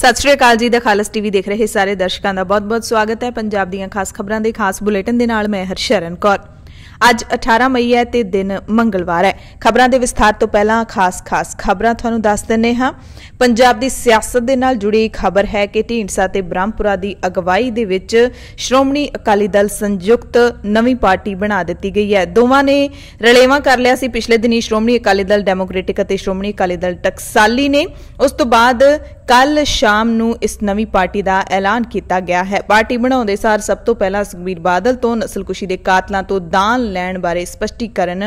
ਸਤਿ ਸ਼੍ਰੀ ਅਕਾਲ ਜੀ ਦਾ ਖਾਲਸ ਟੀਵੀ ਦੇਖ ਰਹੇ ਸਾਰੇ ਦਰਸ਼ਕਾਂ ਦਾ ਬਹੁਤ-ਬਹੁਤ ਸਵਾਗਤ ਹੈ ਪੰਜਾਬ ਦੀਆਂ ਖਾਸ ਖਬਰਾਂ ਦੇ ਖਾਸ ਬੁਲੇਟਿਨ ਦੇ ਨਾਲ ਮੈਂ ਹਰਸ਼ਰਨ ਕੌਰ ਅੱਜ 18 ਮਈ ਹੈ ਤੇ ਦਿਨ ਮੰਗਲਵਾਰ ਹੈ ਖਬਰਾਂ ਦੇ ਵਿਸਥਾਰ ਤੋਂ ਪਹਿਲਾਂ ਖਾਸ ਖਾਸ ਖਬਰਾਂ ਤੁਹਾਨੂੰ ਦੱਸ ਦਿੰਨੇ ਹਾਂ ਪੰਜਾਬ ਦੀ ਸਿਆਸਤ ਦੇ ਨਾਲ ਜੁੜੀ ਖਬਰ ਹੈ ਕਿ ਢੀਂਡਸਾ ਤੇ ਬ੍ਰਹਮਪੁਰਾ ਦੀ ਅਗਵਾਈ ਦੇ ਵਿੱਚ ਸ਼੍ਰੋਮਣੀ ਅਕਾਲੀ ਦਲ ਸੰਯੁਕਤ ਨਵੀਂ ਪਾਰਟੀ ਬਣਾ ਦਿੱਤੀ ਗਈ ਹੈ ਦੋਵਾਂ ਨੇ ਰਲੇਵਾ ਕਰ ਲਿਆ ਸੀ ਪਿਛਲੇ ਦਿਨੀ ਸ਼੍ਰੋਮਣੀ ਅਕਾਲੀ ਦਲ ਡੈਮੋਕ੍ਰੈਟਿਕ ਅਤੇ ਸ਼੍ਰੋਮਣੀ ਅਕਾਲੀ ਦਲ ਟਕਸਾਲੀ ਨੇ ਉਸ ਤੋਂ ਬਾਅਦ ਕੱਲ ਸ਼ਾਮ ਨੂੰ ਇਸ ਨਵੀਂ ਪਾਰਟੀ ਦਾ ਐਲਾਨ ਕੀਤਾ ਗਿਆ ਹੈ ਪਾਰਟੀ ਬਣਾਉਂਦੇ ਸਾਰ ਸਭ ਤੋਂ ਪਹਿਲਾਂ ਸੁਖਬੀਰ ਬਾਦਲ ਤੋਂ ਨਸਲਕੁਸ਼ੀ ਦੇ ਕਾਤਲਾਂ ਤੋਂ ਦਾਨ ਲੈਣ ਬਾਰੇ ਸਪਸ਼ਟੀਕਰਨ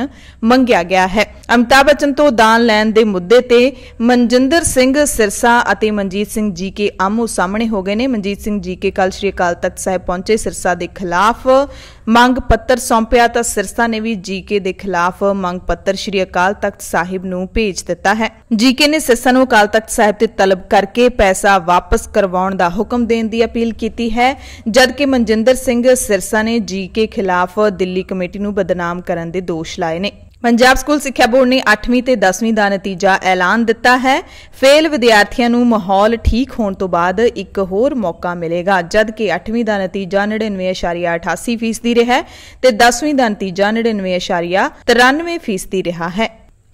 ਮੰਗਿਆ ਗਿਆ ਹੈ ਅਮਿਤਾਭ ਬਚਨ ਤੋਂ ਦਾਨ ਲੈਣ ਦੇ ਮੁੱਦੇ ਤੇ ਮਨਜਿੰਦਰ ਸਿੰਘ ਸਿਰਸਾ ਅਤੇ ਮਨਜੀਤ ਸਿੰਘ ਜੀ ਕੇ ਆਮੋ ਸਾਹਮਣੇ ਹੋ ਗਏ ਨੇ ਮਨਜੀਤ ਸਿੰਘ ਜੀ ਕੇ ਕੱਲ ਸ਼੍ਰੀ ਅਕਾਲ ਤਖਤ ਸਾਹਿਬ ਪਹੁੰਚੇ ਸਿਰਸਾ ਦੇ ਖਿਲਾਫ ਮੰਗ ਪੱਤਰ ਸੌਂਪਿਆ ਤਾਂ ਸਿਰਸਾ ਨੇ ਵੀ ਜੀਕੇ ਦੇ ਖਿਲਾਫ ਮੰਗ ਪੱਤਰ ਸ਼੍ਰੀ ਅਕਾਲ ਤਖਤ ਸਾਹਿਬ ਨੂੰ ਭੇਜ ਦਿੱਤਾ ਹੈ ਜੀਕੇ ਨੇ ਸਿਰਸਾ ਨੂੰ ਅਕਾਲ ਤਖਤ ਸਾਹਿਬ ਤੇ ਤਲਬ ਕਰਕੇ ਪੈਸਾ ਵਾਪਸ ਕਰਵਾਉਣ ਦਾ ਹੁਕਮ ਦੇਣ ਦੀ ਅਪੀਲ ਕੀਤੀ ਹੈ ਜਦਕਿ ਮਨਜਿੰਦਰ ਸਿੰਘ ਸਿਰਸਾ ਨੇ ਜੀਕੇ ਖਿਲਾਫ ਦਿੱਲੀ ਕਮੇਟੀ ਨੂੰ ਬਦਨਾਮ ਕਰਨ ਦੇ ਦੋਸ਼ ਲਾਏ ਨੇ ਪੰਜਾਬ ਸਕੂਲ ਸਿੱਖਿਆ ਬੋਰਡ ਨੇ 8ਵੀਂ ਤੇ 10ਵੀਂ ਦਾ ਨਤੀਜਾ ਐਲਾਨ ਦਿੱਤਾ ਹੈ ਫੇਲ ਵਿਦਿਆਰਥੀਆਂ ਨੂੰ ਮਾਹੌਲ ਠੀਕ ਹੋਣ ਤੋਂ ਬਾਅਦ ਇੱਕ ਹੋਰ ਮੌਕਾ ਮਿਲੇਗਾ ਜਦ ਕਿ 8ਵੀਂ ਦਾ ਨਤੀਜਾ 99.88% ਰਿਹਾ ਤੇ 10ਵੀਂ ਦਾ ਨਤੀਜਾ 99.93% ਰਿਹਾ ਹੈ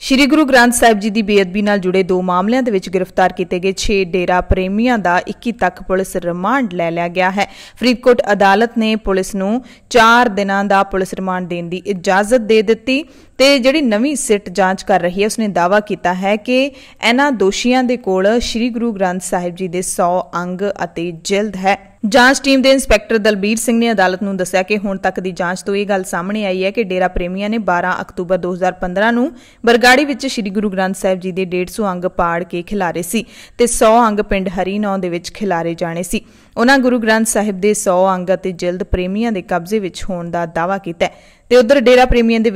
ਸ਼੍ਰੀ ਗੁਰੂ ਗ੍ਰੰਥ ਸਾਹਿਬ ਜੀ ਦੀ ਬੇਅਦਬੀ ਨਾਲ ਜੁੜੇ ਦੋ ਮਾਮਲਿਆਂ ਦੇ ਵਿੱਚ ਗ੍ਰਿਫਤਾਰ ਕੀਤੇ ਗਏ 6 ਡੇਰਾ ਪ੍ਰੇਮੀਆਂ ਦਾ 21 ਤੱਕ ਪੁਲਿਸ ਰਿਮਾਂਡ ਲੈ ਲਿਆ ਗਿਆ ਹੈ ਫਰੀਦਕੋਟ ਅਦਾਲਤ ਨੇ ਪੁਲਿਸ ਨੂੰ 4 ਦਿਨਾਂ ਦਾ ਪੁਲਿਸ ਰਿਮਾਂਡ ਦੇਣ ਦੀ ਇਜਾਜ਼ਤ ਦੇ ਦਿੱਤੀ ਤੇ ਜਿਹੜੀ ਨਵੀਂ ਸਿੱਟ ਜਾਂਚ ਕਰ ਰਹੀ ਹੈ ਉਸਨੇ ਦਾਵਾ ਕੀਤਾ ਹੈ ਕਿ ਇਹਨਾਂ ਦੋਸ਼ੀਆਂ ਦੇ ਕੋਲ ਸ਼੍ਰੀ ਗੁਰੂ ਗ੍ਰੰਥ ਸਾਹਿਬ ਜੀ ਦੇ 100 ਅੰਗ ਅਤੇ ਜਿਲਦ ਹੈ ਜਾਂਚ ਟੀਮ ਦੇ ਇੰਸਪੈਕਟਰ ਦਲਬੀਰ ਸਿੰਘ ਨੇ ਅਦਾਲਤ ਨੂੰ ਦੱਸਿਆ ਕਿ ਹੁਣ ਤੱਕ ਦੀ ਜਾਂਚ ਤੋਂ ਇਹ ਗੱਲ ਸਾਹਮਣੇ ਆਈ ਹੈ ਕਿ ਡੇਰਾ ਪ੍ਰੇਮੀਆਂ ਨੇ 12 ਅਕਤੂਬਰ 2015 ਨੂੰ ਬਰਗਾੜੀ ਵਿੱਚ ਸ੍ਰੀ ਗੁਰੂ ਗ੍ਰੰਥ ਸਾਹਿਬ ਜੀ ਦੇ 150 ਅੰਗ ਪਾੜ ਕੇ ਖਿਲਾਰੇ ਸੀ ਤੇ 100 ਅੰਗ ਪਿੰਡ ਹਰੀਨੌ ਦੇ ਵਿੱਚ ਖਿਲਾਰੇ ਜਾਣੇ ਸੀ ਉਹਨਾਂ ਗੁਰੂ ਗ੍ਰੰਥ ਸਾਹਿਬ ਦੇ 100 ਅੰਗ ਅਤੇ ਜਲਦ ਪ੍ਰੇਮੀਆਂ ਦੇ ਕਬਜ਼ੇ ਵਿੱਚ ਹੋਣ ਦਾ ਦਾਵਾ ਕੀਤਾ ਤੇ ਉਧਰ ਡੇਰਾ ਪ੍ਰੇਮੀਆਂ ਦੇ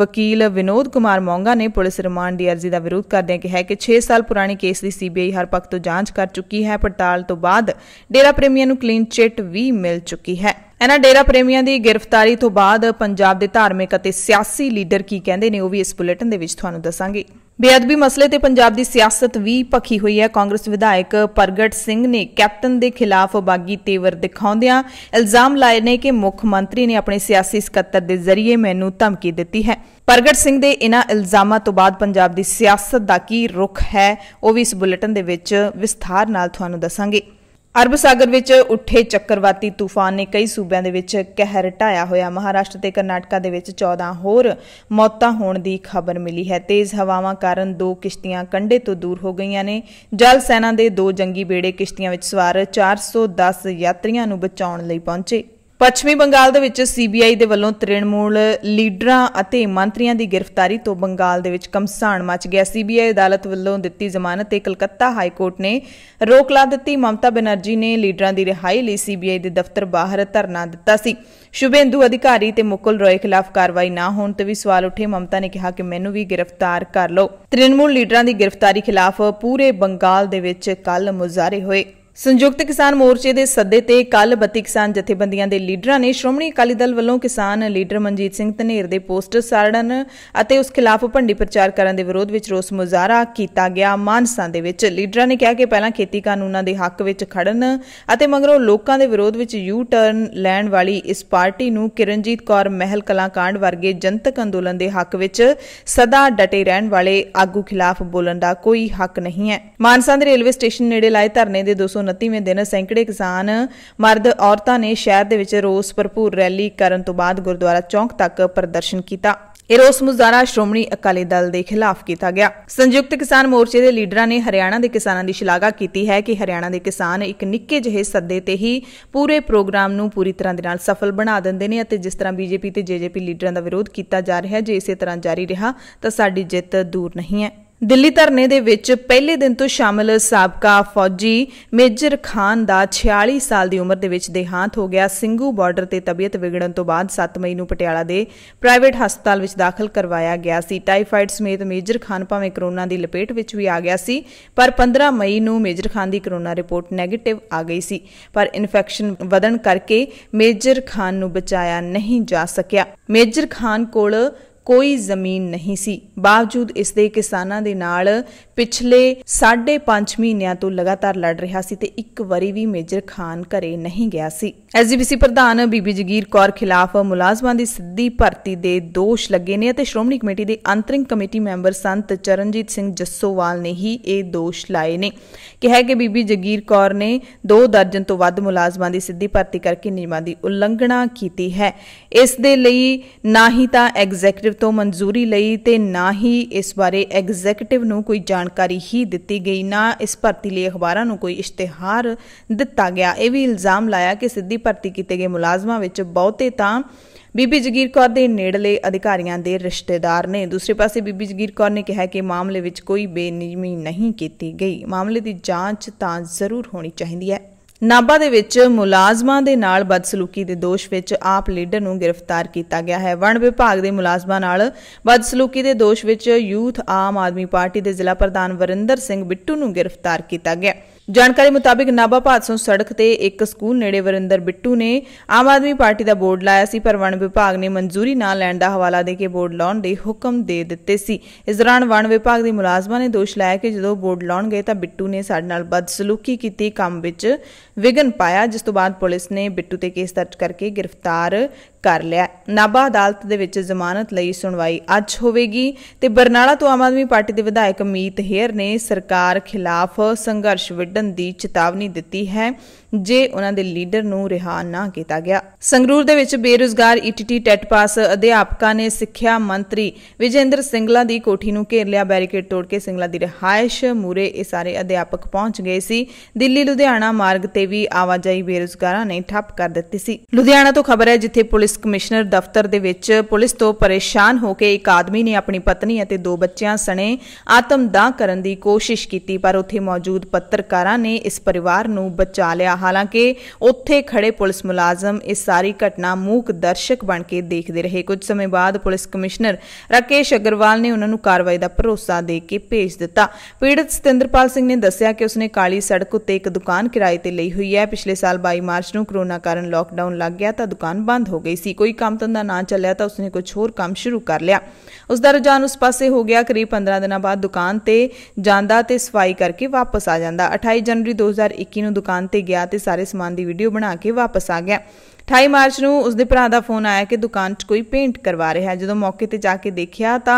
ਵਕੀਲ ਵਿਨੋਦ ਕੁਮਾਰ ਮੌਂਗਾ ਨੇ ਪੁਲਿਸ ਰਿਮਾਂਡ ਦੀ ਅਰਜ਼ੀ ਦਾ ਵਿਰੋਧ ਕਰਦਿਆਂ ਕਿਹਾ ਕਿ 6 ਸਾਲ ਪੁਰਾਣੇ ਕੇਸ ਦੀ ਸੀਬੀਆਈ ਹਰ ਪੱਖ ਤੋਂ ਜਾਂਚ ਕਰ ਚੁੱਕੀ ਹੈ ਪੜਤਾਲ ਤੋਂ ਬਾਅਦ ਡੇਰਾ ਪ੍ਰੇਮੀਆਂ ਨੂੰ ਕਲੀਨ ਚਿੱਟ ਵੀ ਮਿਲ ਚੁੱਕੀ ਹੈ ਇਹਨਾਂ ਡੇਰਾ ਪ੍ਰੇਮੀਆਂ ਦੀ ਗ੍ਰਿਫਤਾਰੀ ਤੋਂ ਬਾਅਦ ਪੰਜਾਬ ਦੇ ਧਾਰਮਿਕ ਅਤੇ ਸਿਆਸੀ ਲੀਡਰ ਕੀ ਕਹਿੰਦੇ ਨੇ ਉਹ ਵੀ ਇਸ ਬੁਲੇਟਿਨ ਦੇ ਵਿੱਚ ਤੁਹਾਨੂੰ ਦੱਸਾਂਗੇ ਬੇਅਦਬੀ ਮਸਲੇ ਤੇ ਪੰਜਾਬ ਦੀ ਸਿਆਸਤ ਵੀ ਪੱਖੀ ਹੋਈ ਹੈ ਕਾਂਗਰਸ ਵਿਧਾਇਕ ਪ੍ਰਗਟ ਸਿੰਘ ਨੇ ਕੈਪਟਨ ਦੇ ਖਿਲਾਫ ਬਾਗੀ ਤੇਵਰ ਦਿਖਾਉਂਦਿਆਂ ਇਲਜ਼ਾਮ ਲਾਏ ਨੇ ਕਿ ਮੁੱਖ ਮੰਤਰੀ ਨੇ ਆਪਣੇ ਸਿਆਸੀ ਸਕੱਤਰ ਦੇ ਜ਼ਰੀਏ ਮੈਨੂੰ ਧਮਕੀ ਦਿੱਤੀ ਹੈ ਪ੍ਰਗਟ ਸਿੰਘ ਦੇ ਇਨ੍ਹਾਂ ਇਲਜ਼ਾਮਾਂ ਤੋਂ ਬਾਅਦ ਪੰਜਾਬ ਦੀ ਸਿਆਸਤ ਦਾ ਕੀ ਰੁਖ ਹੈ ਉਹ ਵੀ ਇਸ ਬੁਲੇਟਿਨ ਦੇ ਵਿੱਚ ਵਿਸਥਾਰ ਨਾਲ ਤੁਹਾਨੂੰ ਦੱਸਾਂਗੇ ਅਰਬ ਸਾਗਰ ਵਿੱਚ ਉੱਠੇ ਚੱਕਰਵਾਤੀ ਤੂਫਾਨ ਨੇ ਕਈ ਸੂਬਿਆਂ ਦੇ ਵਿੱਚ ਕਹਿਰ ਢਾਇਆ ਹੋਇਆ ਮਹਾਰਾਸ਼ਟਰ ਤੇ ਕਰਨਾਟਕਾ ਦੇ ਵਿੱਚ 14 ਹੋਰ ਮੌਤਾਂ ਹੋਣ ਦੀ ਖਬਰ ਮਿਲੀ ਹੈ ਤੇਜ਼ ਹਵਾਵਾਂ ਕਾਰਨ ਦੋ ਕਿਸ਼ਤੀਆਂ ਕੰਢੇ ਤੋਂ ਦੂਰ ਹੋ ਗਈਆਂ ਨੇ ਜਲ ਸੈਨਾ ਦੇ ਦੋ ਜੰਗੀ ਬੇੜੇ ਕਿਸ਼ਤੀਆਂ ਵਿੱਚ ਸਵਾਰ 410 ਯਾਤਰੀਆਂ ਨੂੰ ਬਚਾਉਣ ਲਈ ਪਹੁੰਚੇ ਪੱਛਮੀ ਬੰਗਾਲ ਦੇ ਵਿੱਚ ਸੀਬੀਆਈ ਦੇ ਵੱਲੋਂ ਤ੍ਰਿਣਮੂਲ ਲੀਡਰਾਂ ਅਤੇ ਮੰਤਰੀਆਂ ਦੀ ਗ੍ਰਿਫਤਾਰੀ ਤੋਂ ਬੰਗਾਲ ਦੇ ਵਿੱਚ ਕਮਸਾਨ ਮਚ ਗਿਆ ਸੀਬੀਆਈ ਅਦਾਲਤ ਵੱਲੋਂ ਦਿੱਤੀ ਜ਼ਮਾਨਤ ਤੇ ਕਲਕੱਤਾ ਹਾਈ ਕੋਰਟ ਨੇ ਰੋਕ ਲਾ ਦਿੱਤੀ ਮਮਤਾ ਬਨਰਜੀ ਨੇ ਲੀਡਰਾਂ ਦੀ ਰਿਹਾਈ ਲਈ ਸੀਬੀਆਈ ਦੇ ਦਫ਼ਤਰ ਬਾਹਰ ਧਰਨਾ ਦਿੱਤਾ ਸੀ ਸ਼ੁਭੇਂਦੂ ਅਧਿਕਾਰੀ ਤੇ ਮੁਕਲ ਰੋਏ ਖਿਲਾਫ ਕਾਰਵਾਈ ਨਾ ਹੋਣ ਤੇ ਵੀ ਸਵਾਲ ਉੱਠੇ ਮਮਤਾ ਨੇ ਕਿਹਾ ਕਿ ਮੈਨੂੰ ਵੀ ਗ੍ਰਿਫਤਾਰ ਕਰ ਲਓ ਤ੍ਰਿਣਮੂਲ ਲੀਡਰਾਂ ਦੀ ਗ੍ਰਿਫਤਾਰੀ ਖਿਲਾਫ ਪੂਰੇ ਬੰਗਾਲ ਦੇ ਵਿੱਚ ਕੱਲ ਮੁਜ਼ਾਹਰੇ ਹੋਏ ਸੰਯੁਕਤ ਕਿਸਾਨ ਮੋਰਚੇ ਦੇ ਸੱਦੇ ਤੇ ਕੱਲ ਬੱਤੀ ਕਿਸਾਨ ਜਥੇਬੰਦੀਆਂ ਦੇ ਲੀਡਰਾਂ ਨੇ ਸ਼੍ਰੋਮਣੀ ਅਕਾਲੀ ਦਲ ਵੱਲੋਂ ਕਿਸਾਨ ਲੀਡਰ ਮਨਜੀਤ ਸਿੰਘ ਧਨੇਰ ਦੇ ਪੋਸਟਰ ਸਾੜਨ ਅਤੇ ਉਸ ਖਿਲਾਫ ਭੰਡੀ ਪ੍ਰਚਾਰ ਕਰਨ ਦੇ ਵਿਰੋਧ ਵਿੱਚ ਰੋਸ ਮੁਜ਼ਾਹਰਾ ਕੀਤਾ ਗਿਆ ਮਾਨਸਾ ਦੇ ਵਿੱਚ ਲੀਡਰਾਂ ਨੇ ਕਿਹਾ ਕਿ ਪਹਿਲਾਂ ਖੇਤੀ ਕਾਨੂੰਨਾਂ ਦੇ ਹੱਕ ਵਿੱਚ ਖੜਨ ਅਤੇ ਮਗਰੋਂ ਲੋਕਾਂ ਦੇ ਵਿਰੋਧ ਵਿੱਚ ਯੂ ਟਰਨ ਲੈਣ ਵਾਲੀ ਇਸ ਪਾਰਟੀ ਨੂੰ ਕਿਰਨਜੀਤ ਕੌਰ ਮਹਿਲ ਕਲਾ ਕਾਂਡ ਵਰਗੇ ਜਨਤਕ ਅੰਦੋਲਨ ਦੇ ਹੱਕ ਵਿੱਚ ਸਦਾ ਡਟੇ ਰਹਿਣ ਵਾਲੇ ਆਗੂ ਖਿਲਾਫ ਬੋਲਣ ਦਾ ਕੋਈ ਹੱਕ ਨਹੀਂ ਹੈ ਮਾਨਸਾ ਦੇ ਰੇਲਵੇ ਸਟੇਸ਼ਨ ਨੇੜੇ ਲਾਏ ਧਰਨੇ ਦੇ 200 129ਵੇਂ ਦਿਨ ਸੈਂਕੜੇ ਕਿਸਾਨ ਮਰਦ ਔਰਤਾਂ ਨੇ ਸ਼ਹਿਰ ਦੇ ਵਿੱਚ ਰੋਸ ਭਰਪੂਰ ਰੈਲੀ ਕਰਨ ਤੋਂ ਬਾਅਦ ਗੁਰਦੁਆਰਾ ਚੌਂਕ ਤੱਕ ਪ੍ਰਦਰਸ਼ਨ ਕੀਤਾ ਇਹ ਰੋਸ ਮੁਜ਼ਾਹਰਾ ਸ਼੍ਰੋਮਣੀ ਅਕਾਲੀ ਦਲ ਦੇ ਖਿਲਾਫ ਕੀਤਾ ਗਿਆ ਸੰਯੁਕਤ ਕਿਸਾਨ ਮੋਰਚੇ ਦੇ ਲੀਡਰਾਂ ਨੇ ਹਰਿਆਣਾ ਦੇ ਕਿਸਾਨਾਂ ਦੀ ਸ਼ਲਾਘਾ ਕੀਤੀ ਹੈ ਕਿ ਹਰਿਆਣਾ ਦੇ ਕਿਸਾਨ ਇੱਕ ਨਿੱਕੇ ਜਿਹੇ ਸੱਦੇ ਤੇ ਹੀ ਪੂਰੇ ਪ੍ਰੋਗਰਾਮ ਨੂੰ ਪੂਰੀ ਤਰ੍ਹਾਂ ਦੇ ਨਾਲ ਸਫਲ ਬਣਾ ਦਿੰਦੇ ਨੇ ਅਤੇ ਜਿਸ ਤਰ੍ਹਾਂ ਬੀਜੇਪੀ ਤੇ ਜੇਜੇਪੀ ਲੀਡਰਾਂ ਦਾ ਵਿਰੋਧ ਕੀਤਾ ਜਾ ਰਿਹਾ ਹੈ ਜੇ ਇਸੇ ਤਰ੍ਹਾਂ ਜਾਰੀ ਰਿਹਾ ਤਾਂ ਸਾਡੀ ਜਿੱਤ ਦੂਰ ਨਹੀਂ ਹੈ ਦਿੱਲੀ ਧਰਨੇ ਦੇ ਵਿੱਚ ਪਹਿਲੇ ਦਿਨ ਤੋਂ ਸ਼ਾਮਲ ਸਾਬਕਾ ਫੌਜੀ ਮੇਜਰ ਖਾਨ ਦਾ 46 ਸਾਲ ਦੀ ਉਮਰ ਦੇ ਵਿੱਚ ਦੇਹਾਂਤ ਹੋ ਗਿਆ ਸਿੰਘੂ ਬਾਰਡਰ ਤੇ ਤਬੀਅਤ ਵਿਗੜਨ ਤੋਂ ਬਾਅਦ 7 ਮਈ ਨੂੰ ਪਟਿਆਲਾ ਦੇ ਪ੍ਰਾਈਵੇਟ ਹਸਪਤਾਲ ਵਿੱਚ ਦਾਖਲ ਕਰਵਾਇਆ ਗਿਆ ਸੀ ਟਾਈਫਾਈਡ ਸਮੇਤ ਮੇਜਰ ਖਾਨ ਭਾਵੇਂ ਕਰੋਨਾ ਦੀ ਲਪੇਟ ਵਿੱਚ ਵੀ ਆ ਗਿਆ ਸੀ ਪਰ 15 ਮਈ ਨੂੰ ਮੇਜਰ ਖਾਨ ਦੀ ਕਰੋਨਾ ਰਿਪੋਰਟ ਨੈਗੇਟਿਵ ਆ ਗਈ ਸੀ ਪਰ ਇਨਫੈਕਸ਼ਨ ਵਧਣ ਕਰਕੇ ਮੇਜਰ ਖਾਨ ਨੂੰ ਬਚਾਇਆ ਨਹੀਂ ਜਾ ਸਕਿਆ ਮੇਜਰ ਖਾਨ ਕੋਲ ਕੋਈ ਜ਼ਮੀਨ ਨਹੀਂ ਸੀ ਬਾਵਜੂਦ ਇਸ ਦੇ ਕਿਸਾਨਾਂ ਦੇ ਨਾਲ ਪਿਛਲੇ 5.5 ਮਹੀਨਿਆਂ ਤੋਂ ਲਗਾਤਾਰ ਲੜ ਰਿਹਾ ਸੀ ਤੇ ਇੱਕ ਵਾਰੀ ਵੀ ਮੇਜਰ ਖਾਨ ਘਰੇ ਨਹੀਂ ਗਿਆ ਸੀ ਐਸਜੀਪੀਸੀ ਪ੍ਰਧਾਨ ਬੀਬੀ ਜਗੀਰ ਕੌਰ ਖਿਲਾਫ ਮੁਲਾਜ਼ਮਾਂ ਦੀ ਸਿੱਧੀ ਭਰਤੀ ਦੇ ਦੋਸ਼ ਲੱਗੇ ਨੇ ਅਤੇ ਸ਼੍ਰੋਮਣੀ ਕਮੇਟੀ ਦੇ ਅੰਤਰਿੰਗ ਕਮੇਟੀ ਮੈਂਬਰ ਸੰਤ ਚਰਨਜੀਤ ਸਿੰਘ ਜੱਸੋਵਾਲ ਨੇ ਹੀ ਇਹ ਦੋਸ਼ ਲਾਏ ਨੇ ਕਿਹਾ ਕਿ ਬੀਬੀ ਜਗੀਰ ਕੌਰ ਨੇ ਦੋ ਦਰਜਨ ਤੋਂ ਵੱਧ ਮੁਲਾਜ਼ਮਾਂ ਦੀ ਸਿੱਧੀ ਭਰਤੀ ਕਰਕੇ ਨਿਯਮਾਂ ਦੀ ਉਲੰਘਣਾ ਕੀਤੀ ਹੈ ਇਸ ਦੇ ਲਈ ਨਾ ਹੀ ਤਾਂ ਐਗਜ਼ੀਕਟਿਵ ਤੋਂ ਮਨਜ਼ੂਰੀ ਲਈ ਤੇ ਨਾ ਹੀ ਇਸ ਬਾਰੇ ਐਗਜ਼ੀਕਟਿਵ ਨੂੰ ਕੋਈ ਜਾਣ ਜਾਣਕਾਰੀ ਹੀ ਦਿੱਤੀ ਗਈ ਨਾ ਇਸ ਭਰਤੀ ਲਈ ਅਖਬਾਰਾਂ ਨੂੰ ਕੋਈ ਇਸ਼ਤਿਹਾਰ ਦਿੱਤਾ ਗਿਆ ਇਹ ਵੀ ਇਲਜ਼ਾਮ ਲਾਇਆ ਕਿ ਸਿੱਧੀ ਭਰਤੀ ਕੀਤੇ ਗਏ ਮੁਲਾਜ਼ਮਾਂ ਵਿੱਚ ਬਹੁਤੇ ਤਾਂ ਬੀਬੀ ਜਗੀਰ ਕੌਰ ਦੇ ਨੇੜਲੇ ਅਧਿਕਾਰੀਆਂ ਦੇ ਰਿਸ਼ਤੇਦਾਰ ਨੇ ਦੂਸਰੇ ਪਾਸੇ ਬੀਬੀ ਜਗੀਰ ਕੌਰ ਨੇ ਕਿਹਾ ਕਿ ਮਾਮਲੇ ਵਿੱਚ ਕੋਈ ਬੇਨਿਯਮੀ ਨਹੀਂ ਕੀਤੀ ਗਈ ਮਾਮਲੇ ਦੀ ਜਾਂਚ ਤਾਂ ਜ਼ਰੂਰ ਹੋਣੀ ਚਾਹੀਦੀ ਹੈ ਨਾਬਾ ਦੇ ਵਿੱਚ ਮੁਲਾਜ਼ਮਾਂ ਦੇ ਨਾਲ ਬਦਸਲੂਕੀ ਦੇ ਦੋਸ਼ ਵਿੱਚ ਆਪ ਲੀਡਰ ਨੂੰ ਗ੍ਰਿਫਤਾਰ ਕੀਤਾ ਗਿਆ ਹੈ ਵਣ ਵਿਭਾਗ ਦੇ ਮੁਲਾਜ਼ਮਾਂ ਨਾਲ ਬਦਸਲੂਕੀ ਦੇ ਦੋਸ਼ ਵਿੱਚ ਯੂਥ ਆਮ ਆਦਮੀ ਪਾਰਟੀ ਦੇ ਜ਼ਿਲ੍ਹਾ ਪ੍ਰਧਾਨ ਵਰਿੰਦਰ ਸਿੰਘ ਬਿੱਟੂ ਨੂੰ ਗ੍ਰਿਫਤਾਰ ਕੀਤਾ ਗਿਆ ਜਾਣਕਾਰੀ ਮੁਤਾਬਿਕ ਨਾਬਾ ਭਾਦਸੋਂ ਸੜਕ ਤੇ ਇੱਕ ਸਕੂਲ ਨੇੜੇ ਵਰਿੰਦਰ ਬਿੱਟੂ ਨੇ ਆਮ ਆਦਮੀ ਪਾਰਟੀ ਦਾ ਬੋਰਡ ਲਾਇਆ ਸੀ ਪਰ ਵਣ ਵਿਭਾਗ ਨੇ ਮਨਜ਼ੂਰੀ ਨਾ ਲੈਣ ਦਾ ਹਵਾਲਾ ਦੇ ਕੇ ਬੋਰਡ ਲਾਉਣ ਦੇ ਹੁਕਮ ਦੇ ਦਿੱਤੇ ਸੀ ਇਸ ਦੌਰਾਨ ਵਣ ਵਿਭਾਗ ਦੇ ਮੁਲਾਜ਼ਮਾਂ ਨੇ ਦੋਸ਼ ਲਾਇਆ ਕਿ ਜਦੋਂ ਬੋਰਡ ਲਾਉਣ ਗਏ ਤਾਂ ਬਿੱਟੂ ਨੇ ਸਾਡੇ ਨਾਲ ਬਦਸਲੂਕੀ ਕੀਤੀ ਕੰਮ ਵਿੱਚ ਵਿਗਨ ਪਾਇਆ ਜਿਸ ਤੋਂ ਬਾਅਦ ਪੁਲਿਸ ਨੇ ਬਿੱਟੂ ਤੇ ਕੇਸ ਦਰਜ ਕਰਕੇ ਗ੍ਰਿਫਤਾਰ ਕਰ ਲਿਆ ਨਾਬਾ ਅਦਾਲਤ ਦੇ ਵਿੱਚ ਜ਼ਮਾਨਤ ਲਈ ਸੁਣਵਾਈ ਅੱਜ ਹੋਵੇਗੀ ਤੇ ਬਰਨਾਲਾ ਤੋਂ ਆਮ ਆਦਮੀ ਪਾਰਟੀ ਦੇ ਵਿਧਾਇਕ ਮੀਤ ਹੇਰ ਨੇ ਸਰਕਾਰ ਖਿਲਾਫ ਸੰਘਰਸ਼ ਵਿੱਢਣ ਦੀ ਚੇਤਾਵਨੀ ਦਿੱਤੀ ਹੈ ਜੇ ਉਹਨਾਂ ਦੇ ਲੀਡਰ ਨੂੰ ਰਿਹਾ ਨਾ ਕੀਤਾ ਗਿਆ ਸੰਗਰੂਰ ਦੇ ਵਿੱਚ ਬੇਰੋਜ਼ਗਾਰ ਈਟੀਟੀ ਟੈਟ ਪਾਸ ਅਧਿਆਪਕਾਂ ਨੇ ਸਿੱਖਿਆ ਮੰਤਰੀ ਵਿਜੇਂਦਰ ਸਿੰਘਲਾ ਦੀ ਕੋਠੀ ਨੂੰ ਘੇਰ ਲਿਆ ਬੈਰੀਕੇਡ ਤੋੜ ਕੇ ਸਿੰਘਲਾ ਦੀ ਰਹਾਇਸ਼ ਮੂਰੇ ਇਹ ਸਾਰੇ ਅਧਿਆਪਕ ਪਹੁੰਚ ਗਏ ਸੀ ਦਿੱਲੀ ਲੁਧਿਆਣਾ ਮਾਰਗ ਤੇ ਵੀ ਆਵਾਜਾਈ ਬੇਰੋਜ਼ਗਾਰਾਂ ਨੇ ਠੱਪ ਕਰ ਦਿੱਤੀ ਸੀ ਲੁਧਿਆਣਾ ਤੋਂ ਖਬਰ ਹੈ ਜਿੱਥੇ ਪੁਲਿਸ ਕਮਿਸ਼ਨਰ ਦਫ਼ਤਰ ਦੇ ਵਿੱਚ ਪੁਲਿਸ ਤੋਂ ਪਰੇਸ਼ਾਨ ਹੋ ਕੇ ਇੱਕ ਆਦਮੀ ਨੇ ਆਪਣੀ ਪਤਨੀ ਅਤੇ ਦੋ ਬੱਚਿਆਂ ਸਣੇ ਆਤਮਦਾਹ ਕਰਨ ਦੀ ਕੋਸ਼ਿਸ਼ ਕੀਤੀ ਪਰ ਉੱਥੇ ਮੌਜੂਦ ਪੱਤਰਕਾਰਾਂ ਨੇ ਇਸ ਪਰਿਵਾਰ ਨੂੰ ਬਚਾ ਲਿਆ ਕੀਤਾ ਹਾਲਾਂਕਿ ਉੱਥੇ ਖੜੇ ਪੁਲਿਸ ਮੁਲਾਜ਼ਮ ਇਸ ਸਾਰੀ ਘਟਨਾ ਮੂਕ ਦਰਸ਼ਕ ਬਣ ਕੇ ਦੇਖਦੇ ਰਹੇ ਕੁਝ ਸਮੇਂ ਬਾਅਦ ਪੁਲਿਸ ਕਮਿਸ਼ਨਰ ਰਕੇਸ਼ ਅਗਰਵਾਲ ਨੇ ਉਹਨਾਂ ਨੂੰ ਕਾਰਵਾਈ ਦਾ ਭਰੋਸਾ ਦੇ ਕੇ ਭੇਜ ਦਿੱਤਾ ਪੀੜਤ ਸਤਿੰਦਰਪਾਲ ਸਿੰਘ ਨੇ ਦੱਸਿਆ ਕਿ ਉਸਨੇ ਕਾਲੀ ਸੜਕ ਉੱਤੇ ਇੱਕ ਦੁਕਾਨ ਕਿਰਾਏ ਤੇ ਲਈ ਹੋਈ ਹੈ ਪਿਛਲੇ ਸਾਲ 22 ਮਾਰਚ ਨੂੰ ਕਰੋਨਾ ਕਾਰਨ ਲਾਕਡਾਊਨ ਲੱਗ ਗਿਆ ਤਾਂ ਦੁਕਾਨ ਬੰਦ ਹੋ ਗਈ ਸੀ ਕੋਈ ਕੰਮ ਧੰਦਾ ਨਾ ਚੱਲਿਆ ਤਾਂ ਉਸਨੇ ਕੁਝ ਹੋਰ ਕੰਮ ਸ਼ੁਰੂ ਕਰ ਲਿਆ ਉਸ ਦਾ ਰੁਝਾਨ ਉਸ ਪਾਸੇ ਹੋ ਗਿਆ ਕਰੀਬ 15 ਦਿਨਾਂ ਬਾਅਦ ਦੁਕਾਨ ਤੇ ਜਾਂਦਾ ਤੇ ਸਫਾਈ ਕਰਕੇ ਵਾਪਸ ਆ ਜਾਂਦਾ 28 ਜਨਵਰੀ 2021 ਨੂੰ ਦੁਕਾਨ ਤੇ ਗਿਆ ਗਿਆ ਤੇ ਸਾਰੇ ਸਮਾਨ ਦੀ ਵੀਡੀਓ ਬਣਾ ਕੇ ਵਾਪਸ ਆ ਗਿਆ 28 ਮਾਰਚ ਨੂੰ ਉਸਦੇ ਭਰਾ ਦਾ ਫੋਨ ਆਇਆ ਕਿ ਦੁਕਾਨ 'ਚ ਕੋਈ ਪੇਂਟ ਕਰਵਾ ਰਿਹਾ ਹੈ ਜਦੋਂ ਮੌਕੇ ਤੇ ਜਾ ਕੇ ਦੇਖਿਆ ਤਾਂ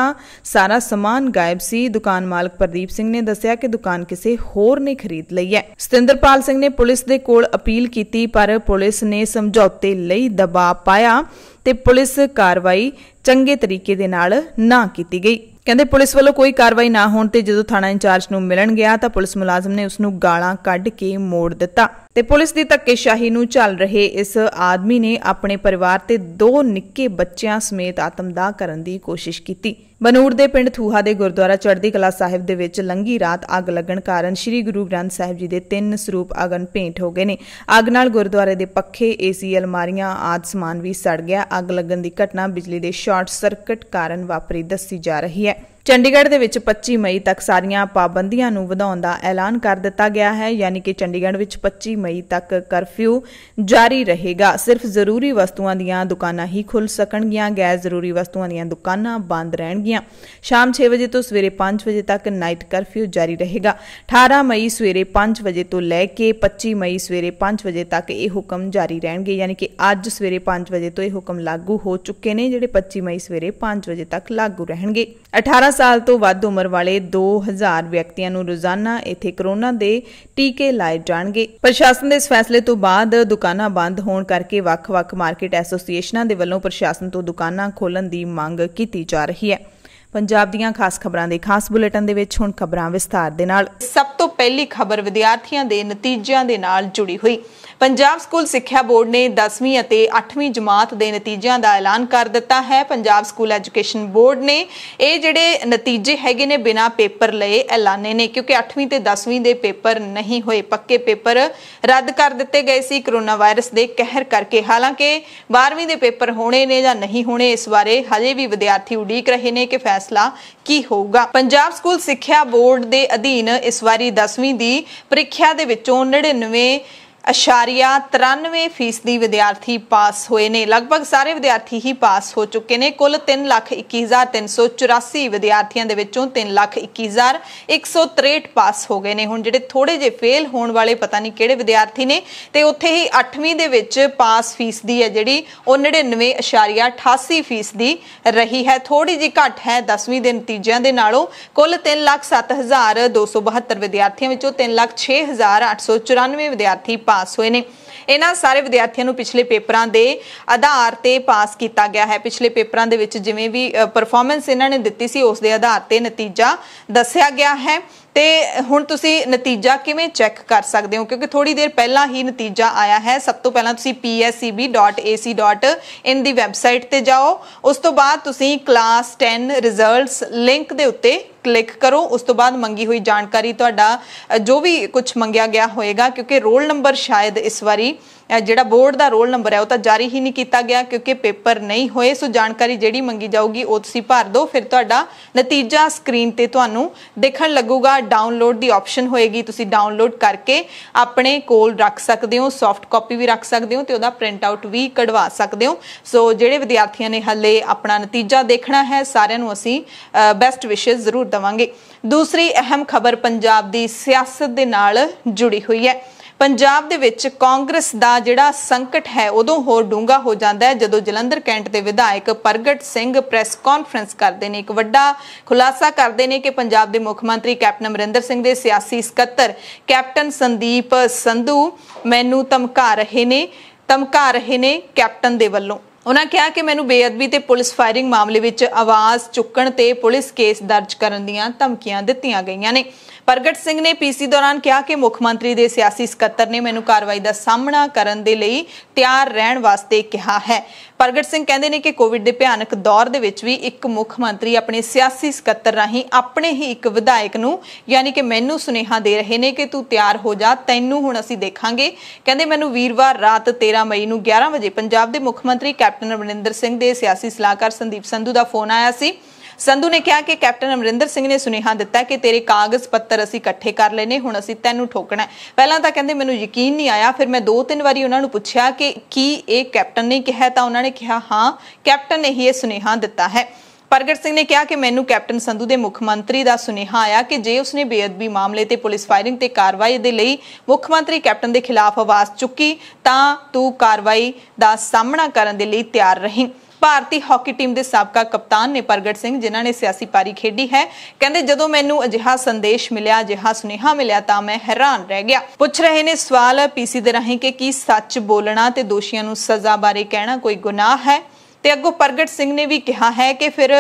ਸਾਰਾ ਸਮਾਨ ਗਾਇਬ ਸੀ ਦੁਕਾਨ ਮਾਲਕ ਪ੍ਰਦੀਪ ਸਿੰਘ ਨੇ ਦੱਸਿਆ ਕਿ ਦੁਕਾਨ ਕਿਸੇ ਹੋਰ ਨੇ ਖਰੀਦ ਲਈ ਹੈ ਸਤਿੰਦਰਪਾਲ ਸਿੰਘ ਨੇ ਪੁਲਿਸ ਦੇ ਕੋਲ ਅਪੀਲ ਕੀਤੀ ਪਰ ਪੁਲਿਸ ਨੇ ਸਮਝੌਤੇ ਲਈ ਦਬਾਅ ਪਾਇਆ ਤੇ ਪੁਲਿਸ ਕਾਰਵਾਈ ਚੰਗੇ ਤਰੀਕੇ ਦੇ ਨਾਲ ਨਾ ਕੀਤੀ ਗਈ ਕਹਿੰਦੇ ਪੁਲਿਸ ਵੱਲੋਂ ਕੋਈ ਕਾਰਵਾਈ ਨਾ ਹੋਣ ਤੇ ਜਦੋਂ ਥਾਣਾ ਇੰਚਾਰਜ ਨੂੰ ਮਿਲਣ ਗਿਆ ਤਾਂ ਪੁਲਿਸ ਮੁਲਾਜ਼ਮ ਨੇ ਉਸ ਨੂੰ ਗਾਲਾਂ ਕੱਢ ਕੇ ਮੋੜ ਦਿੱਤਾ ਤੇ ਪੁਲਿਸ ਦੀ ਧੱਕੇਸ਼ਾਹੀ ਨੂੰ ਚੱਲ ਰਹੇ ਇਸ ਆਦਮੀ ਨੇ ਆਪਣੇ ਪਰਿਵਾਰ ਤੇ ਦੋ ਨਿੱਕੇ ਬੱਚਿਆਂ ਸਮੇਤ ਆਤਮਦਾਹ ਕਰਨ ਦੀ ਕੋਸ਼ਿਸ਼ ਕੀਤੀ ਬਨੂੜ ਦੇ ਪਿੰਡ ਥੂਹਾ ਦੇ ਗੁਰਦੁਆਰਾ ਚੜ੍ਹਦੀ ਕਲਾ ਸਾਹਿਬ ਦੇ ਵਿੱਚ ਲੰਗੀ ਰਾਤ ਅੱਗ ਲੱਗਣ ਕਾਰਨ ਸ੍ਰੀ ਗੁਰੂ ਗ੍ਰੰਥ ਸਾਹਿਬ ਜੀ ਦੇ ਤਿੰਨ ਸਰੂਪ ਅਗਨ ਭੇਂਟ ਹੋ ਗਏ ਨੇ ਅੱਗ ਨਾਲ ਗੁਰਦੁਆਰੇ ਦੇ ਪੱਖੇ ਏਸੀ ਅਲਮਾਰੀਆਂ ਆਦ ਸਮਾਨ ਵੀ ਸੜ ਗਿਆ ਅੱਗ ਲੱਗਣ ਦੀ ਘਟਨਾ ਬਿਜਲੀ ਦੇ ਸ਼ਾਰਟ ਸਰਕਟ ਕਾਰਨ ਵਾਪਰੀ ਦੱਸੀ ਜਾ ਰਹੀ ਹੈ ਚੰਡੀਗੜ੍ਹ ਦੇ ਵਿੱਚ 25 ਮਈ ਤੱਕ ਸਾਰੀਆਂ ਪਾਬੰਦੀਆਂ ਨੂੰ ਵਧਾਉਣ ਦਾ ਐਲਾਨ ਕਰ ਦਿੱਤਾ ਗਿਆ ਹੈ ਯਾਨੀ ਕਿ ਚੰਡੀਗੜ੍ਹ ਵਿੱਚ 25 ਮਈ ਤੱਕ ਕਰਫਿਊ ਜਾਰੀ ਰਹੇਗਾ ਸਿਰਫ ਜ਼ਰੂਰੀ ਵਸਤੂਆਂ ਦੀਆਂ ਦੁਕਾਨਾਂ ਹੀ ਖੁੱਲ ਸਕਣਗੀਆਂ ਗੈਰ ਜ਼ਰੂਰੀ ਵਸਤੂਆਂ ਦੀਆਂ ਦੁਕਾਨਾਂ ਬੰਦ ਰਹਿਣਗੀਆਂ ਸ਼ਾਮ 6 ਵਜੇ ਤੋਂ ਸਵੇਰੇ 5 ਵਜੇ ਤੱਕ ਨਾਈਟ ਕਰਫਿਊ ਜਾਰੀ ਰਹੇਗਾ 18 ਮਈ ਸਵੇਰੇ 5 ਵਜੇ ਤੋਂ ਲੈ ਕੇ 25 ਮਈ ਸਵੇਰੇ 5 ਵਜੇ ਤੱਕ ਇਹ ਹੁਕਮ ਜਾਰੀ ਰਹਿਣਗੇ ਯਾਨੀ ਕਿ ਅੱਜ ਸਵੇਰੇ 5 ਵਜੇ ਤੋਂ ਇਹ ਹੁਕਮ ਲਾਗੂ ਹੋ ਚੁੱਕੇ ਨੇ ਜਿਹੜੇ 25 ਮਈ ਸਵੇਰੇ 5 ਵਜੇ ਤੱਕ ਲਾਗੂ ਰਹਿਣਗੇ 18 ਸਾਲ ਤੋਂ ਵੱਧ ਉਮਰ ਵਾਲੇ 2000 ਵਿਅਕਤੀਆਂ ਨੂੰ ਰੋਜ਼ਾਨਾ ਇੱਥੇ ਕਰੋਨਾ ਦੇ ਟੀਕੇ ਲਾਏ ਜਾਣਗੇ ਪ੍ਰਸ਼ਾਸਨ ਦੇ ਇਸ ਫੈਸਲੇ ਤੋਂ ਬਾਅਦ ਦੁਕਾਨਾਂ ਬੰਦ ਹੋਣ ਕਰਕੇ ਵੱਖ-ਵੱਖ ਮਾਰਕੀਟ ਐਸੋਸੀਏਸ਼ਨਾਂ ਦੇ ਵੱਲੋਂ ਪ੍ਰਸ਼ਾਸਨ ਤੋਂ ਦੁਕਾਨਾਂ ਖੋਲਣ ਦੀ ਮੰਗ ਕੀਤੀ ਜਾ ਰਹੀ ਹੈ ਪੰਜਾਬ ਦੀਆਂ ਖਾਸ ਖਬਰਾਂ ਦੇ ਖਾਸ ਬੁਲੇਟਿਨ ਦੇ ਵਿੱਚ ਹੁਣ ਖਬਰਾਂ ਵਿਸਤਾਰ ਦੇ ਨਾਲ ਸਭ ਤੋਂ ਪਹਿਲੀ ਖਬਰ ਵਿਦਿਆਰਥੀਆਂ ਦੇ ਨਤੀਜਿਆਂ ਦੇ ਨਾਲ ਜੁੜੀ ਹੋਈ ਪੰਜਾਬ ਸਕੂਲ ਸਿੱਖਿਆ ਬੋਰਡ ਨੇ 10ਵੀਂ ਅਤੇ 8ਵੀਂ ਜਮਾਤ ਦੇ ਨਤੀਜਿਆਂ ਦਾ ਐਲਾਨ ਕਰ ਦਿੱਤਾ ਹੈ ਪੰਜਾਬ ਸਕੂਲ ਐਜੂਕੇਸ਼ਨ ਬੋਰਡ ਨੇ ਇਹ ਜਿਹੜੇ ਨਤੀਜੇ ਹੈਗੇ ਨੇ ਬਿਨਾ ਪੇਪਰ ਲਏ ਐਲਾਨੇ ਨੇ ਕਿਉਂਕਿ 8ਵੀਂ ਤੇ 10ਵੀਂ ਦੇ ਪੇਪਰ ਨਹੀਂ ਹੋਏ ਪੱਕੇ ਪੇਪਰ ਰੱਦ ਕਰ ਦਿੱਤੇ ਗਏ ਸੀ ਕਰੋਨਾ ਵਾਇਰਸ ਦੇ ਕਹਿਰ ਕਰਕੇ ਹਾਲਾਂਕਿ 12ਵੀਂ ਦੇ ਪੇਪਰ ਹੋਣੇ ਨੇ ਜਾਂ ਨਹੀਂ ਹੋਣੇ ਇਸ ਬਾਰੇ ਹਜੇ ਵੀ ਵਿਦਿਆਰਥੀ ਉਡੀਕ ਰਹੇ ਨੇ ਕਿ ਫੈਸਲਾ ਕੀ ਹੋਊਗਾ ਪੰਜਾਬ ਸਕੂਲ ਸਿੱਖਿਆ ਬੋਰਡ ਦੇ ਅਧੀਨ ਇਸ ਵਾਰੀ 10ਵੀਂ ਦੀ ਪ੍ਰੀਖਿਆ ਦੇ ਵਿੱਚੋਂ 99 93% ਵਿਦਿਆਰਥੀ ਪਾਸ ਹੋਏ ਨੇ ਲਗਭਗ ਸਾਰੇ ਵਿਦਿਆਰਥੀ ਹੀ ਪਾਸ ਹੋ ਚੁੱਕੇ ਨੇ ਕੁੱਲ 321384 ਵਿਦਿਆਰਥੀਆਂ ਦੇ ਵਿੱਚੋਂ 321163 ਪਾਸ ਹੋ ਗਏ ਨੇ ਹੁਣ ਜਿਹੜੇ ਥੋੜੇ ਜੇ ਫੇਲ ਹੋਣ ਵਾਲੇ ਪਤਾ ਨਹੀਂ ਕਿਹੜੇ ਵਿਦਿਆਰਥੀ ਨੇ ਤੇ ਉੱਥੇ ਹੀ 8ਵੀਂ ਦੇ ਵਿੱਚ ਪਾਸ ਫੀਸਦੀ ਹੈ ਜਿਹੜੀ ਉਹ 99.88% ਫੀਸਦੀ ਰਹੀ ਹੈ ਥੋੜੀ ਜੀ ਘੱਟ ਹੈ 10ਵੀਂ ਦੇ ਨਤੀਜਿਆਂ ਦੇ ਨਾਲੋਂ ਕੁੱਲ 307272 ਵਿਦਿਆਰਥੀਆਂ ਵਿੱਚੋਂ 306894 ਵਿਦਿਆਰਥੀ ਪਾਸ ਪਾਸ ਹੋਏ ਨੇ ਇਹਨਾਂ ਸਾਰੇ ਵਿਦਿਆਰਥੀਆਂ ਨੂੰ ਪਿਛਲੇ ਪੇਪਰਾਂ ਦੇ ਆਧਾਰ ਤੇ ਪਾਸ ਕੀਤਾ ਗਿਆ ਹੈ ਪਿਛਲੇ ਪੇਪਰਾਂ ਦੇ ਵਿੱਚ ਜਿਵੇਂ ਵੀ ਪਰਫਾਰਮੈਂਸ ਇਹਨਾਂ ਨੇ ਦਿੱਤੀ ਸੀ ਉਸ ਦੇ ਆਧਾਰ ਤੇ ਨਤੀਜਾ ਦੱਸਿਆ ਗਿਆ ਹੈ ਤੇ ਹੁਣ ਤੁਸੀਂ ਨਤੀਜਾ ਕਿਵੇਂ ਚੈੱਕ ਕਰ ਸਕਦੇ ਹੋ ਕਿਉਂਕਿ ਥੋੜੀ ਦੇਰ ਪਹਿਲਾਂ ਹੀ ਨਤੀਜਾ ਆਇਆ ਹੈ ਸਭ ਤੋਂ ਪਹਿਲਾਂ ਤੁਸੀਂ pscb.ac.in ਦੀ ਵੈਬਸਾਈਟ ਤੇ ਜਾਓ ਉਸ ਤੋਂ ਬਾਅਦ ਤੁਸੀਂ ਕਲਾਸ 10 ਰਿਜ਼ਲਟਸ ਲਿੰਕ ਦੇ ਉੱਤੇ ਕਲਿੱਕ ਕਰੋ ਉਸ ਤੋਂ ਬਾਅਦ ਮੰਗੀ ਹੋਈ ਜਾਣਕਾਰੀ ਤੁਹਾਡਾ ਜੋ ਵੀ ਕੁਝ ਮੰਗਿਆ ਗਿਆ ਹੋਏਗਾ ਕਿਉਂਕਿ ਰੋਲ ਨੰਬਰ ਸ਼ਾਇਦ ਇਸ ਵਾਰੀ ਜਿਹੜਾ ਬੋਰਡ ਦਾ ਰੋਲ ਨੰਬਰ ਹੈ ਉਹ ਤਾਂ ਜਾਰੀ ਹੀ ਨਹੀਂ ਕੀਤਾ ਗਿਆ ਕਿਉਂਕਿ ਪੇਪਰ ਨਹੀਂ ਹੋਏ ਸੋ ਜਾਣਕਾਰੀ ਜਿਹੜੀ ਮੰਗੀ ਜਾਊਗੀ ਉਹ ਤੁਸੀਂ ਭਰ ਦਿਓ ਫਿਰ ਤੁਹਾਡਾ ਨਤੀਜਾ ਸਕਰੀਨ ਤੇ ਤੁਹਾਨੂੰ ਦੇਖਣ ਲੱਗੂਗਾ ਡਾਊਨਲੋਡ ਦੀ ਆਪਸ਼ਨ ਹੋਏਗੀ ਤੁਸੀਂ ਡਾਊਨਲੋਡ ਕਰਕੇ ਆਪਣੇ ਕੋਲ ਰੱਖ ਸਕਦੇ ਹੋ ਸੌਫਟ ਕਾਪੀ ਵੀ ਰੱਖ ਸਕਦੇ ਹੋ ਤੇ ਉਹਦਾ ਪ੍ਰਿੰਟ ਆਊਟ ਵੀ ਕਢਵਾ ਸਕਦੇ ਹੋ ਸੋ ਜਿਹੜੇ ਵਿਦਿਆਰਥੀਆਂ ਨੇ ਹੱਲੇ ਆਪਣਾ ਨਤੀਜਾ ਦੇਖਣਾ ਹੈ ਸਾਰਿਆਂ ਨੂੰ ਅਸੀਂ ਬੈਸਟ ਵਿਸ਼ੇਸ ਜ਼ਰੂਰ ਦਵਾਂਗੇ ਦੂਸਰੀ ਅਹਿਮ ਖਬਰ ਪੰਜਾਬ ਦੀ ਸਿਆਸਤ ਦੇ ਨਾਲ ਜੁੜੀ ਹੋਈ ਹੈ ਪੰਜਾਬ ਦੇ ਵਿੱਚ ਕਾਂਗਰਸ ਦਾ ਜਿਹੜਾ ਸੰਕਟ ਹੈ ਉਦੋਂ ਹੋਰ ਡੂੰਗਾ ਹੋ ਜਾਂਦਾ ਹੈ ਜਦੋਂ ਜਲੰਧਰ ਕੈਂਟ ਦੇ ਵਿਧਾਇਕ ਪ੍ਰਗਟ ਸਿੰਘ ਪ੍ਰੈਸ ਕਾਨਫਰੰਸ ਕਰਦੇ ਨੇ ਇੱਕ ਵੱਡਾ ਖੁਲਾਸਾ ਕਰਦੇ ਨੇ ਕਿ ਪੰਜਾਬ ਦੇ ਮੁੱਖ ਮੰਤਰੀ ਕੈਪਟਨ ਅਮਰਿੰਦਰ ਸਿੰਘ ਦੇ ਸਿਆਸੀ ਸਕੱਤਰ ਕੈਪਟਨ ਸੰਦੀਪ ਸੰਧੂ ਮੈਨੂੰ ਧਮਕਾ ਰਹੇ ਨੇ ਧਮਕਾ ਰਹੇ ਨੇ ਕੈਪਟਨ ਦੇ ਵੱਲੋਂ ਉਹਨਾਂ ਕਿਹਾ ਕਿ ਮੈਨੂੰ ਬੇਅਦਬੀ ਤੇ ਪੁਲਿਸ ਫਾਇਰਿੰਗ ਮਾਮਲੇ ਵਿੱਚ ਆਵਾਜ਼ ਚੁੱਕਣ ਤੇ ਪੁਲਿਸ ਕੇਸ ਦਰਜ ਕਰਨ ਦੀਆਂ ਧਮਕੀਆਂ ਦਿੱਤੀਆਂ ਗਈਆਂ ਨੇ ਪ੍ਰਗਟ ਸਿੰਘ ਨੇ ਪੀਸੀ ਦੌਰਾਨ ਕਿਹਾ ਕਿ ਮੁੱਖ ਮੰਤਰੀ ਦੇ ਸਿਆਸੀ ਸਕੱਤਰ ਨੇ ਮੈਨੂੰ ਕਾਰਵਾਈ ਦਾ ਸਾਹਮਣਾ ਕਰਨ ਦੇ ਲਈ ਤਿਆਰ ਰਹਿਣ ਵਾਸਤੇ ਕਿਹਾ ਹੈ ਪ੍ਰਗਟ ਸਿੰਘ ਕਹਿੰਦੇ ਨੇ ਕਿ ਕੋਵਿਡ ਦੇ ਭਿਆਨਕ ਦੌਰ ਦੇ ਵਿੱਚ ਵੀ ਇੱਕ ਮੁੱਖ ਮੰਤਰੀ ਆਪਣੇ ਸਿਆਸੀ ਸਕੱਤਰ ਰਾਹੀਂ ਆਪਣੇ ਹੀ ਇੱਕ ਵਿਧਾਇਕ ਨੂੰ ਯਾਨੀ ਕਿ ਮੈਨੂੰ ਸੁਨੇਹਾ ਦੇ ਰਹੇ ਨੇ ਕਿ ਤੂੰ ਤਿਆਰ ਹੋ ਜਾ ਤੈਨੂੰ ਹੁਣ ਅਸੀਂ ਦੇਖਾਂਗੇ ਕਹਿੰਦੇ ਮੈਨੂੰ ਵੀਰਵਾਰ ਰਾਤ 13 ਮਈ ਨੂੰ 11 ਵਜੇ ਪੰਜਾਬ ਦੇ ਮੁੱਖ ਮੰਤਰੀ ਕੈਪਟਨ ਅਮਰਿੰਦਰ ਸਿੰਘ ਦੇ ਸਿਆਸੀ ਸਲਾਹਕਾਰ ਸੰਦੀਪ ਸੰਧੂ ਦਾ ਫੋਨ ਆਇਆ ਸੀ ਸੰਧੂ ਨੇ ਕਿਹਾ ਕਿ ਕੈਪਟਨ ਅਮਰਿੰਦਰ ਸਿੰਘ ਨੇ ਸੁਨੇਹਾ ਦਿੱਤਾ ਕਿ ਤੇਰੇ ਕਾਗਜ਼ ਪੱਤਰ ਅਸੀਂ ਇਕੱਠੇ ਕਰ ਲੈਨੇ ਹੁਣ ਅਸੀਂ ਤੈਨੂੰ ਠੋਕਣਾ ਪਹਿਲਾਂ ਤਾਂ ਕਹਿੰਦੇ ਮੈਨੂੰ ਯਕੀਨ ਨਹੀਂ ਆਇਆ ਫਿਰ ਮੈਂ ਦੋ ਤਿੰਨ ਵਾਰੀ ਉਹਨਾਂ ਨੂੰ ਪੁੱਛਿਆ ਕਿ ਕੀ ਇਹ ਕੈਪਟਨ ਨੇ ਕਿਹਾ ਤਾਂ ਉਹਨਾਂ ਨੇ ਕਿਹਾ ਹਾਂ ਕੈਪਟਨ ਨੇ ਹੀ ਇਹ ਸੁਨੇਹਾ ਦਿੱਤਾ ਹੈ ਪ੍ਰਗਟ ਸਿੰਘ ਨੇ ਕਿਹਾ ਕਿ ਮੈਨੂੰ ਕੈਪਟਨ ਸੰਧੂ ਦੇ ਮੁੱਖ ਮੰਤਰੀ ਦਾ ਸੁਨੇਹਾ ਆਇਆ ਕਿ ਜੇ ਉਸਨੇ ਬੇਅਦਬੀ ਮਾਮਲੇ ਤੇ ਪੁਲਿਸ ਫਾਇਰਿੰਗ ਤੇ ਕਾਰਵਾਈ ਦੇ ਲਈ ਮੁੱਖ ਮੰਤਰੀ ਕੈਪਟਨ ਦੇ ਖਿਲਾਫ ਆਵਾਜ਼ ਚੁੱਕੀ ਤਾਂ ਤੂੰ ਕਾਰਵਾਈ ਦਾ ਸਾਹਮਣਾ ਕਰਨ ਦੇ ਲਈ ਤਿਆਰ ਰਹੀਂ ਭਾਰਤੀ ਹਾਕੀ ਟੀਮ ਦੇ ਸਾਬਕਾ ਕਪਤਾਨ ਨੇ ਪ੍ਰਗਟ ਸਿੰਘ ਜਿਨ੍ਹਾਂ ਨੇ ਸਿਆਸੀ ਪਾਰੀ ਖੇਡੀ ਹੈ ਕਹਿੰਦੇ ਜਦੋਂ ਮੈਨੂੰ ਅਜਿਹਾ ਸੰਦੇਸ਼ ਮਿਲਿਆ ਅਜਿਹਾ ਸੁਨੇਹਾ ਮਿਲਿਆ ਤਾਂ ਮੈਂ ਹੈਰਾਨ ਰਹਿ ਗਿਆ ਪੁੱਛ ਰਹੇ ਨੇ ਸਵਾਲ ਪੀਸੀ ਦੇ ਰਾਹੀਂ ਕਿ ਕੀ ਸੱਚ ਬੋਲਣਾ ਤੇ ਦੋਸ਼ੀਆਂ ਨੂੰ ਸਜ਼ਾ ਬਾਰੇ ਕਹਿਣਾ ਕੋਈ ਗੁਨਾਹ ਹੈ ਤੇ ਅੱਗੋਂ ਪ੍ਰਗਟ ਸਿੰਘ ਨੇ ਵੀ ਕਿਹਾ ਹੈ ਕਿ ਫਿਰ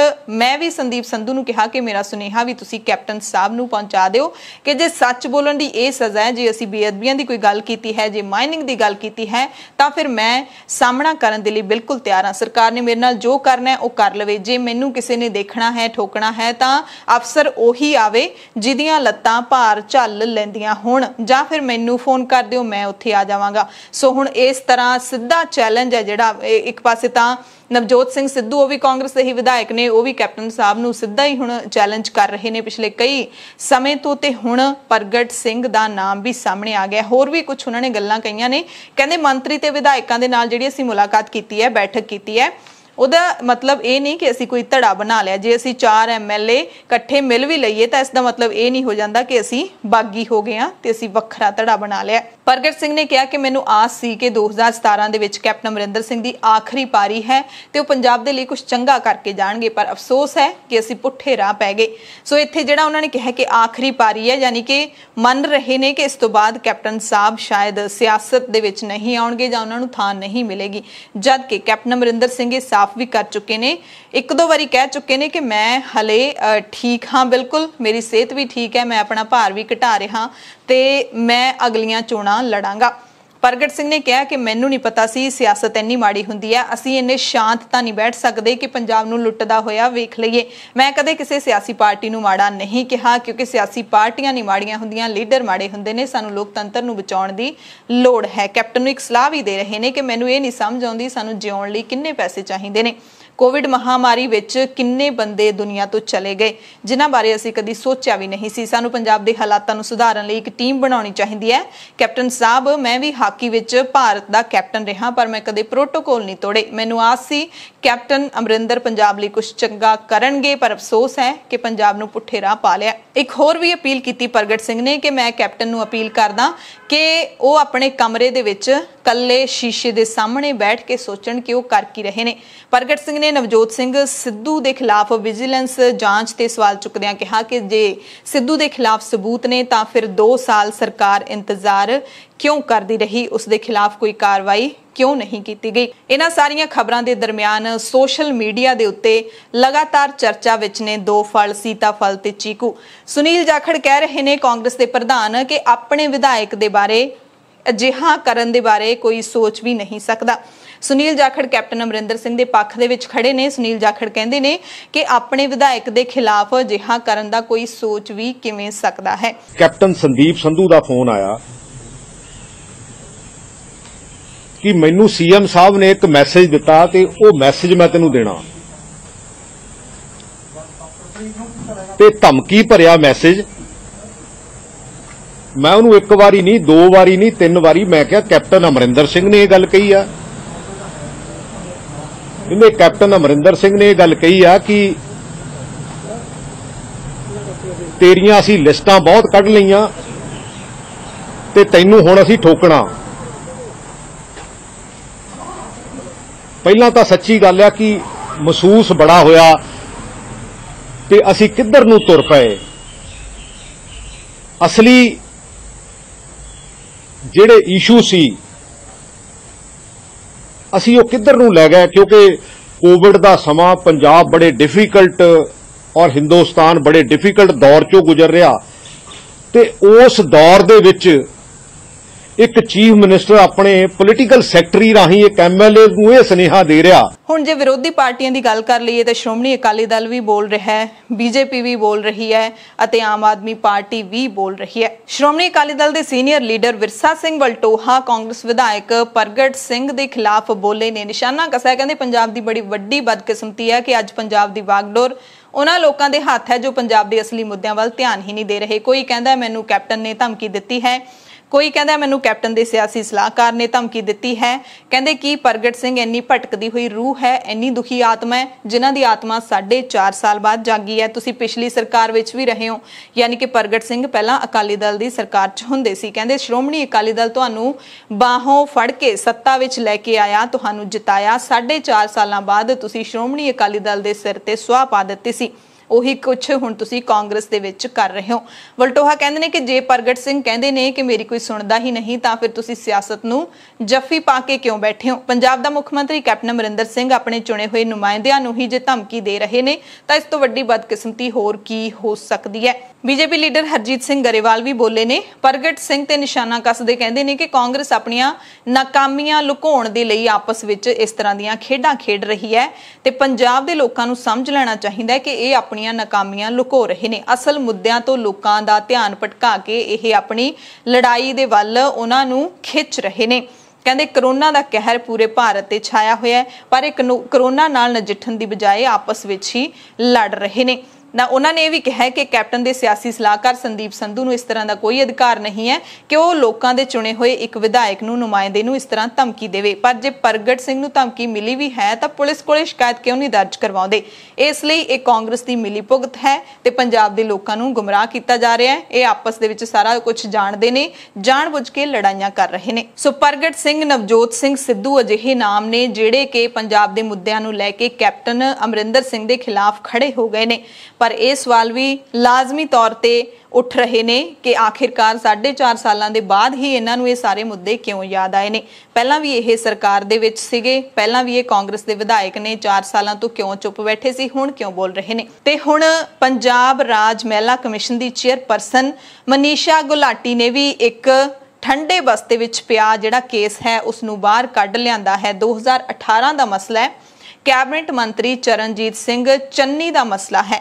ਮੈਂ ਵੀ ਸੰਦੀਪ ਸੰਧੂ ਨੂੰ ਕਿਹਾ ਕਿ ਮੇਰਾ ਸੁਨੇਹਾ ਵੀ ਤੁਸੀਂ ਕੈਪਟਨ ਸਾਹਿਬ ਨੂੰ ਪਹੁੰਚਾ ਦਿਓ ਕਿ ਜੇ ਸੱਚ ਬੋਲਣ ਦੀ ਇਹ ਸਜ਼ਾ ਹੈ ਜੇ ਅਸੀਂ ਬੇਅਦਬੀਆਂ ਦੀ ਕੋਈ ਗੱਲ ਕੀਤੀ ਹੈ ਜੇ ਮਾਈਨਿੰਗ ਦੀ ਗੱਲ ਕੀਤੀ ਹੈ ਤਾਂ ਫਿਰ ਮੈਂ ਸਾਹਮਣਾ ਕਰਨ ਦੇ ਲਈ ਬਿਲਕੁਲ ਤਿਆਰ ਹਾਂ ਸਰਕਾਰ ਨੇ ਮੇਰੇ ਨਾਲ ਜੋ ਕਰਨਾ ਹੈ ਉਹ ਕਰ ਲਵੇ ਜੇ ਮੈਨੂੰ ਕਿਸੇ ਨੇ ਦੇਖਣਾ ਹੈ ਠੋਕਣਾ ਹੈ ਤਾਂ ਅਫਸਰ ਉਹੀ ਆਵੇ ਜਿਹਦੀਆਂ ਲੱਤਾਂ ਭਾਰ ਝੱਲ ਲੈਂਦੀਆਂ ਹੋਣ ਜਾਂ ਫਿਰ ਮੈਨੂੰ ਫੋਨ ਕਰ ਦਿਓ ਮੈਂ ਉੱਥੇ ਆ ਜਾਵਾਂਗਾ ਸੋ ਹੁਣ ਇਸ ਤਰ੍ਹਾਂ ਸਿੱਧਾ ਚੈਲੰਜ ਹੈ ਜਿਹੜਾ ਇੱਕ ਪਾਸੇ ਤਾਂ ਨਵਜੋਤ ਸਿੰਘ ਸਿੱਧੂ ਉਹ ਵੀ ਕਾਂਗਰਸ ਦੇ ਹੀ ਵਿਧਾਇਕ ਨੇ ਉਹ ਵੀ ਕੈਪਟਨ ਸਾਹਿਬ ਨੂੰ ਸਿੱਧਾ ਹੀ ਹੁਣ ਚੈਲੰਜ ਕਰ ਰਹੇ ਨੇ ਪਿਛਲੇ ਕਈ ਸਮੇਂ ਤੋਂ ਤੇ ਹੁਣ ਪ੍ਰਗਟ ਸਿੰਘ ਦਾ ਨਾਮ ਵੀ ਸਾਹਮਣੇ ਆ ਗਿਆ ਹੋਰ ਵੀ ਕੁਝ ਉਹਨਾਂ ਨੇ ਗੱਲਾਂ ਕਹੀਆਂ ਨੇ ਕਹਿੰਦੇ ਮੰਤਰੀ ਤੇ ਵਿਧਾਇਕਾਂ ਦੇ ਨਾਲ ਜਿਹੜੀ ਅਸੀਂ ਮੁਲਾਕਾਤ ਕੀਤੀ ਹੈ ਬੈਠਕ ਕੀਤੀ ਹੈ ਉਹਦਾ ਮਤਲਬ ਇਹ ਨਹੀਂ ਕਿ ਅਸੀਂ ਕੋਈ ਧੜਾ ਬਣਾ ਲਿਆ ਜੇ ਅਸੀਂ 4 ਐਮਐਲਏ ਇਕੱਠੇ ਮਿਲ ਵੀ ਲਈਏ ਤਾਂ ਇਸ ਦਾ ਮਤਲਬ ਇਹ ਨਹੀਂ ਹੋ ਜਾਂਦਾ ਕਿ ਅਸੀਂ ਬਾਗੀ ਹੋ ਗਏ ਆ ਤੇ ਅਸੀਂ ਵੱਖਰਾ ਧੜਾ ਬਣਾ ਲਿਆ ਪ੍ਰਗਟ ਸਿੰਘ ਨੇ ਕਿਹਾ ਕਿ ਮੈਨੂੰ ਆਸ ਸੀ ਕਿ 2017 ਦੇ ਵਿੱਚ ਕੈਪਟਨ ਅਮਰਿੰਦਰ ਸਿੰਘ ਦੀ ਆਖਰੀ ਪਾਰੀ ਹੈ ਤੇ ਉਹ ਪੰਜਾਬ ਦੇ ਲਈ ਕੁਝ ਚੰਗਾ ਕਰਕੇ ਜਾਣਗੇ ਪਰ ਅਫਸੋਸ ਹੈ ਕਿ ਅਸੀਂ ਪੁੱਠੇ ਰਾਹ ਪੈ ਗਏ ਸੋ ਇੱਥੇ ਜਿਹੜਾ ਉਹਨਾਂ ਨੇ ਕਿਹਾ ਕਿ ਆਖਰੀ ਪਾਰੀ ਹੈ ਯਾਨੀ ਕਿ ਮੰਨ ਰਹੇ ਨੇ ਕਿ ਇਸ ਤੋਂ ਬਾਅਦ ਕੈਪਟਨ ਸਾਹਿਬ ਸ਼ਾਇਦ ਸਿਆਸਤ ਦੇ ਵਿੱਚ ਨਹੀਂ ਆਉਣਗੇ ਜਾਂ ਉਹਨਾਂ ਨੂੰ ਥਾਂ ਨਹੀਂ ਮਿਲੇਗੀ ਜਦ ਕਿ ਕੈਪਟਨ ਅਮਰਿੰਦਰ ਸਿੰਘ ਇਹ ਸਾਫ਼ ਸਾਫ਼ ਵੀ ਕਰ ਚੁੱਕੇ ਨੇ ਇੱਕ ਦੋ ਵਾਰੀ ਕਹਿ ਚੁੱਕੇ ਨੇ ਕਿ ਮੈਂ ਹਲੇ ਠੀਕ ਹਾਂ ਬਿਲਕੁਲ ਮੇਰੀ ਸਿਹਤ ਵੀ ਠੀਕ ਹੈ ਮੈਂ ਆਪਣਾ ਭਾਰ ਵੀ ਘਟਾ ਰਿਹਾ ਤੇ ਮੈਂ ਅਗਲੀਆਂ ਚੋਣਾਂ ਲੜਾਂਗਾ ਪ੍ਰਗਟ ਸਿੰਘ ਨੇ ਕਿਹਾ ਕਿ ਮੈਨੂੰ ਨਹੀਂ ਪਤਾ ਸੀ ਸਿਆਸਤ ਇੰਨੀ ਮਾੜੀ ਹੁੰਦੀ ਹੈ ਅਸੀਂ ਇੰਨੇ ਸ਼ਾਂਤ ਤਾਂ ਨਹੀਂ ਬੈਠ ਸਕਦੇ ਕਿ ਪੰਜਾਬ ਨੂੰ ਲੁੱਟਦਾ ਹੋਇਆ ਵੇਖ ਲਈਏ ਮੈਂ ਕਦੇ ਕਿਸੇ ਸਿਆਸੀ ਪਾਰਟੀ ਨੂੰ ਮਾੜਾ ਨਹੀਂ ਕਿਹਾ ਕਿਉਂਕਿ ਸਿਆਸੀ ਪਾਰਟੀਆਂ ਨਹੀਂ ਮਾੜੀਆਂ ਹੁੰਦੀਆਂ ਲੀਡਰ ਮਾੜੇ ਹੁੰਦੇ ਨੇ ਸਾਨੂੰ ਲੋਕਤੰਤਰ ਨੂੰ ਬਚਾਉਣ ਦੀ ਲੋੜ ਹੈ ਕੈਪਟਨ ਨੂੰ ਇੱਕ ਸਲਾਹ ਵੀ ਦੇ ਰਹੇ ਨੇ ਕਿ ਮੈਨੂੰ ਇਹ ਨਹੀਂ ਸਮਝ ਆਉਂਦੀ ਸਾਨੂੰ ਜਿਉਣ ਲਈ ਕਿੰਨੇ ਪੈਸੇ ਚਾਹੀਦੇ ਨੇ ਕੋਵਿਡ ਮਹਾਮਾਰੀ ਵਿੱਚ ਕਿੰਨੇ ਬੰਦੇ ਦੁਨੀਆ ਤੋਂ ਚਲੇ ਗਏ ਜਿਨ੍ਹਾਂ ਬਾਰੇ ਅਸੀਂ ਕਦੀ ਸੋਚਿਆ ਵੀ ਨਹੀਂ ਸੀ ਸਾਨੂੰ ਪੰਜਾਬ ਦੇ ਹਾਲਾਤਾਂ ਨੂੰ ਸੁਧਾਰਨ ਲਈ ਇੱਕ ਟੀਮ ਬਣਾਉਣੀ ਚਾਹੀਦੀ ਹੈ ਕੈਪਟਨ ਸਾਹਿਬ ਮੈਂ ਵੀ ਹਾਕੀ ਵਿੱਚ ਭਾਰਤ ਦਾ ਕੈਪਟਨ ਰਿਹਾ ਪਰ ਮੈਂ ਕਦੇ ਪ੍ਰੋਟੋਕੋਲ ਨਹੀਂ ਤੋੜੇ ਮੈਨੂੰ ਆਸ ਸੀ ਕੈਪਟਨ ਅਮਰਿੰਦਰ ਪੰਜਾਬ ਲਈ ਕੁਝ ਚੰਗਾ ਕਰਨਗੇ ਪਰ ਅਫਸੋਸ ਹੈ ਕਿ ਪੰਜਾਬ ਨੂੰ ਪੁੱਠੇ ਰਾਹ ਪਾ ਲਿਆ ਇੱਕ ਹੋਰ ਵੀ ਅਪੀਲ ਕੀਤੀ ਪ੍ਰਗਟ ਸਿੰਘ ਨੇ ਕਿ ਮੈਂ ਕੈਪਟਨ ਨੂੰ ਅਪੀਲ ਕਰਦਾ ਕਿ ਉਹ ਆਪਣੇ ਕਮਰੇ ਦੇ ਵਿੱਚ ਕੱਲੇ ਸ਼ੀਸ਼ੇ ਦੇ ਸਾਹਮਣੇ ਬੈਠ ਕੇ ਸੋਚਣ ਕਿ ਉਹ ਕਰ ਕੀ ਰਹੇ ਨੇ ਪ੍ਰਗਟ ਸਿੰਘ ਨੇ ਨੇ ਨਵਜੋਤ ਸਿੰਘ ਸਿੱਧੂ ਦੇ ਖਿਲਾਫ ਵਿਜੀਲੈਂਸ ਜਾਂਚ ਤੇ ਸਵਾਲ ਚੁੱਕਦਿਆਂ ਕਿਹਾ ਕਿ ਜੇ ਸਿੱਧੂ ਦੇ ਖਿਲਾਫ ਸਬੂਤ ਨੇ ਤਾਂ ਫਿਰ 2 ਸਾਲ ਸਰਕਾਰ ਇੰਤਜ਼ਾਰ ਕਿਉਂ ਕਰਦੀ ਰਹੀ ਉਸ ਦੇ ਖਿਲਾਫ ਕੋਈ ਕਾਰਵਾਈ ਕਿਉਂ ਨਹੀਂ ਕੀਤੀ ਗਈ ਇਹਨਾਂ ਸਾਰੀਆਂ ਖਬਰਾਂ ਦੇ ਦਰਮਿਆਨ ਸੋਸ਼ਲ ਮੀਡੀਆ ਦੇ ਉੱਤੇ ਲਗਾਤਾਰ ਚਰਚਾ ਵਿੱਚ ਨੇ ਦੋ ਫਲ ਸੀਤਾ ਫਲ ਤੇ ਚੀਕੂ ਸੁਨੀਲ ਜਾਖੜ ਕਹਿ ਰਹੇ ਨੇ ਕਾਂਗਰਸ ਦੇ ਪ੍ਰਧਾਨ ਕਿ ਆਪਣੇ ਵਿਧਾਇਕ ਦੇ ਬਾਰੇ ਅਜਿਹਾ ਕਰਨ ਦੇ ਬਾਰੇ ਕੋਈ ਸੋਚ ਵੀ ਨਹੀਂ ਸਕਦਾ ਸੁਨੀਲ ਜਾਖੜ ਕੈਪਟਨ ਅਮਰਿੰਦਰ ਸਿੰਘ ਦੇ ਪੱਖ ਦੇ ਵਿੱਚ ਖੜੇ ਨੇ ਸੁਨੀਲ ਜਾਖੜ ਕਹਿੰਦੇ ਨੇ ਕਿ ਆਪਣੇ ਵਿਧਾਇਕ ਦੇ ਖਿਲਾਫ ਅਜਿਹਾ ਕਰਨ ਦਾ ਕੋਈ ਸੋਚ ਵੀ ਕਿਵੇਂ ਸਕਦਾ ਹੈ ਕੈਪਟਨ ਸੰਦੀਪ ਸੰਧੂ ਦਾ ਫੋਨ ਆਇਆ ਕਿ ਮੈਨੂੰ ਸੀਐਮ ਸਾਹਿਬ ਨੇ ਇੱਕ ਮੈਸੇਜ ਦਿੱਤਾ ਤੇ ਉਹ ਮੈਸੇਜ ਮੈਂ ਤੈਨੂੰ ਦੇਣਾ ਤੇ ਧਮਕੀ ਭਰਿਆ ਮੈਸੇਜ ਮੈਂ ਉਹਨੂੰ ਇੱਕ ਵਾਰੀ ਨਹੀਂ ਦੋ ਵਾਰੀ ਨਹੀਂ ਤਿੰਨ ਵਾਰੀ ਮੈਂ ਕਿਹਾ ਕੈਪਟਨ ਅਮਰਿੰਦਰ ਸਿੰਘ ਨੇ ਇਹ ਗੱਲ ਕਹੀ ਆ ਜਿੰਨੇ ਕੈਪਟਨ ਅਮਰਿੰਦਰ ਸਿੰਘ ਨੇ ਇਹ ਗੱਲ ਕਹੀ ਆ ਕਿ ਤੇਰੀਆਂ ਅਸੀਂ ਲਿਸਟਾਂ ਬਹੁਤ ਕੱਢ ਲਈਆਂ ਤੇ ਤੈਨੂੰ ਹੁਣ ਅਸੀਂ ਠੋਕਣਾ ਪਹਿਲਾਂ ਤਾਂ ਸੱਚੀ ਗੱਲ ਆ ਕਿ ਮਹਿਸੂਸ ਬੜਾ ਹੋਇਆ ਤੇ ਅਸੀਂ ਕਿੱਧਰ ਨੂੰ ਤੁਰ ਪਏ ਅਸਲੀ ਜਿਹੜੇ ਇਸ਼ੂ ਸੀ ਅਸੀਂ ਉਹ ਕਿੱਧਰ ਨੂੰ ਲੈ ਗਏ ਕਿਉਂਕਿ ਕੋਵਿਡ ਦਾ ਸਮਾਂ ਪੰਜਾਬ ਬੜੇ ਡਿਫਿਕਲਟ ਔਰ ਹਿੰਦੁਸਤਾਨ ਬੜੇ ਡਿਫਿਕਲਟ ਦੌਰ ਚੋਂ ਗੁਜ਼ਰ ਰਿਹਾ ਤੇ ਉਸ ਦੌਰ ਦੇ ਵਿੱਚ ਇੱਕ ਚੀਫ ਮਿਨਿਸਟਰ ਆਪਣੇ ਪੋਲੀਟੀਕਲ ਸੈਕਟਰੀ ਰਾਹੀਂ ਇੱਕ ਐਮਐਲਏ ਨੂੰ ਇਹ ਸਨੇਹਾ ਦੇ ਰਿਹਾ ਹੁਣ ਜੇ ਵਿਰੋਧੀ ਪਾਰਟੀਆਂ ਦੀ ਗੱਲ ਕਰ ਲਈਏ ਤਾਂ ਸ਼੍ਰੋਮਣੀ ਅਕਾਲੀ ਦਲ ਵੀ ਬੋਲ ਰਿਹਾ ਹੈ ਬੀਜੇਪੀ ਵੀ ਬੋਲ ਰਹੀ ਹੈ ਅਤੇ ਆਮ ਆਦਮੀ ਪਾਰਟੀ ਵੀ ਬੋਲ ਰਹੀ ਹੈ ਸ਼੍ਰੋਮਣੀ ਅਕਾਲੀ ਦਲ ਦੇ ਸੀਨੀਅਰ ਲੀਡਰ ਵਿਰਸਾ ਸਿੰਘ ਵਲਟੋਹਾ ਕਾਂਗਰਸ ਵਿਧਾਇਕ ਪ੍ਰਗਟ ਸਿੰਘ ਦੇ ਖਿਲਾਫ ਬੋਲੇ ਨੇ ਨਿਸ਼ਾਨਾ ਕਸਾ ਕਹਿੰਦੇ ਪੰਜਾਬ ਦੀ ਬੜੀ ਵੱਡੀ ਬਦਕਿਸਮਤੀ ਹੈ ਕਿ ਅੱਜ ਪੰਜਾਬ ਦੀ ਵਾਗਡੋਰ ਉਹਨਾਂ ਲੋਕਾਂ ਦੇ ਹੱਥ ਹੈ ਜੋ ਪੰਜਾਬ ਦੇ ਅਸਲੀ ਮੁੱਦਿਆਂ ਵੱਲ ਧਿਆਨ ਹੀ ਨਹੀਂ ਦੇ ਰਹੇ ਕੋਈ ਕਹਿੰਦਾ ਮੈਨੂੰ ਕੈਪਟਨ ਨੇ ਧਮਕੀ ਦਿੱਤੀ ਹੈ ਕੋਈ ਕਹਿੰਦਾ ਮੈਨੂੰ ਕੈਪਟਨ ਦੇ ਸਿਆਸੀ ਸਲਾਹਕਾਰ ਨੇ ਧਮਕੀ ਦਿੱਤੀ ਹੈ ਕਹਿੰਦੇ ਕੀ ਪ੍ਰਗਟ ਸਿੰਘ ਇੰਨੀ ਭਟਕਦੀ ਹੋਈ ਰੂਹ ਹੈ ਇੰਨੀ ਦੁਖੀ ਆਤਮਾ ਹੈ ਜਿਨ੍ਹਾਂ ਦੀ ਆਤਮਾ 4.5 ਸਾਲ ਬਾਅਦ ਜਾਗੀ ਹੈ ਤੁਸੀਂ ਪਿਛਲੀ ਸਰਕਾਰ ਵਿੱਚ ਵੀ ਰਹੇ ਹੋ ਯਾਨੀ ਕਿ ਪ੍ਰਗਟ ਸਿੰਘ ਪਹਿਲਾਂ ਅਕਾਲੀ ਦਲ ਦੀ ਸਰਕਾਰ 'ਚ ਹੁੰਦੇ ਸੀ ਕਹਿੰਦੇ ਸ਼੍ਰੋਮਣੀ ਅਕਾਲੀ ਦਲ ਤੁਹਾਨੂੰ ਬਾਹੋਂ ਫੜ ਕੇ ਸੱਤਾ ਵਿੱਚ ਲੈ ਕੇ ਆਇਆ ਤੁਹਾਨੂੰ ਜਿਤਾਇਆ 4.5 ਸਾਲਾਂ ਬਾਅਦ ਤੁਸੀਂ ਸ਼੍ਰੋਮਣੀ ਅਕਾਲੀ ਦਲ ਦੇ ਸਿਰ ਤੇ ਸਵਾ ਪਾ ਦਿੱਤੀ ਸੀ ਉਹੀ ਕੁਝ ਹੁਣ ਤੁਸੀਂ ਕਾਂਗਰਸ ਦੇ ਵਿੱਚ ਕਰ ਰਹੇ ਹੋ ਵਲਟੋਹਾ ਕਹਿੰਦੇ ਨੇ ਕਿ ਜੇ ਪ੍ਰਗਟ ਸਿੰਘ ਕਹਿੰਦੇ ਨੇ ਕਿ ਮੇਰੀ ਕੋਈ ਸੁਣਦਾ ਹੀ ਨਹੀਂ ਤਾਂ ਫਿਰ ਤੁਸੀਂ ਸਿਆਸਤ ਨੂੰ ਜੱਫੀ ਪਾ ਕੇ ਕਿਉਂ ਬੈਠੇ ਹੋ ਪੰਜਾਬ ਦਾ ਮੁੱਖ ਮੰਤਰੀ ਕੈਪਟਨ ਅਮਰਿੰਦਰ ਸਿੰਘ ਆਪਣੇ ਚੁਣੇ ਹੋਏ ਨੁਮਾਇੰਦਿਆਂ ਨੂੰ ਹੀ ਜੇ ਧਮਕੀ ਦੇ ਰਹੇ ਨੇ ਤਾਂ ਇਸ ਤੋਂ ਵੱਡੀ ਬਦਕਿਸਮਤੀ ਹੋਰ ਕੀ ਹੋ ਸਕਦੀ ਹੈ ਬੀਜੇਪੀ ਲੀਡਰ ਹਰਜੀਤ ਸਿੰਘ ਗਰੇਵਾਲ ਵੀ ਬੋਲੇ ਨੇ ਪ੍ਰਗਟ ਸਿੰਘ ਤੇ ਨਿਸ਼ਾਨਾ ਕੱਸਦੇ ਕਹਿੰਦੇ ਨੇ ਕਿ ਕਾਂਗਰਸ ਆਪਣੀਆਂ ਨਾਕਾਮੀਆਂ ਲੁਕਾਉਣ ਦੇ ਲਈ ਆਪਸ ਵਿੱਚ ਇਸ ਤਰ੍ਹਾਂ ਦੀਆਂ ਖੇਡਾਂ ਖੇਡ ਰਹੀ ਹੈ ਤੇ ਪੰਜਾਬ ਦੇ ਲੋਕਾਂ ਨੂੰ ਸਮਝ ਲੈਣਾ ਚਾਹੀਦਾ ਹੈ ਕਿ ਇਹ ਆਪਣੀ ਆਪਣੀਆਂ ਨਾਕਾਮੀਆਂ ਲੁਕੋ ਰਹੇ ਨੇ ਅਸਲ ਮੁੱਦਿਆਂ ਤੋਂ ਲੋਕਾਂ ਦਾ ਧਿਆਨ ਭਟਕਾ ਕੇ ਇਹ ਆਪਣੀ ਲੜਾਈ ਦੇ ਵੱਲ ਉਹਨਾਂ ਨੂੰ ਖਿੱਚ ਰਹੇ ਨੇ ਕਹਿੰਦੇ ਕਰੋਨਾ ਦਾ ਕਹਿਰ ਪੂਰੇ ਭਾਰਤ ਤੇ ਛਾਇਆ ਹੋਇਆ ਹੈ ਪਰ ਇਹ ਕਰੋਨਾ ਨਾਲ ਨਜਿੱਠਣ ਦੀ ਬਜਾਏ ਆਪਸ ਵਿੱਚ ਹੀ ਲੜ ਰਹੇ ਨੇ ਤਾਂ ਉਹਨਾਂ ਨੇ ਇਹ ਵੀ ਕਿਹਾ ਕਿ ਕੈਪਟਨ ਦੇ ਸਿਆਸੀ ਸਲਾਹਕਾਰ ਸੰਦੀਪ ਸੰਧੂ ਨੂੰ ਇਸ ਤਰ੍ਹਾਂ ਦਾ ਕੋਈ ਅਧਿਕਾਰ ਨਹੀਂ ਹੈ ਕਿ ਉਹ ਲੋਕਾਂ ਦੇ ਚੁਣੇ ਹੋਏ ਇੱਕ ਵਿਧਾਇਕ ਨੂੰ ਨੁਮਾਇੰਦੇ ਨੂੰ ਇਸ ਤਰ੍ਹਾਂ ਧਮਕੀ ਦੇਵੇ ਪਰ ਜੇ ਪ੍ਰਗਟ ਸਿੰਘ ਨੂੰ ਧਮਕੀ ਮਿਲੀ ਵੀ ਹੈ ਤਾਂ ਪੁਲਿਸ ਕੋਲੇ ਸ਼ਿਕਾਇਤ ਕਿਉਂ ਨਹੀਂ ਦਰਜ ਕਰਵਾਉਂਦੇ ਇਸ ਲਈ ਇਹ ਕਾਂਗਰਸ ਦੀ ਮਿਲੀਪੁਗਤ ਹੈ ਤੇ ਪੰਜਾਬ ਦੇ ਲੋਕਾਂ ਨੂੰ ਗੁੰਮਰਾਹ ਕੀਤਾ ਜਾ ਰਿਹਾ ਹੈ ਇਹ ਆਪਸ ਦੇ ਵਿੱਚ ਸਾਰਾ ਕੁਝ ਜਾਣਦੇ ਨੇ ਜਾਣਬੁੱਝ ਕੇ ਲੜਾਈਆਂ ਕਰ ਰਹੇ ਨੇ ਸੋ ਪ੍ਰਗਟ ਸਿੰਘ ਨਵਜੋਤ ਸਿੰਘ ਸਿੱਧੂ ਅਜਿਹੇ ਨਾਮ ਨੇ ਜਿਹੜੇ ਕਿ ਪੰਜਾਬ ਦੇ ਮੁੱਦਿਆਂ ਨੂੰ ਲੈ ਕੇ ਕੈਪਟਨ ਅਮਰਿੰਦਰ ਸਿੰਘ ਦੇ ਖਿਲਾਫ ਖੜੇ ਹੋ ਗਏ ਨੇ ਪਰ ਇਹ ਸਵਾਲ ਵੀ ਲਾਜ਼ਮੀ ਤੌਰ ਤੇ ਉੱਠ ਰਹੇ ਨੇ ਕਿ ਆਖਿਰਕਾਰ 4.5 ਸਾਲਾਂ ਦੇ ਬਾਅਦ ਹੀ ਇਹਨਾਂ ਨੂੰ ਇਹ ਸਾਰੇ ਮੁੱਦੇ ਕਿਉਂ ਯਾਦ ਆਏ ਨੇ ਪਹਿਲਾਂ ਵੀ ਇਹ ਸਰਕਾਰ ਦੇ ਵਿੱਚ ਸੀਗੇ ਪਹਿਲਾਂ ਵੀ ਇਹ ਕਾਂਗਰਸ ਦੇ ਵਿਧਾਇਕ ਨੇ 4 ਸਾਲਾਂ ਤੋਂ ਕਿਉਂ ਚੁੱਪ ਬੈਠੇ ਸੀ ਹੁਣ ਕਿਉਂ ਬੋਲ ਰਹੇ ਨੇ ਤੇ ਹੁਣ ਪੰਜਾਬ ਰਾਜ ਮਹਿਲਾ ਕਮਿਸ਼ਨ ਦੀ ਚੇਅਰਪਰਸਨ ਮਨੀਸ਼ਾ ਗੁਲਾਟੀ ਨੇ ਵੀ ਇੱਕ ਠੰਡੇ ਬਸਤੇ ਵਿੱਚ ਪਿਆ ਜਿਹੜਾ ਕੇਸ ਹੈ ਉਸ ਨੂੰ ਬਾਹਰ ਕੱਢ ਲਿਆਂਦਾ ਹੈ 2018 ਦਾ ਮਸਲਾ ਹੈ ਕੈਬਨਿਟ ਮੰਤਰੀ ਚਰਨਜੀਤ ਸਿੰਘ ਚੰਨੀ ਦਾ ਮਸਲਾ ਹੈ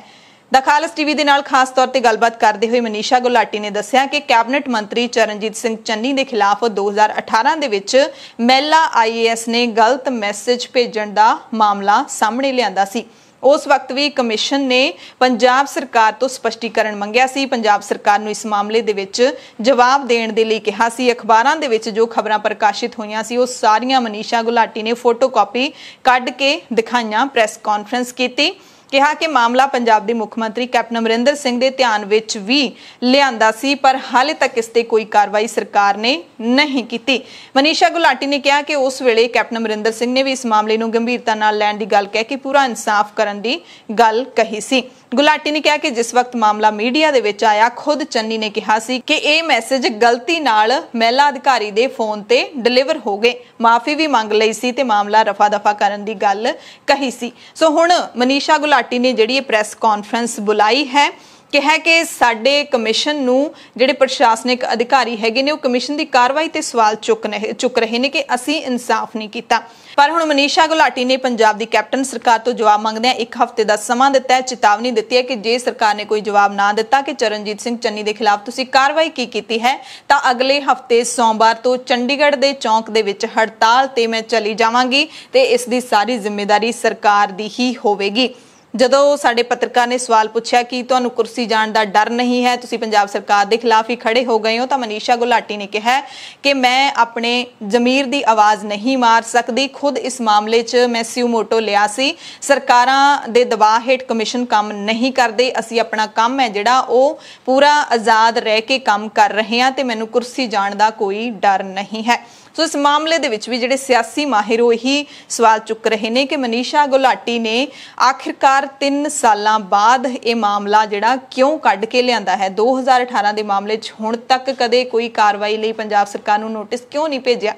ਦਾ ਖਾਲਸ ਟੀਵੀ ਦੇ ਨਾਲ ਖਾਸ ਤੌਰ ਤੇ ਗੱਲਬਾਤ ਕਰਦੇ ਹੋਏ ਮਨੀਸ਼ਾ ਗੁਲਾਟੀ ਨੇ ਦੱਸਿਆ ਕਿ ਕੈਬਨਿਟ ਮੰਤਰੀ ਚਰਨਜੀਤ ਸਿੰਘ ਚੰਨੀ ਦੇ ਖਿਲਾਫ 2018 ਦੇ ਵਿੱਚ ਮਹਿਲਾ ਆਈਏਐਸ ਨੇ ਗਲਤ ਮੈਸੇਜ ਭੇਜਣ ਦਾ ਮਾਮਲਾ ਸਾਹਮਣੇ ਲਿਆਂਦਾ ਸੀ ਉਸ ਵਕਤ ਵੀ ਕਮਿਸ਼ਨ ਨੇ ਪੰਜਾਬ ਸਰਕਾਰ ਤੋਂ ਸਪਸ਼ਟੀਕਰਨ ਮੰਗਿਆ ਸੀ ਪੰਜਾਬ ਸਰਕਾਰ ਨੂੰ ਇਸ ਮਾਮਲੇ ਦੇ ਵਿੱਚ ਜਵਾਬ ਦੇਣ ਦੇ ਲਈ ਕਿਹਾ ਸੀ ਅਖਬਾਰਾਂ ਦੇ ਵਿੱਚ ਜੋ ਖਬਰਾਂ ਪ੍ਰਕਾਸ਼ਿਤ ਹੋਈਆਂ ਸੀ ਉਹ ਸਾਰੀਆਂ ਮਨੀਸ਼ਾ ਗੁਲਾਟੀ ਨੇ ਫੋਟੋਕਾਪੀ ਕੱਢ ਕੇ ਦਿਖਾਈਆਂ ਪ੍ਰੈਸ ਕਾਨਫਰੰਸ ਕੀਤੀ ਕਿਹਾ ਕਿ ਮਾਮਲਾ ਪੰਜਾਬ ਦੇ ਮੁੱਖ ਮੰਤਰੀ ਕੈਪਟਨ ਅਮਰਿੰਦਰ ਸਿੰਘ ਦੇ ਧਿਆਨ ਵਿੱਚ ਵੀ ਲਿਆਂਦਾ ਸੀ ਪਰ ਹਾਲੇ ਤੱਕ ਇਸ ਤੇ ਕੋਈ ਕਾਰਵਾਈ ਸਰਕਾਰ ਨੇ ਨਹੀਂ ਕੀਤੀ ਮਨੀਸ਼ਾ ਗੁਲਾਟੀ ਨੇ ਕਿਹਾ ਕਿ ਉਸ ਵੇਲੇ ਕੈਪਟਨ ਅਮਰਿੰਦਰ ਸਿੰਘ ਨੇ ਵੀ ਇਸ ਮਾਮਲੇ ਨੂੰ ਗੰਭੀਰਤਾ ਨਾਲ ਲੈਣ ਦੀ ਗੱਲ ਕਹਿ ਕੇ ਪੂਰਾ ਇਨਸਾਫ ਕਰਨ ਦੀ ਗੱਲ ਕਹੀ ਸੀ ਗੁਲਾਟੀ ਨੇ ਕਿਹਾ ਕਿ ਜਿਸ ਵਕਤ ਮਾਮਲਾ ਮੀਡੀਆ ਦੇ ਵਿੱਚ ਆਇਆ ਖੁਦ ਚੰਨੀ ਨੇ ਕਿਹਾ ਸੀ ਕਿ ਇਹ ਮੈਸੇਜ ਗਲਤੀ ਨਾਲ ਮਹਿਲਾ ਅਧਿਕਾਰੀ ਦੇ ਫੋਨ ਤੇ ਡਿਲੀਵਰ ਹੋ ਗਏ ਮਾਫੀ ਵੀ ਮੰਗ ਲਈ ਸੀ ਤੇ ਮਾਮਲਾ ਰਫਾ ਦਫਾ ਕਰਨ ਦੀ ਗੱਲ ਕਹੀ ਸੀ ਸੋ ਹੁਣ ਮਨੀਸ਼ਾ ਗੁਲਾਟੀ ਘਾਟੀ ਨੇ ਜਿਹੜੀ ਇਹ ਪ੍ਰੈਸ ਕਾਨਫਰੰਸ ਬੁਲਾਈ ਹੈ ਕਿਹਾ ਕਿ ਸਾਡੇ ਕਮਿਸ਼ਨ ਨੂੰ ਜਿਹੜੇ ਪ੍ਰਸ਼ਾਸਨਿਕ ਅਧਿਕਾਰੀ ਹੈਗੇ ਨੇ ਉਹ ਕਮਿਸ਼ਨ ਦੀ ਕਾਰਵਾਈ ਤੇ ਸਵਾਲ ਚੁੱਕ ਚੁੱਕ ਰਹੇ ਨੇ ਕਿ ਅਸੀਂ ਇਨਸਾਫ ਨਹੀਂ ਕੀਤਾ ਪਰ ਹੁਣ ਮਨੀਸ਼ਾ ਗੁਲਾਟੀ ਨੇ ਪੰਜਾਬ ਦੀ ਕੈਪਟਨ ਸਰਕਾਰ ਤੋਂ ਜਵਾਬ ਮੰਗਦੇ ਆ ਇੱਕ ਹਫ਼ਤੇ ਦਾ ਸਮਾਂ ਦਿੱਤਾ ਹੈ ਚੇਤਾਵਨੀ ਦਿੱਤੀ ਹੈ ਕਿ ਜੇ ਸਰਕਾਰ ਨੇ ਕੋਈ ਜਵਾਬ ਨਾ ਦਿੱਤਾ ਕਿ ਚਰਨਜੀਤ ਸਿੰਘ ਚੰਨੀ ਦੇ ਖਿਲਾਫ ਤੁਸੀਂ ਕਾਰਵਾਈ ਕੀ ਕੀਤੀ ਹੈ ਤਾਂ ਅਗਲੇ ਹਫ਼ਤੇ ਸੋਮਵਾਰ ਤੋਂ ਚੰਡੀਗੜ੍ਹ ਦੇ ਚੌਂਕ ਦੇ ਵਿੱਚ ਹੜਤਾਲ ਤੇ ਮੈਂ ਚਲੀ ਜਾਵਾਂਗੀ ਤੇ ਇਸ ਦੀ ਸਾਰੀ ਜ਼ਿੰਮੇਵਾਰੀ ਸਰਕਾਰ ਦੀ ਹੀ ਹੋਵੇਗੀ ਜਦੋਂ ਸਾਡੇ ਪੱਤਰਕਾਰ ਨੇ ਸਵਾਲ ਪੁੱਛਿਆ ਕਿ ਤੁਹਾਨੂੰ ਕੁਰਸੀ ਜਾਣ ਦਾ ਡਰ ਨਹੀਂ ਹੈ ਤੁਸੀਂ ਪੰਜਾਬ ਸਰਕਾਰ ਦੇ ਖਿਲਾਫ ਹੀ ਖੜੇ ਹੋ ਗਏ ਹੋ ਤਾਂ ਮਨੀਸ਼ਾ ਗੁਲਾਟੀ ਨੇ ਕਿਹਾ ਕਿ ਮੈਂ ਆਪਣੇ ਜ਼ਮੀਰ ਦੀ ਆਵਾਜ਼ ਨਹੀਂ ਮਾਰ ਸਕਦੀ ਖੁਦ ਇਸ ਮਾਮਲੇ 'ਚ ਮੈਂ ਮੋਟੋ ਲਿਆ ਸੀ ਸਰਕਾਰਾਂ ਦੇ ਦਬਾਅ ਹੇਠ ਕਮਿਸ਼ਨ ਕੰਮ ਨਹੀਂ ਕਰਦੇ ਅਸੀਂ ਆਪਣਾ ਕੰਮ ਹੈ ਜਿਹੜਾ ਉਹ ਪੂਰਾ ਆਜ਼ਾਦ ਰਹਿ ਕੇ ਕੰਮ ਕਰ ਰਹੇ ਹਾਂ ਤੇ ਮੈਨੂੰ ਕੁਰਸੀ ਜਾਣ ਦਾ ਕੋਈ ਡਰ ਨਹੀਂ ਹੈ ਸੋ ਇਸ ਮਾਮਲੇ ਦੇ ਵਿੱਚ ਵੀ ਜਿਹੜੇ ਸਿਆਸੀ ਮਾਹਿਰ ਉਹ ਹੀ ਸਵਾਲ ਚੁੱਕ ਰਹੇ ਨੇ ਕਿ ਮਨੀਸ਼ਾ ਗੁਲਾਟੀ ਨੇ ਆਖਿਰਕਾਰ 3 ਸਾਲਾਂ ਬਾਅਦ ਇਹ ਮਾਮਲਾ ਜਿਹੜਾ ਕਿਉਂ ਕੱਢ ਕੇ ਲਿਆਂਦਾ ਹੈ 2018 ਦੇ ਮਾਮਲੇ 'ਚ ਹੁਣ ਤੱਕ ਕਦੇ ਕੋਈ ਕਾਰਵਾਈ ਲਈ ਪੰਜਾਬ ਸਰਕਾਰ ਨੂੰ ਨੋਟਿਸ ਕਿਉਂ ਨਹੀਂ ਭੇਜਿਆ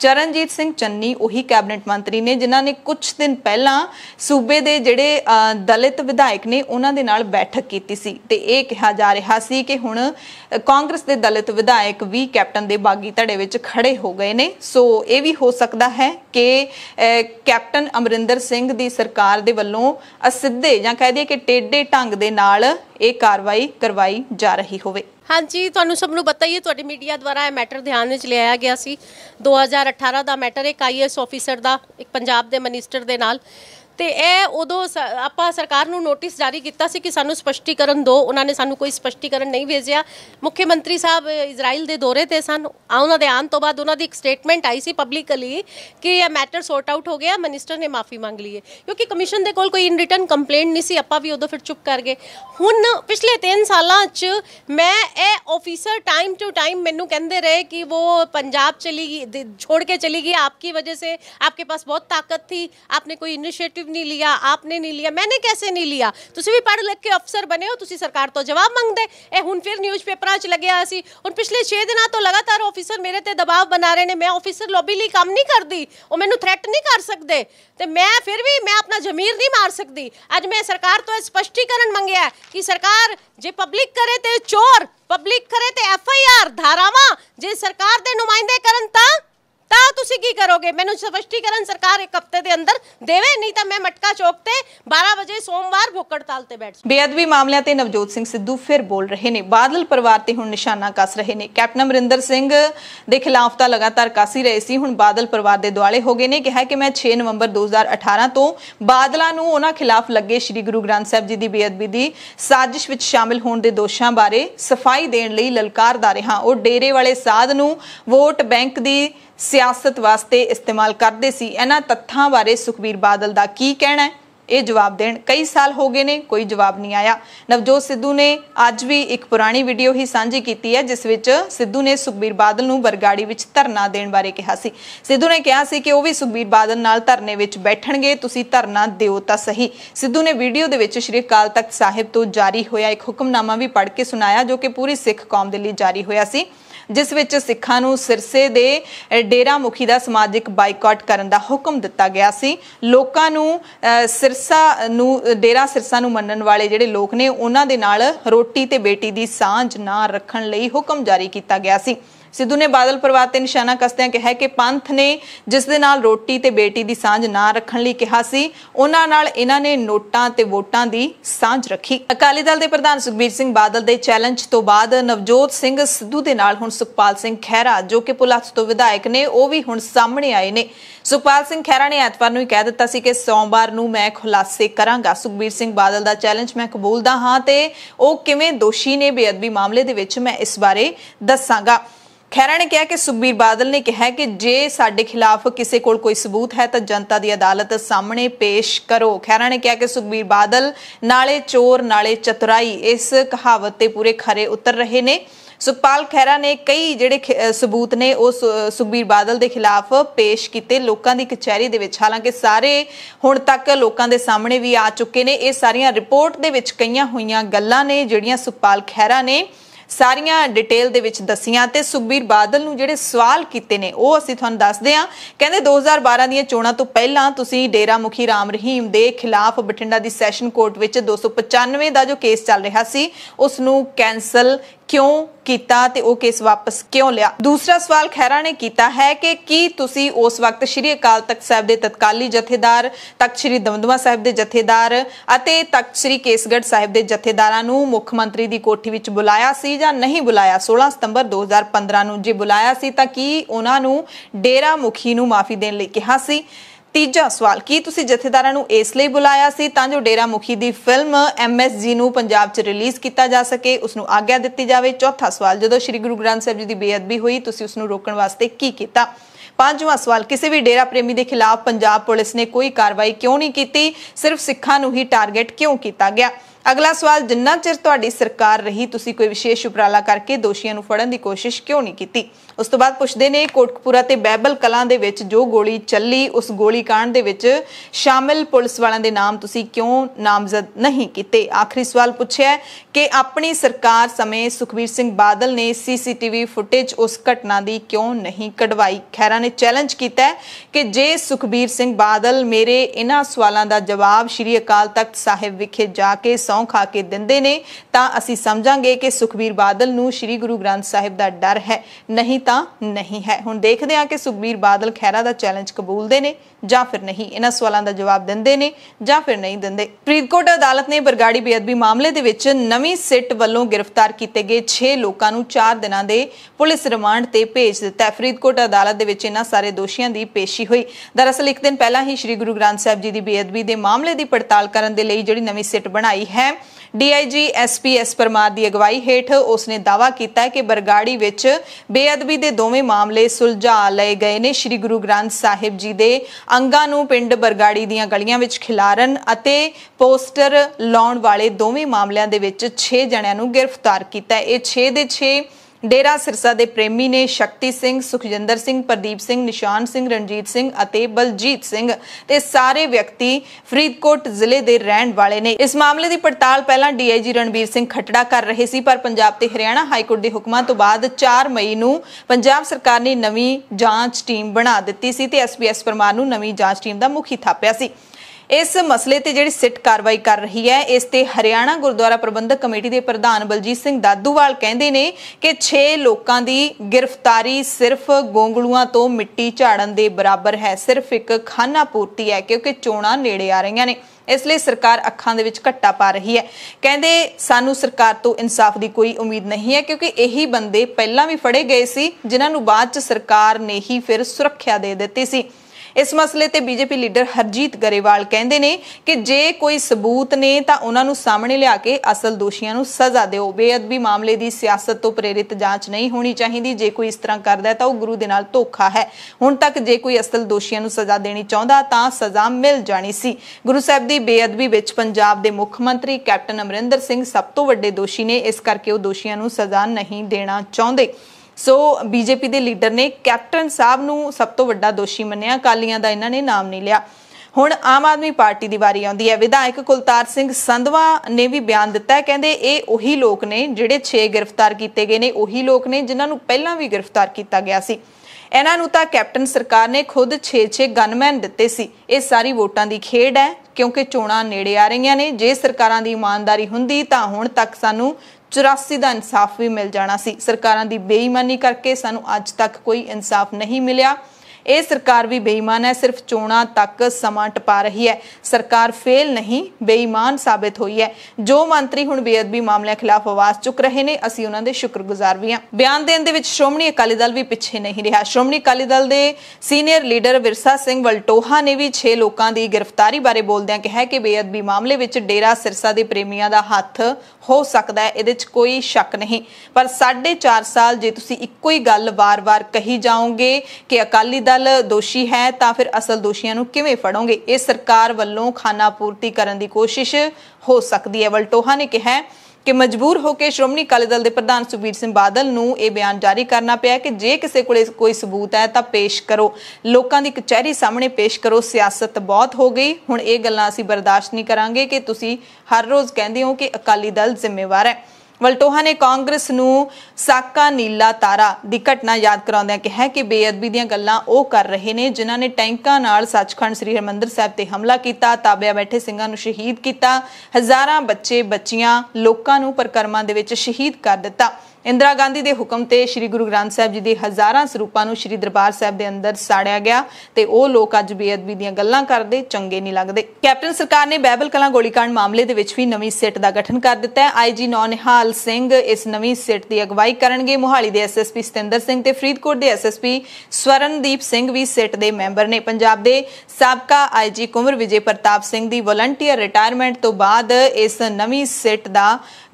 ਚਰਨਜੀਤ ਸਿੰਘ ਚੰਨੀ ਉਹੀ ਕੈਬਨਿਟ ਮੰਤਰੀ ਨੇ ਜਿਨ੍ਹਾਂ ਨੇ ਕੁਝ ਦਿਨ ਪਹਿਲਾਂ ਸੂਬੇ ਦੇ ਜਿਹੜੇ ਦਲਿਤ ਵਿਧਾਇਕ ਨੇ ਉਹਨਾਂ ਦੇ ਨਾਲ ਬੈਠਕ ਕੀਤੀ ਸੀ ਤੇ ਇਹ ਕਿਹਾ ਜਾ ਰਿਹਾ ਸੀ ਕਿ ਹੁਣ ਕਾਂਗਰਸ ਦੇ ਦਲਿਤ ਵਿਧਾਇਕ ਵੀ ਕੈਪਟਨ ਦੇ ਬਾਗੀ ਧੜੇ ਵਿੱਚ ਖੜੇ ਹੋ ਗਏ ਨੇ ਸੋ ਇਹ ਵੀ ਹੋ ਸਕਦਾ ਹੈ ਕਿ ਕੈਪਟਨ ਅਮਰਿੰਦਰ ਸਿੰਘ ਦੀ ਸਰਕਾਰ ਦੇ ਵੱਲੋਂ ਅਸਿੱਧੇ ਜਾਂ ਕਹਿ ਦਈਏ ਕਿ ਟੇਡੇ ਢੰਗ ਦੇ ਨਾਲ ਇਹ ਕਾਰਵਾਈ ਕਰਵਾਈ ਜਾ ਰਹੀ ਹੋਵੇ ਹਾਂਜੀ ਤੁਹਾਨੂੰ ਸਭ ਨੂੰ ਪਤਾ ਹੀ ਹੈ ਤੁਹਾਡੀ ਮੀਡੀਆ ਦੁਆਰਾ ਇਹ ਮੈਟਰ ਧਿਆਨ ਵਿੱਚ ਲਿਆਇਆ ਗਿਆ ਸੀ 2018 ਦਾ ਮੈਟਰ ਇੱਕ ਆਈਐਸ ਆਫੀਸਰ ਦਾ ਇੱਕ ਪੰਜਾਬ ਦੇ ਮਨਿਸਟਰ ਦੇ ਨਾਲ ਤੇ ਇਹ ਉਦੋਂ ਆਪਾਂ ਸਰਕਾਰ ਨੂੰ ਨੋਟਿਸ ਜਾਰੀ ਕੀਤਾ ਸੀ ਕਿ ਸਾਨੂੰ ਸਪਸ਼ਟੀਕਰਨ ਦਿਓ ਉਹਨਾਂ ਨੇ ਸਾਨੂੰ ਕੋਈ ਸਪਸ਼ਟੀਕਰਨ ਨਹੀਂ ਭੇਜਿਆ ਮੁੱਖ ਮੰਤਰੀ ਸਾਹਿਬ ਇਜ਼ਰਾਈਲ ਦੇ ਦੌਰੇ ਤੇ ਸਨ ਉਹਨਾਂ ਦੇ ਆਉਣ ਤੋਂ ਬਾਅਦ ਉਹਨਾਂ ਦੀ ਇੱਕ ਸਟੇਟਮੈਂਟ ਆਈ ਸੀ ਪਬਲਿਕਲੀ ਕਿ ਇਹ ਮੈਟਰ ਸੌਰਟ ਆਊਟ ਹੋ ਗਿਆ ਮਨਿਸਟਰ ਨੇ ਮਾਫੀ ਮੰਗ ਲਈ ਕਿਉਂਕਿ ਕਮਿਸ਼ਨ ਦੇ ਕੋਲ ਕੋਈ ਇਨ ਰਿਟਰਨ ਕੰਪਲੇਂਟ ਨਹੀਂ ਸੀ ਆਪਾਂ ਵੀ ਉਦੋਂ ਫਿਰ ਚੁੱਪ ਕਰ ਗਏ ਹੁਣ ਪਿਛਲੇ 3 ਸਾਲਾਂ 'ਚ ਮੈਂ ਇਹ ਆਫੀਸਰ ਟਾਈਮ ਟੂ ਟਾਈਮ ਮੈਨੂੰ ਕਹਿੰਦੇ ਰਹੇ ਕਿ ਉਹ ਪੰਜਾਬ ਚਲੀ ਗਈ ਛੋੜ ਕੇ ਚਲੀ ਗਈ ਆਪਕੀ ਵਜ੍ਹਾ ਸੇ ਆਪਕੇ ਪਾਸ ਬਹੁਤ ਤਾਕਤ ਥੀ ਆਪਨੇ ਕੋਈ ਇਨੀਸ਼ੀਏਟਿਵ ਸचिव ਨਹੀਂ ਲਿਆ ਆਪਨੇ ਨਹੀਂ ਲਿਆ ਮੈਨੇ ਕਿਵੇਂ ਨਹੀਂ ਲਿਆ ਤੁਸੀਂ ਵੀ ਪੜ੍ਹ ਲਿਖ ਕੇ ਅਫਸਰ ਬਣੇ ਹੋ ਤੁਸੀਂ ਸਰਕਾਰ ਤੋਂ ਜਵਾਬ ਮੰਗਦੇ ਇਹ ਹੁਣ ਫਿਰ ਨਿਊਜ਼ਪੇਪਰਾਂ 'ਚ ਲੱਗਿਆ ਸੀ ਹੁਣ ਪਿਛਲੇ 6 ਦਿਨਾਂ ਤੋਂ ਲਗਾਤਾਰ ਆਫੀਸਰ ਮੇਰੇ ਤੇ ਦਬਾਅ ਬਣਾ ਰਹੇ ਨੇ ਮੈਂ ਆਫੀਸਰ ਲੌਬੀ ਲਈ ਕੰਮ ਨਹੀਂ ਕਰਦੀ ਉਹ ਮੈਨੂੰ ਥ੍ਰੈਟ ਨਹੀਂ ਕਰ ਸਕਦੇ ਤੇ ਮੈਂ ਫਿਰ ਵੀ ਮੈਂ ਆਪਣਾ ਜ਼ਮੀਰ ਨਹੀਂ ਮਾਰ ਸਕਦੀ ਅੱਜ ਮੈਂ ਸਰਕਾਰ ਤੋਂ ਸਪਸ਼ਟੀਕਰਨ ਮੰਗਿਆ ਕਿ ਸਰਕਾਰ ਜੇ ਪਬਲਿਕ ਕਰੇ ਤੇ ਚੋਰ ਪਬਲਿਕ ਕਰੇ ਤੇ ਐਫ ਆਈ ਆਰ ਧਾਰਾਵਾਂ ਜੇ ਸਰਕਾਰ ਦੇ ਨੁਮਾਇੰਦੇ ਕਰਨ ਤਾਂ ਤਾਂ ਤੁਸੀਂ ਕੀ ਕਰੋਗੇ ਮੈਨੂੰ ਸਪਸ਼ਟੀਕਰਨ ਸਰਕਾਰ ਇੱਕ ਹਫ਼ਤੇ ਦੇ ਅੰਦਰ ਦੇਵੇ ਨਹੀਂ ਤਾਂ ਮੈਂ ਮਟਕਾ ਚੌਕ ਤੇ 12 ਵਜੇ ਸੋਮਵਾਰ ਭੁੱਖ ਹੜਤਾਲ ਤੇ ਬੈਠ ਬੇਅਦਬੀ ਮਾਮਲਿਆਂ ਤੇ ਨਵਜੋਤ ਸਿੰਘ ਸਿੱਧੂ ਫਿਰ ਬੋਲ ਰਹੇ ਨੇ ਬਾਦਲ ਪਰਿਵਾਰ ਤੇ ਹੁਣ ਨਿਸ਼ਾਨਾ ਕੱਸ ਰਹੇ ਨੇ ਕੈਪਟਨ ਅਮਰਿੰਦਰ ਸਿੰਘ ਦੇ ਖਿਲਾਫ ਤਾਂ ਲਗਾਤਾਰ ਕਾਸੀ ਰਹੇ ਸੀ ਹੁਣ ਬਾਦਲ ਪਰਿਵਾਰ ਦੇ ਦੁਆਲੇ ਹੋ ਗਏ ਨੇ ਕਿਹਾ ਕਿ ਮੈਂ 6 ਨਵੰਬਰ 2018 ਤੋਂ ਬਾਦਲਾਂ ਨੂੰ ਉਹਨਾਂ ਖਿਲਾਫ ਲੱਗੇ ਸ੍ਰੀ ਗੁਰੂ ਗ੍ਰੰਥ ਸਾਹਿਬ ਜੀ ਦੀ ਬੇਅਦਬੀ ਦੀ ਸਾਜ਼ਿਸ਼ ਵਿੱਚ ਸ਼ਾਮਿਲ ਹੋਣ ਦੇ ਦੋਸ਼ਾਂ ਬਾਰੇ ਸਫਾਈ ਦੇਣ ਲਈ ਲਲਕਾਰਦਾ ਰਿਹਾ ਉਹ ਡੇਰੇ ਵਾਲੇ ਸਾਧ ਨੂੰ ਵੋਟ ਬੈਂਕ ਦੀ ਸਿਆਸਤ ਵਾਸਤੇ ਇਸਤੇਮਾਲ ਕਰਦੇ ਸੀ ਇਹਨਾਂ ਤੱਥਾਂ ਬਾਰੇ ਸੁਖਬੀਰ ਬਾਦਲ ਦਾ ਕੀ ਕਹਿਣਾ ਹੈ ਇਹ ਜਵਾਬ ਦੇਣ ਕਈ ਸਾਲ ਹੋ ਗਏ ਨੇ ਕੋਈ ਜਵਾਬ ਨਹੀਂ ਆਇਆ ਨਵਜੋਤ ਸਿੱਧੂ ਨੇ ਅੱਜ ਵੀ ਇੱਕ ਪੁਰਾਣੀ ਵੀਡੀਓ ਹੀ ਸਾਂਝੀ ਕੀਤੀ ਹੈ ਜਿਸ ਵਿੱਚ ਸਿੱਧੂ ਨੇ ਸੁਖਬੀਰ ਬਾਦਲ ਨੂੰ ਬਰਗਾੜੀ ਵਿੱਚ ਧਰਨਾ ਦੇਣ ਬਾਰੇ ਕਿਹਾ ਸੀ ਸਿੱਧੂ ਨੇ ਕਿਹਾ ਸੀ ਕਿ ਉਹ ਵੀ ਸੁਖਬੀਰ ਬਾਦਲ ਨਾਲ ਧਰਨੇ ਵਿੱਚ ਬੈਠਣਗੇ ਤੁਸੀਂ ਧਰਨਾ ਦਿਓ ਤਾਂ ਸਹੀ ਸਿੱਧੂ ਨੇ ਵੀਡੀਓ ਦੇ ਵਿੱਚ ਸ਼੍ਰੀ ਅਕਾਲ ਤਖਤ ਸਾਹਿਬ ਤੋਂ ਜਾਰੀ ਹੋਇਆ ਇੱਕ ਹੁਕਮਨਾਮਾ ਵੀ ਪੜ੍ਹ ਕੇ ਸੁਣਾਇਆ ਜੋ ਕਿ ਪੂਰੀ ਸਿੱਖ ਕੌਮ ਦੇ ਲਈ ਜਾਰੀ ਹੋਇਆ ਸੀ ਜਿਸ ਵਿੱਚ ਸਿੱਖਾਂ ਨੂੰ ਸਿਰਸੇ ਦੇ ਡੇਰਾ ਮੁਖੀ ਦਾ ਸਮਾਜਿਕ ਬਾਈਕਾਟ ਕਰਨ ਦਾ ਹੁਕਮ ਦਿੱਤਾ ਗਿਆ ਸੀ ਲੋਕਾਂ ਨੂੰ ਸਿਰਸਾ ਨੂੰ ਡੇਰਾ ਸਿਰਸਾ ਨੂੰ ਮੰਨਣ ਵਾਲੇ ਜਿਹੜੇ ਲੋਕ ਨੇ ਉਹਨਾਂ ਦੇ ਨਾਲ ਰੋਟੀ ਤੇ ਬੇਟੀ ਦੀ ਸਾਂਝ ਨਾ ਰੱਖਣ ਲਈ ਹੁਕਮ ਜਾਰੀ ਕੀਤਾ ਗਿਆ ਸੀ ਸਿੱਧੂ ਨੇ ਬਾਦਲ ਪਰਿਵਾਰ ਤੇ ਨਿਸ਼ਾਨਾ ਕਸਦਿਆਂ ਕਿਹਾ ਕਿ ਪੰਥ ਨੇ ਜਿਸ ਦੇ ਨਾਲ ਰੋਟੀ ਤੇ ਬੇਟੀ ਦੀ ਸਾਂਝ ਨਾ ਰੱਖਣ ਲਈ ਕਿਹਾ ਸੀ ਉਹਨਾਂ ਨਾਲ ਇਹਨਾਂ ਨੇ ਨੋਟਾਂ ਤੇ ਵੋਟਾਂ ਦੀ ਸਾਂਝ ਰੱਖੀ ਅਕਾਲੀ ਦਲ ਦੇ ਪ੍ਰਧਾਨ ਸੁਖਬੀਰ ਸਿੰਘ ਬਾਦਲ ਦੇ ਚੈਲੰਜ ਤੋਂ ਬਾਅਦ ਨਵਜੋਤ ਸਿੰਘ ਸਿੱਧੂ ਦੇ ਨਾਲ ਹੁਣ ਸੁਖਪਾਲ ਸਿੰਘ ਖਹਿਰਾ ਜੋ ਕਿ ਪੁਲਾਸ ਤੋਂ ਵਿਧਾਇਕ ਨੇ ਉਹ ਵੀ ਹੁਣ ਸਾਹਮਣੇ ਆਏ ਨੇ ਸੁਖਪਾਲ ਸਿੰਘ ਖਹਿਰਾ ਨੇ ਐਤਵਾਰ ਨੂੰ ਹੀ ਕਹਿ ਦਿੱਤਾ ਸੀ ਕਿ ਸੋਮਵਾਰ ਨੂੰ ਮੈਂ ਖੁਲਾਸੇ ਕਰਾਂਗਾ ਸੁਖਬੀਰ ਸਿੰਘ ਬਾਦਲ ਦਾ ਚੈਲੰਜ ਮੈਂ ਕਬੂਲਦਾ ਹਾਂ ਤੇ ਉਹ ਕਿਵੇਂ ਦੋਸ਼ੀ ਨੇ ਬੇਅਦਬੀ ਮਾਮਲੇ ਦੇ ਵਿੱਚ ਮੈਂ ਇਸ ਬਾਰੇ ਦੱਸਾਂਗਾ ਖਹਿਰਾ ਨੇ ਕਿਹਾ ਕਿ ਸੁਖਬੀਰ ਬਾਦਲ ਨੇ ਕਿਹਾ ਕਿ ਜੇ ਸਾਡੇ ਖਿਲਾਫ ਕਿਸੇ ਕੋਲ ਕੋਈ ਸਬੂਤ ਹੈ ਤਾਂ ਜਨਤਾ ਦੀ ਅਦਾਲਤ ਸਾਹਮਣੇ ਪੇਸ਼ ਕਰੋ ਖਹਿਰਾ ਨੇ ਕਿਹਾ ਕਿ ਸੁਖਬੀਰ ਬਾਦਲ ਨਾਲੇ ਚੋਰ ਨਾਲੇ ਚਤੁਰਾਈ ਇਸ ਕਹਾਵਤ ਤੇ ਪੂਰੇ ਖਰੇ ਉਤਰ ਰਹੇ ਨੇ ਸੁਖਪਾਲ ਖਹਿਰਾ ਨੇ ਕਈ ਜਿਹੜੇ ਸਬੂਤ ਨੇ ਉਹ ਸੁਖਬੀਰ ਬਾਦਲ ਦੇ ਖਿਲਾਫ ਪੇਸ਼ ਕੀਤੇ ਲੋਕਾਂ ਦੀ ਕਚਹਿਰੀ ਦੇ ਵਿੱਚ ਹਾਲਾਂਕਿ ਸਾਰੇ ਹੁਣ ਤੱਕ ਲੋਕਾਂ ਦੇ ਸਾਹਮਣੇ ਵੀ ਆ ਚੁੱਕੇ ਨੇ ਇਹ ਸਾਰੀਆਂ ਰਿਪੋਰਟ ਦੇ ਵਿੱਚ ਕਈਆਂ ਹੋਈਆਂ ਗੱਲਾਂ ਨੇ ਜਿਹੜੀਆਂ ਸੁਖਪਾਲ ਖਹਿਰਾ ਨੇ ਸਾਰੀਆਂ ਡਿਟੇਲ ਦੇ ਵਿੱਚ ਦੱਸੀਆਂ ਤੇ ਸੁਖਬੀਰ ਬਾਦਲ ਨੂੰ ਜਿਹੜੇ ਸਵਾਲ ਕੀਤੇ ਨੇ ਉਹ ਅਸੀਂ ਤੁਹਾਨੂੰ ਦੱਸਦੇ ਹਾਂ ਕਹਿੰਦੇ 2012 ਦੀਆਂ ਚੋਣਾਂ ਤੋਂ ਪਹਿਲਾਂ ਤੁਸੀਂ ਡੇਰਾ ਮੁਖੀ ਰਾਮ ਰਹੀਮ ਦੇ ਖਿਲਾਫ ਬਠਿੰਡਾ ਦੀ ਸੈਸ਼ਨ ਕੋਰਟ ਵਿੱਚ 295 ਦਾ ਜੋ ਕੇਸ ਚੱਲ ਰਿਹਾ ਸੀ ਉਸ ਨੂੰ ਕੈਨਸਲ ਕਿਉਂ ਕੀਤਾ ਤੇ ਉਹ ਕੇਸ ਵਾਪਸ ਕਿਉਂ ਲਿਆ ਦੂਸਰਾ ਸਵਾਲ ਖੈਰਾ ਨੇ ਕੀਤਾ ਹੈ ਕਿ ਕੀ ਤੁਸੀਂ ਉਸ ਵਕਤ ਸ਼੍ਰੀ ਅਕਾਲ ਤਖਤ ਸਾਹਿਬ ਦੇ ਤਤਕਾਲੀ ਜਥੇਦਾਰ ਤਖਤ ਸ਼੍ਰੀ ਦਮਦਮਾ ਸਾਹਿਬ ਦੇ ਜਥੇਦਾਰ ਅਤੇ ਤਖਤ ਸ਼੍ਰੀ ਕੇਸਗੜ ਸਾਹਿਬ ਦੇ ਜਥੇਦਾਰਾਂ ਨੂੰ ਮੁੱਖ ਮੰਤਰੀ ਦੀ ਕੋਠੀ ਵਿੱਚ ਬੁਲਾਇਆ ਸੀ ਜਾਂ ਨਹੀਂ ਬੁਲਾਇਆ 16 ਸਤੰਬਰ 2015 ਨੂੰ ਜੇ ਬੁਲਾਇਆ ਸੀ ਤਾਂ ਕੀ ਉਹਨਾਂ ਨੂੰ ਡੇਰਾ ਮੁਖੀ ਨੂੰ ਮਾਫੀ ਦੇਣ ਲਈ ਕਿਹਾ ਸੀ ਤੀਜਾ ਸਵਾਲ ਕੀ ਤੁਸੀਂ ਜਥੇਦਾਰਾਂ ਨੂੰ ਇਸ ਲਈ ਬੁਲਾਇਆ ਸੀ ਤਾਂ ਜੋ ਡੇਰਾ ਮੁਖੀ ਦੀ ਫਿਲਮ ਐਮਐਸਜੀ ਨੂੰ ਪੰਜਾਬ 'ਚ ਰਿਲੀਜ਼ ਕੀਤਾ ਜਾ ਸਕੇ ਉਸ ਨੂੰ ਆਗਿਆ ਦਿੱਤੀ ਜਾਵੇ ਚੌਥਾ ਸਵਾਲ ਜਦੋਂ ਸ੍ਰੀ ਗੁਰੂ ਗ੍ਰੰਥ ਸਾਹਿਬ ਜੀ ਦੀ ਬੇਅਦਬੀ ਹੋਈ ਤੁਸੀਂ ਉਸ ਨੂੰ ਰੋਕਣ ਵਾਸਤੇ ਕੀ ਕੀਤਾ ਪੰਜਵਾਂ ਸਵਾਲ ਕਿਸੇ ਵੀ ਡੇਰਾ ਪ੍ਰੇਮੀ ਦੇ ਖਿਲਾਫ ਪੰਜਾਬ ਪੁਲਿਸ ਨੇ ਕੋਈ ਕਾਰਵਾਈ ਕਿਉਂ ਨਹੀਂ ਕੀਤੀ ਸਿਰਫ ਸਿੱਖਾਂ ਨੂੰ ਹੀ ਟਾਰਗੇਟ ਕਿਉਂ ਕੀਤਾ ਗਿਆ ਅਗਲਾ ਸਵਾਲ ਜਿੰਨਾ ਚਿਰ ਤੁਹਾਡੀ ਸਰਕਾਰ ਰਹੀ ਤੁਸੀਂ ਕੋਈ ਵਿਸ਼ੇਸ਼ ਉਪਰਾਲਾ ਕਰਕੇ ਦੋਸ਼ੀਆਂ ਨੂੰ ਫੜਨ ਦੀ ਕੋਸ਼ਿਸ਼ ਕਿਉਂ ਨਹੀਂ ਕੀਤੀ ਉਸ ਤੋਂ ਬਾਅਦ ਪੁੱਛਦੇ ਨੇ ਕੋਟਕਪੂਰਾ ਤੇ ਬੈਬਲ ਕਲਾਂ ਦੇ ਵਿੱਚ ਜੋ ਗੋਲੀ ਚੱਲੀ ਉਸ ਗੋਲੀ ਕਾਂਡ ਦੇ ਵਿੱਚ ਸ਼ਾਮਿਲ ਪੁਲਿਸ ਵਾਲਿਆਂ ਦੇ ਨਾਮ ਤੁਸੀਂ ਕਿਉਂ ਨਾਮਜ਼ਦ ਨਹੀਂ ਕੀਤੇ ਆਖਰੀ ਸਵਾਲ ਪੁੱਛਿਆ ਕਿ ਆਪਣੀ ਸਰਕਾਰ ਸਮੇਂ ਸੁਖਵੀਰ ਸਿੰਘ ਬਾਦਲ ਨੇ ਸੀਸੀਟੀਵੀ ਫੁਟੇਜ ਉਸ ਘਟਨਾ ਦੀ ਕਿਉਂ ਨਹੀਂ ਕਢਵਾਈ ਖੈਰਾ ਨੇ ਚੈਲੰਜ ਕੀਤਾ ਕਿ ਜੇ ਸੁਖਵੀਰ ਸਿੰਘ ਬਾਦਲ ਮੇਰੇ ਇਹਨਾਂ ਸਵਾਲਾਂ ਦਾ ਜਵਾਬ ਸ਼੍ਰੀ ਅਕਾਲ ਤਖਤ ਸਾਹਿਬ ਵਿਖੇ ਜਾ ਕੇ ਸੌਂ ਖਾ ਕੇ ਦਿੰਦੇ ਨੇ ਤਾਂ ਅਸੀਂ ਸਮਝਾਂਗੇ ਕਿ ਸੁਖਵੀਰ ਬਾਦਲ ਨੂੰ ਸ਼੍ਰੀ ਗੁਰੂ ਗ੍ਰੰਥ ਸਾਹਿਬ ਦਾ ਡਰ ਹੈ ਨਹੀਂ ਤਾਂ ਨਹੀਂ ਹੈ ਹੁਣ ਦੇਖਦੇ ਹਾਂ ਕਿ ਸੁਖਬੀਰ ਬਾਦਲ ਖੈਰਾ ਦਾ ਚੈਲੰਜ ਕਬੂਲਦੇ ਨੇ ਜਾਂ ਫਿਰ ਨਹੀਂ ਇਹਨਾਂ ਸਵਾਲਾਂ ਦਾ ਜਵਾਬ ਦਿੰਦੇ ਨੇ ਜਾਂ ਫਿਰ ਨਹੀਂ ਦਿੰਦੇ ਫਰੀਦਕੋਟ ਅਦਾਲਤ ਨੇ ਬਰਗਾੜੀ ਬੇਅਦਬੀ ਮਾਮਲੇ ਦੇ ਵਿੱਚ ਨਵੀਂ ਸਿੱਟ ਵੱਲੋਂ ਗ੍ਰਿਫਤਾਰ ਕੀਤੇ ਗਏ 6 ਲੋਕਾਂ ਨੂੰ 4 ਦਿਨਾਂ ਦੇ ਪੁਲਿਸ ਰਿਮਾਂਡ ਤੇ ਭੇਜ ਦਿੱਤਾ ਫਰੀਦਕੋਟ ਅਦਾਲਤ ਦੇ ਵਿੱਚ ਇਹਨਾਂ ਸਾਰੇ ਦੋਸ਼ੀਆਂ ਦੀ ਪੇਸ਼ੀ ਹੋਈ ਦਰਅਸਲ ਇੱਕ ਦਿਨ ਪਹਿਲਾਂ ਹੀ ਸ੍ਰੀ ਗੁਰੂ ਗ੍ਰੰਥ ਸਾਹਿਬ ਜੀ ਦੀ ਬੇਅਦਬੀ ਦੇ ਮਾਮਲੇ ਦੀ ਪੜਤਾਲ ਕਰਨ ਦੇ ਲਈ ਜਿਹੜੀ ਨਵੀਂ ਸਿੱਟ ਬਣਾਈ ਹੈ ਡੀਆਈਜੀ ਐਸਪੀਐਸ ਪਰਮਾਰ ਦੀ ਅਗਵਾਈ ਹੇਠ ਉਸ ਨੇ ਦਾਵਾ ਕੀਤਾ ਕਿ ਬਰਗਾੜੀ ਵਿੱਚ ਬੇਅਦਬੀ ਦੇ ਦੋਵੇਂ ਮਾਮਲੇ ਸੁਲਝਾ ਲਏ ਗਏ ਨੇ ਸ੍ਰੀ ਗੁਰੂ ਗ੍ਰੰਥ ਸਾਹਿਬ ਜੀ ਦੇ ਅੰਗਾਂ ਨੂੰ ਪਿੰਡ ਬਰਗਾੜੀ ਦੀਆਂ ਗਲੀਆਂ ਵਿੱਚ ਖਿਲਾਰਨ ਅਤੇ ਪੋਸਟਰ ਲਾਉਣ ਵਾਲੇ ਦੋਵੇਂ ਮਾਮਲਿਆਂ ਦੇ ਵਿੱਚ 6 ਜਣਿਆਂ ਨੂੰ ਗ੍ਰਿਫਤਾਰ ਕੀਤਾ ਇਹ 6 ਦੇ 6 ਡੇਰਾ ਸਿਰਸਾ ਦੇ ਪ੍ਰੇਮੀ ਨੇ ਸ਼ਕਤੀ ਸਿੰਘ ਸੁਖਜਿੰਦਰ ਸਿੰਘ ਪ੍ਰਦੀਪ ਸਿੰਘ ਨਿਸ਼ਾਨ ਸਿੰਘ ਰਣਜੀਤ ਸਿੰਘ ਅਤੇ ਬਲਜੀਤ ਸਿੰਘ ਤੇ ਸਾਰੇ ਵਿਅਕਤੀ ਫਰੀਦਕੋਟ ਜ਼ਿਲ੍ਹੇ ਦੇ ਰਹਿਣ ਵਾਲੇ ਨੇ ਇਸ ਮਾਮਲੇ ਦੀ ਪੜਤਾਲ ਪਹਿਲਾਂ ਡੀਆਈਜੀ ਰਣਬੀਰ ਸਿੰਘ ਖੱਟੜਾ ਕਰ ਰਹੇ ਸੀ ਪਰ ਪੰਜਾਬ ਤੇ ਹਰਿਆਣਾ ਹਾਈ ਕੋਰਟ ਦੇ ਹੁਕਮਾਂ ਤੋਂ ਬਾਅਦ 4 ਮਈ ਨੂੰ ਪੰਜਾਬ ਸਰਕਾਰ ਨੇ ਨਵੀਂ ਜਾਂਚ ਟੀਮ ਬਣਾ ਦਿੱਤੀ ਸੀ ਤੇ ਐਸਪੀਐਸ ਪਰਮਾਰ ਨੂੰ ਨਵੀਂ ਜਾਂਚ ਟੀਮ ਦਾ ਮੁਖੀ ਥਾਪਿਆ ਸੀ ਇਸ ਮਸਲੇ ਤੇ ਜਿਹੜੀ ਸਿੱਟ ਕਾਰਵਾਈ ਕਰ ਰਹੀ ਹੈ ਇਸ ਤੇ ਹਰਿਆਣਾ ਗੁਰਦੁਆਰਾ ਪ੍ਰਬੰਧਕ ਕਮੇਟੀ ਦੇ ਪ੍ਰਧਾਨ ਬਲਜੀਤ ਸਿੰਘ ਦਾਦੂਵਾਲ ਕਹਿੰਦੇ ਨੇ ਕਿ 6 ਲੋਕਾਂ ਦੀ ਗ੍ਰਿਫਤਾਰੀ ਸਿਰਫ ਗੋਂਗਲੂਆਂ ਤੋਂ ਮਿੱਟੀ ਝਾੜਨ ਦੇ ਬਰਾਬਰ ਹੈ ਸਿਰਫ ਇੱਕ ਖਾਨਾ ਪੂਰਤੀ ਹੈ ਕਿਉਂਕਿ ਚੋਣਾਂ ਨੇੜੇ ਆ ਰਹੀਆਂ ਨੇ ਇਸ ਲਈ ਸਰਕਾਰ ਅੱਖਾਂ ਦੇ ਵਿੱਚ ਘੱਟਾ ਪਾ ਰਹੀ ਹੈ ਕਹਿੰਦੇ ਸਾਨੂੰ ਸਰਕਾਰ ਤੋਂ ਇਨਸਾਫ ਦੀ ਕੋਈ ਉਮੀਦ ਨਹੀਂ ਹੈ ਕਿਉਂਕਿ ਇਹੀ ਬੰਦੇ ਪਹਿਲਾਂ ਵੀ ਫੜੇ ਗਏ ਸੀ ਜਿਨ੍ਹਾਂ ਨੂੰ ਬਾਅਦ ਚ ਸਰਕਾਰ ਨੇ ਹੀ ਫਿਰ ਸੁਰੱਖਿਆ ਦੇ ਦਿੱਤੀ ਸੀ ਇਸ ਮਸਲੇ ਤੇ ਬੀਜੇਪੀ ਲੀਡਰ ਹਰਜੀਤ ਗਰੇਵਾਲ ਕਹਿੰਦੇ ਨੇ ਕਿ ਜੇ ਕੋਈ ਸਬੂਤ ਨੇ ਤਾਂ ਉਹਨਾਂ ਨੂੰ ਸਾਹਮਣੇ ਲਿਆ ਕੇ ਅਸਲ ਦੋਸ਼ੀਆਂ ਨੂੰ ਸਜ਼ਾ ਦਿਓ ਬੇਅਦਬੀ ਮਾਮਲੇ ਦੀ ਸਿਆਸਤ ਤੋਂ ਪ੍ਰੇਰਿਤ ਜਾਂਚ ਨਹੀਂ ਹੋਣੀ ਚਾਹੀਦੀ ਜੇ ਕੋਈ ਇਸ ਤਰ੍ਹਾਂ ਕਰਦਾ ਹੈ ਤਾਂ ਉਹ ਗੁਰੂ ਦੇ ਨਾਲ ਧੋਖਾ ਹੈ ਹੁਣ ਤੱਕ ਜੇ ਕੋਈ ਅਸਲ ਦੋਸ਼ੀਆਂ ਨੂੰ ਸਜ਼ਾ ਦੇਣੀ ਚਾਹੁੰਦਾ ਤਾਂ ਸਜ਼ਾ ਮਿਲ ਜਾਣੀ ਸੀ ਗੁਰੂ ਸਾਹਿਬ ਦੀ ਬੇਅਦਬੀ ਵਿੱਚ ਪੰਜਾਬ ਦੇ ਮੁੱਖ ਮੰਤਰੀ ਕੈਪਟਨ ਅਮਰਿੰਦਰ ਸਿੰਘ ਸਭ ਤੋਂ ਵੱਡੇ ਦੋਸ਼ੀ ਨੇ ਇਸ ਕਰਕੇ ਉਹ ਦੋਸ਼ੀਆਂ ਨੂੰ ਸਜ਼ਾ ਨਹੀਂ ਦੇਣਾ ਚਾਹੁੰਦੇ ਸੋ ਬੀਜੇਪੀ ਦੇ ਲੀਡਰ ਨੇ ਕੈਪਟਨ ਸਾਹਿਬ ਨੂੰ ਸਭ ਤੋਂ ਵੱਡਾ ਦੋਸ਼ੀ ਮੰਨਿਆ ਕਾਲੀਆਂ ਦਾ ਇਹਨਾਂ ਨੇ ਨਾਮ ਨਹੀਂ ਲਿਆ ਹੁਣ ਆਮ ਆਦਮੀ ਪਾਰਟੀ ਦੀ ਵਾਰੀ ਆਉਂਦੀ ਹੈ ਵਿਧਾਇਕ ਕੁਲਤਾਰ ਸਿੰਘ ਸੰਧਵਾ ਨੇ ਵੀ ਬਿਆਨ ਦਿੱਤਾ ਕਹਿੰਦੇ ਇਹ ਉਹੀ ਲੋਕ ਨੇ ਜਿਹੜੇ 6 ਗ੍ਰਿਫਤਾਰ ਕੀਤੇ ਗਏ ਨੇ ਉਹੀ ਲੋਕ ਨੇ ਜਿਨ੍ਹਾਂ ਨੂੰ ਪਹਿਲਾਂ ਵੀ ਗ੍ਰਿਫਤਾਰ ਕੀਤਾ ਗਿਆ ਸੀ ਇਹਨਾਂ ਨੂੰ ਤਾਂ ਕੈਪਟਨ ਸਰਕਾਰ ਨੇ ਖੁਦ 6-6 ਗਨਮੈਨ ਦਿੱਤੇ ਸੀ ਇਹ ਸਾਰੀ ਵੋਟਾਂ ਦੀ ਖੇਡ ਹੈ ਕਿਉਂਕਿ ਚੋਣਾਂ ਨੇੜੇ ਆ ਰਹੀਆਂ ਨੇ ਜੇ ਸਰਕਾਰਾਂ ਦੀ ਇਮਾਨਦਾਰੀ ਹੁੰਦੀ ਤਾਂ ਹੁਣ ਤੱਕ ਸਾਨੂੰ 84 ਦਾ ਇਨਸਾਫ ਵੀ ਮਿਲ ਜਾਣਾ ਸੀ ਸਰਕਾਰਾਂ ਦੀ ਬੇਈਮਾਨੀ ਕਰਕੇ ਸਾਨੂੰ ਅੱਜ ਤੱਕ ਕੋਈ ਇਨਸਾਫ ਨਹੀਂ ਮਿਲਿਆ ਇਹ ਸਰਕਾਰ ਵੀ ਬੇਈਮਾਨ ਹੈ ਸਿਰਫ ਚੋਣਾਂ ਤੱਕ ਸਮਾਂ ਟਪਾ ਰਹੀ ਹੈ ਸਰਕਾਰ ਫੇਲ ਨਹੀਂ ਬੇਈਮਾਨ ਸਾਬਤ ਹੋਈ ਹੈ ਜੋ ਮੰਤਰੀ ਹੁਣ ਬੇਅਦਬੀ ਮਾਮਲਿਆਂ ਖਿਲਾਫ ਆਵਾਜ਼ ਚੁੱਕ ਰਹੇ ਨੇ ਅਸੀਂ ਉਹਨਾਂ ਦੇ ਸ਼ੁਕਰਗੁਜ਼ਾਰ ਵੀ ਹਾਂ ਬਿਆਨ ਦੇਣ ਦੇ ਵਿੱਚ ਸ਼੍ਰੋਮਣੀ ਅਕਾਲੀ ਦਲ ਵੀ ਪਿੱਛੇ ਨਹੀਂ ਰਿਹਾ ਸ਼੍ਰੋਮਣੀ ਅਕਾਲੀ ਦਲ ਦੇ ਸੀਨੀਅਰ ਲੀਡਰ ਵਿਰਸਾ ਸਿੰਘ ਵਲਟੋਹਾ ਨੇ ਵੀ 6 ਲੋਕਾਂ ਦੀ ਗ੍ਰਿਫਤਾਰੀ ਬਾਰੇ ਬੋਲਦਿਆਂ ਕਿਹਾ ਕਿ ਬੇਅਦਬੀ ਮਾਮਲੇ ਵਿੱਚ ਡੇਰਾ ਸਿਰਸਾ ਦੇ ਪ੍ਰੇਮੀਆਂ ਦਾ ਹੱਥ ਹੋ ਸਕਦਾ ਹੈ ਇਹਦੇ 'ਚ ਕੋਈ ਸ਼ੱਕ ਨਹੀਂ ਪਰ 4.5 ਸਾਲ ਜੇ ਤੁਸੀਂ ਇੱਕੋ ਹੀ ਗੱਲ ਵਾਰ-ਵਾਰ ਕਹੀ ਜਾਓਗੇ ਕਿ ਅਕਾਲੀ ਦਲ ਗੱਲ ਦੋਸ਼ੀ ਹੈ ਤਾਂ ਫਿਰ ਅਸਲ ਦੋਸ਼ੀਆਂ ਨੂੰ ਕਿਵੇਂ ਫੜੋਗੇ ਇਹ ਸਰਕਾਰ ਵੱਲੋਂ ਖਾਣਾ ਪੂਰਤੀ ਕਰਨ ਦੀ ਕੋਸ਼ਿਸ਼ ਹੋ ਸਕਦੀ ਹੈ ਵਲਟੋਹਾ ਨੇ ਕਿਹਾ ਕਿ ਮਜਬੂਰ ਹੋ ਕੇ ਸ਼੍ਰੋਮਣੀ ਅਕਾਲੀ ਦਲ ਦੇ ਪ੍ਰਧਾਨ ਸੁਬੀਰ ਸਿੰਘ ਬਾਦਲ ਨੂੰ ਇਹ ਬਿਆਨ ਜਾਰੀ ਕਰਨਾ ਪਿਆ ਕਿ ਜੇ ਕਿਸੇ ਕੋਲੇ ਕੋਈ ਸਬੂਤ ਹੈ ਤਾਂ ਪੇਸ਼ ਕਰੋ ਲੋਕਾਂ ਦੀ ਕਚਹਿਰੀ ਸਾਹਮਣੇ ਪੇਸ਼ ਕਰੋ ਸਿਆਸਤ ਬਹੁਤ ਹੋ ਗਈ ਹੁਣ ਇਹ ਗੱਲਾਂ ਅਸੀਂ ਬਰਦਾਸ਼ਤ ਨਹੀਂ ਕਰਾਂਗੇ ਕਿ ਤੁਸੀਂ ਹਰ ਰੋਜ਼ ਕਹਿੰਦੇ ਹੋ ਕਿ ਅਕਾਲੀ ਦਲ ਜ਼ਿੰਮੇਵਾਰ ਹੈ ਵਲਟੋਹਾ ਨੇ ਕਾਂਗਰਸ ਨੂੰ ਸਾਕਾ ਨੀਲਾ ਤਾਰਾ ਦੀ ਘਟਨਾ ਯਾਦ ਕਰਾਉਂਦਿਆਂ ਕਿਹਾ ਕਿ ਬੇਅਦਬੀ ਦੀਆਂ ਗੱਲਾਂ ਉਹ ਕਰ ਰਹੇ ਨੇ ਜਿਨ੍ਹਾਂ ਨੇ ਟੈਂਕਾਂ ਨਾਲ ਸੱਚਖੰਡ ਸ੍ਰੀ ਹਰਮੰਦਰ ਸਾਹਿਬ ਤੇ ਹਮਲਾ ਕੀਤਾ ਤਾਬਿਆ ਬੈਠੇ ਸਿੰਘਾਂ ਨੂੰ ਸ਼ਹੀਦ ਕੀਤਾ ਹਜ਼ਾਰਾਂ ਬੱਚੇ ਬੱਚੀਆਂ ਲੋਕਾਂ ਨੂੰ ਪਰਕਰਮਾਂ ਦੇ ਵਿੱਚ ਸ਼ਹੀਦ ਕਰ ਦਿੱਤਾ ਇੰਦਰਾ ਗਾਂਧੀ ਦੇ ਹੁਕਮ ਤੇ ਸ੍ਰੀ ਗੁਰੂ ਗ੍ਰੰਥ ਸਾਹਿਬ ਜੀ ਦੇ ਹਜ਼ਾਰਾਂ ਸਰੂਪਾਂ ਨੂੰ ਸ੍ਰੀ ਦਰਬਾਰ ਸਾਹਿਬ ਦੇ ਅੰਦਰ ਸਾੜਿਆ ਗਿਆ ਤੇ ਉਹ ਲੋਕ ਅੱਜ ਬੇਅਦਬੀ ਦੀਆਂ ਗੱਲਾਂ ਕਰਦੇ ਚੰਗੇ ਨਹੀਂ ਲੱਗਦੇ ਕੈਪਟਨ ਸਰਕਾਰ ਨੇ ਬਾਈਬਲ ਕਲਾਂ ਗੋਲੀकांड ਮਾਮਲੇ ਦੇ ਵਿੱਚ ਵੀ ਨਵੀਂ ਸਿੱਟ ਦਾ ਗਠਨ ਕਰ ਦਿੱਤਾ ਹੈ ਆਈਜੀ ਨੌਨਿਹਾਲ ਸਿੰਘ ਇਸ ਨਵੀਂ ਸਿੱਟ ਦੀ ਅਗਵਾਈ ਕਰਨਗੇ ਮੁਹਾਲੀ ਦੇ ਐਸਐਸਪੀ ਸਤਿੰਦਰ ਸਿੰਘ ਤੇ ਫਰੀਦਕੋਟ ਦੇ ਐਸਐਸਪੀ ਸਵਰਨਦੀਪ ਸਿੰਘ ਵੀ ਸਿੱਟ ਦੇ ਮੈਂਬਰ ਨੇ ਪੰਜਾਬ ਦੇ ਸਾਬਕਾ ਆਈਜੀ ਕੁਮਰ ਵਿਜੇ ਪ੍ਰਤਾਪ ਸਿੰਘ ਦੀ ਵਲੰਟੀਅਰ ਰਿਟਾਇਰਮੈਂਟ ਤੋਂ ਬਾਅਦ ਇਸ ਨਵੀਂ ਸਿੱਟ ਦਾ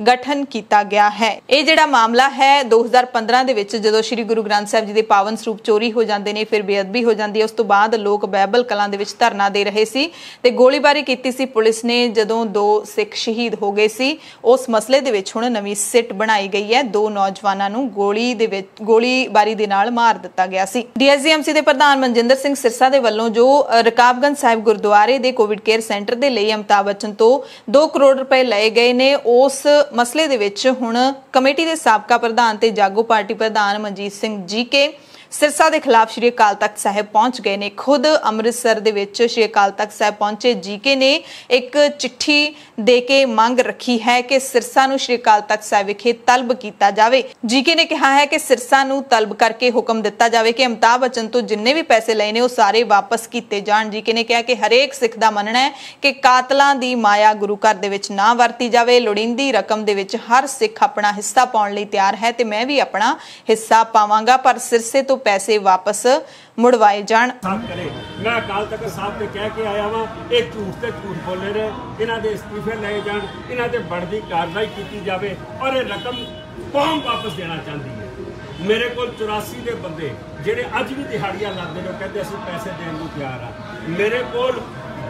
ਗਠਨ ਕੀਤਾ ਗਿਆ ਹੈ ਇਹ ਜਿਹੜਾ ਮਾਮਲਾ ਮਾਮਲਾ ਹੈ 2015 ਦੇ ਵਿੱਚ ਜਦੋਂ ਸ੍ਰੀ ਗੁਰੂ ਗ੍ਰੰਥ ਸਾਹਿਬ ਜੀ ਦੇ ਪਾਵਨ ਸਰੂਪ ਚੋਰੀ ਹੋ ਜਾਂਦੇ ਨੇ ਫਿਰ ਬੇਅਦਬੀ ਹੋ ਜਾਂਦੀ ਹੈ ਉਸ ਤੋਂ ਬਾਅਦ ਲੋਕ ਬਾਈਬਲ ਕਲਾਂ ਦੇ ਵਿੱਚ ਧਰਨਾ ਦੇ ਰਹੇ ਸੀ ਤੇ ਗੋਲੀਬਾਰੀ ਕੀਤੀ ਸੀ ਪੁਲਿਸ ਨੇ ਜਦੋਂ ਦੋ ਸਿੱਖ ਸ਼ਹੀਦ ਹੋ ਗਏ ਸੀ ਉਸ ਮਸਲੇ ਦੇ ਵਿੱਚ ਹੁਣ ਨਵੀਂ ਸਿੱਟ ਬਣਾਈ ਗਈ ਹੈ ਦੋ ਨੌਜਵਾਨਾਂ ਨੂੰ ਗੋਲੀ ਦੇ ਵਿੱਚ ਗੋਲੀਬਾਰੀ ਦੇ ਨਾਲ ਮਾਰ ਦਿੱਤਾ ਗਿਆ ਸੀ ਡੀਐਸਜੀਐਮਸੀ ਦੇ ਪ੍ਰਧਾਨ ਮਨਜਿੰਦਰ ਸਿੰਘ ਸਿਰਸਾ ਦੇ ਵੱਲੋਂ ਜੋ ਰਕਾਬਗੰਜ ਸਾਹਿਬ ਗੁਰਦੁਆਰੇ ਦੇ ਕੋਵਿਡ ਕੇਅਰ ਸੈਂਟਰ ਦੇ ਲਈ ਅਮਤਾਬ ਬਚਨ ਤੋਂ 2 ਕਰੋੜ ਰੁਪਏ ਲਏ ਗਏ ਨੇ ਉਸ ਮਸਲੇ ਦੇ ਵਿੱਚ ਹੁਣ ਕਮੇਟੀ ਦੇ ਸਾਬਕਾ ਸਾਬਕਾ ਪ੍ਰਧਾਨ ਤੇ ਜਾਗੋ ਪਾਰਟੀ ਪ੍ਰਧਾਨ ਮਨਜੀਤ ਸਿੰਘ ਜੀ ਕੇ ਸਿਰਸਾ ਦੇ ਖਿਲਾਫ ਸ਼੍ਰੀ ਅਕਾਲ ਤਖਤ ਸਾਹਿਬ ਪਹੁੰਚ ਗਏ ਨੇ ਖੁਦ ਅੰਮ੍ਰਿਤਸਰ ਦੇ ਵਿੱਚ ਸ਼੍ਰੀ ਅਕਾਲ ਤਖਤ ਸਾਹਿਬ ਪਹੁੰਚੇ ਜੀਕੇ ਨੇ ਇੱਕ ਚਿੱਠੀ ਦੇ ਕੇ ਮੰਗ ਰੱਖੀ ਹੈ ਕਿ ਸਿਰਸਾ ਨੂੰ ਸ਼੍ਰੀ ਅਕਾਲ ਤਖਤ ਸਾਹਿਬ ਵਿਖੇ ਤਲਬ ਕੀਤਾ ਜਾਵੇ ਜੀਕੇ ਨੇ ਕਿਹਾ ਹੈ ਕਿ ਸਿਰਸਾ ਨੂੰ ਤਲਬ ਕਰਕੇ ਹੁਕਮ ਦਿੱਤਾ ਜਾਵੇ ਕਿ ਅਮਤਾਬ ਬਚਨ ਤੋਂ ਜਿੰਨੇ ਵੀ ਪੈਸੇ ਲਏ ਨੇ ਉਹ ਸਾਰੇ ਵਾਪਸ ਕੀਤੇ ਜਾਣ ਜੀਕੇ ਨੇ ਕਿਹਾ ਕਿ ਹਰੇਕ ਸਿੱਖ ਦਾ ਮੰਨਣਾ ਹੈ ਕਿ ਕਾਤਲਾਂ ਦੀ ਮਾਇਆ ਗੁਰੂ ਘਰ ਦੇ ਵਿੱਚ ਨਾ ਵਰਤੀ ਜਾਵੇ ਲੋੜੀਂਦੀ ਰਕਮ ਦੇ ਵਿੱਚ ਹਰ ਸਿੱਖ ਆਪਣਾ ਹਿੱਸਾ ਪਾਉਣ ਲਈ ਤਿਆਰ ਹੈ ਤੇ ਮੈਂ ਵੀ ਆਪਣਾ ਹਿੱਸਾ ਪਾਵਾਂਗਾ ਪਰ ਸਿਰਸੇ ਤੋਂ ਪੈਸੇ ਵਾਪਸ ਮੁੜਵਾਏ ਜਾਣ ਮੈਂ ਅਕਾਲ ਤਖਤ ਸਾਹਿਬ ਤੇ ਕਹਿ ਕੇ ਆਇਆ ਵਾਂ ਇਹ ਝੂਠ ਤੇ ਝੂਠ ਬੋਲੇ ਨੇ ਇਹਨਾਂ ਦੇ ਅਸਤੀਫੇ ਲਏ ਜਾਣ ਇਹਨਾਂ ਤੇ ਬੜਦੀ ਕਾਰਵਾਈ ਕੀਤੀ ਜਾਵੇ ਔਰ ਇਹ ਰਕਮ ਕੌਮ ਵਾਪਸ ਦੇਣਾ ਚਾਹੁੰਦੀ ਹੈ ਮੇਰੇ ਕੋਲ 84 ਦੇ ਬੰਦੇ ਜਿਹੜੇ ਅੱਜ ਵੀ ਦਿਹਾੜੀਆਂ ਲਾਉਂਦੇ ਨੇ ਕਹਿੰਦੇ ਅਸੀਂ ਪੈਸੇ ਦੇਣ ਨੂੰ ਤਿਆਰ ਆ ਮੇਰੇ ਕੋਲ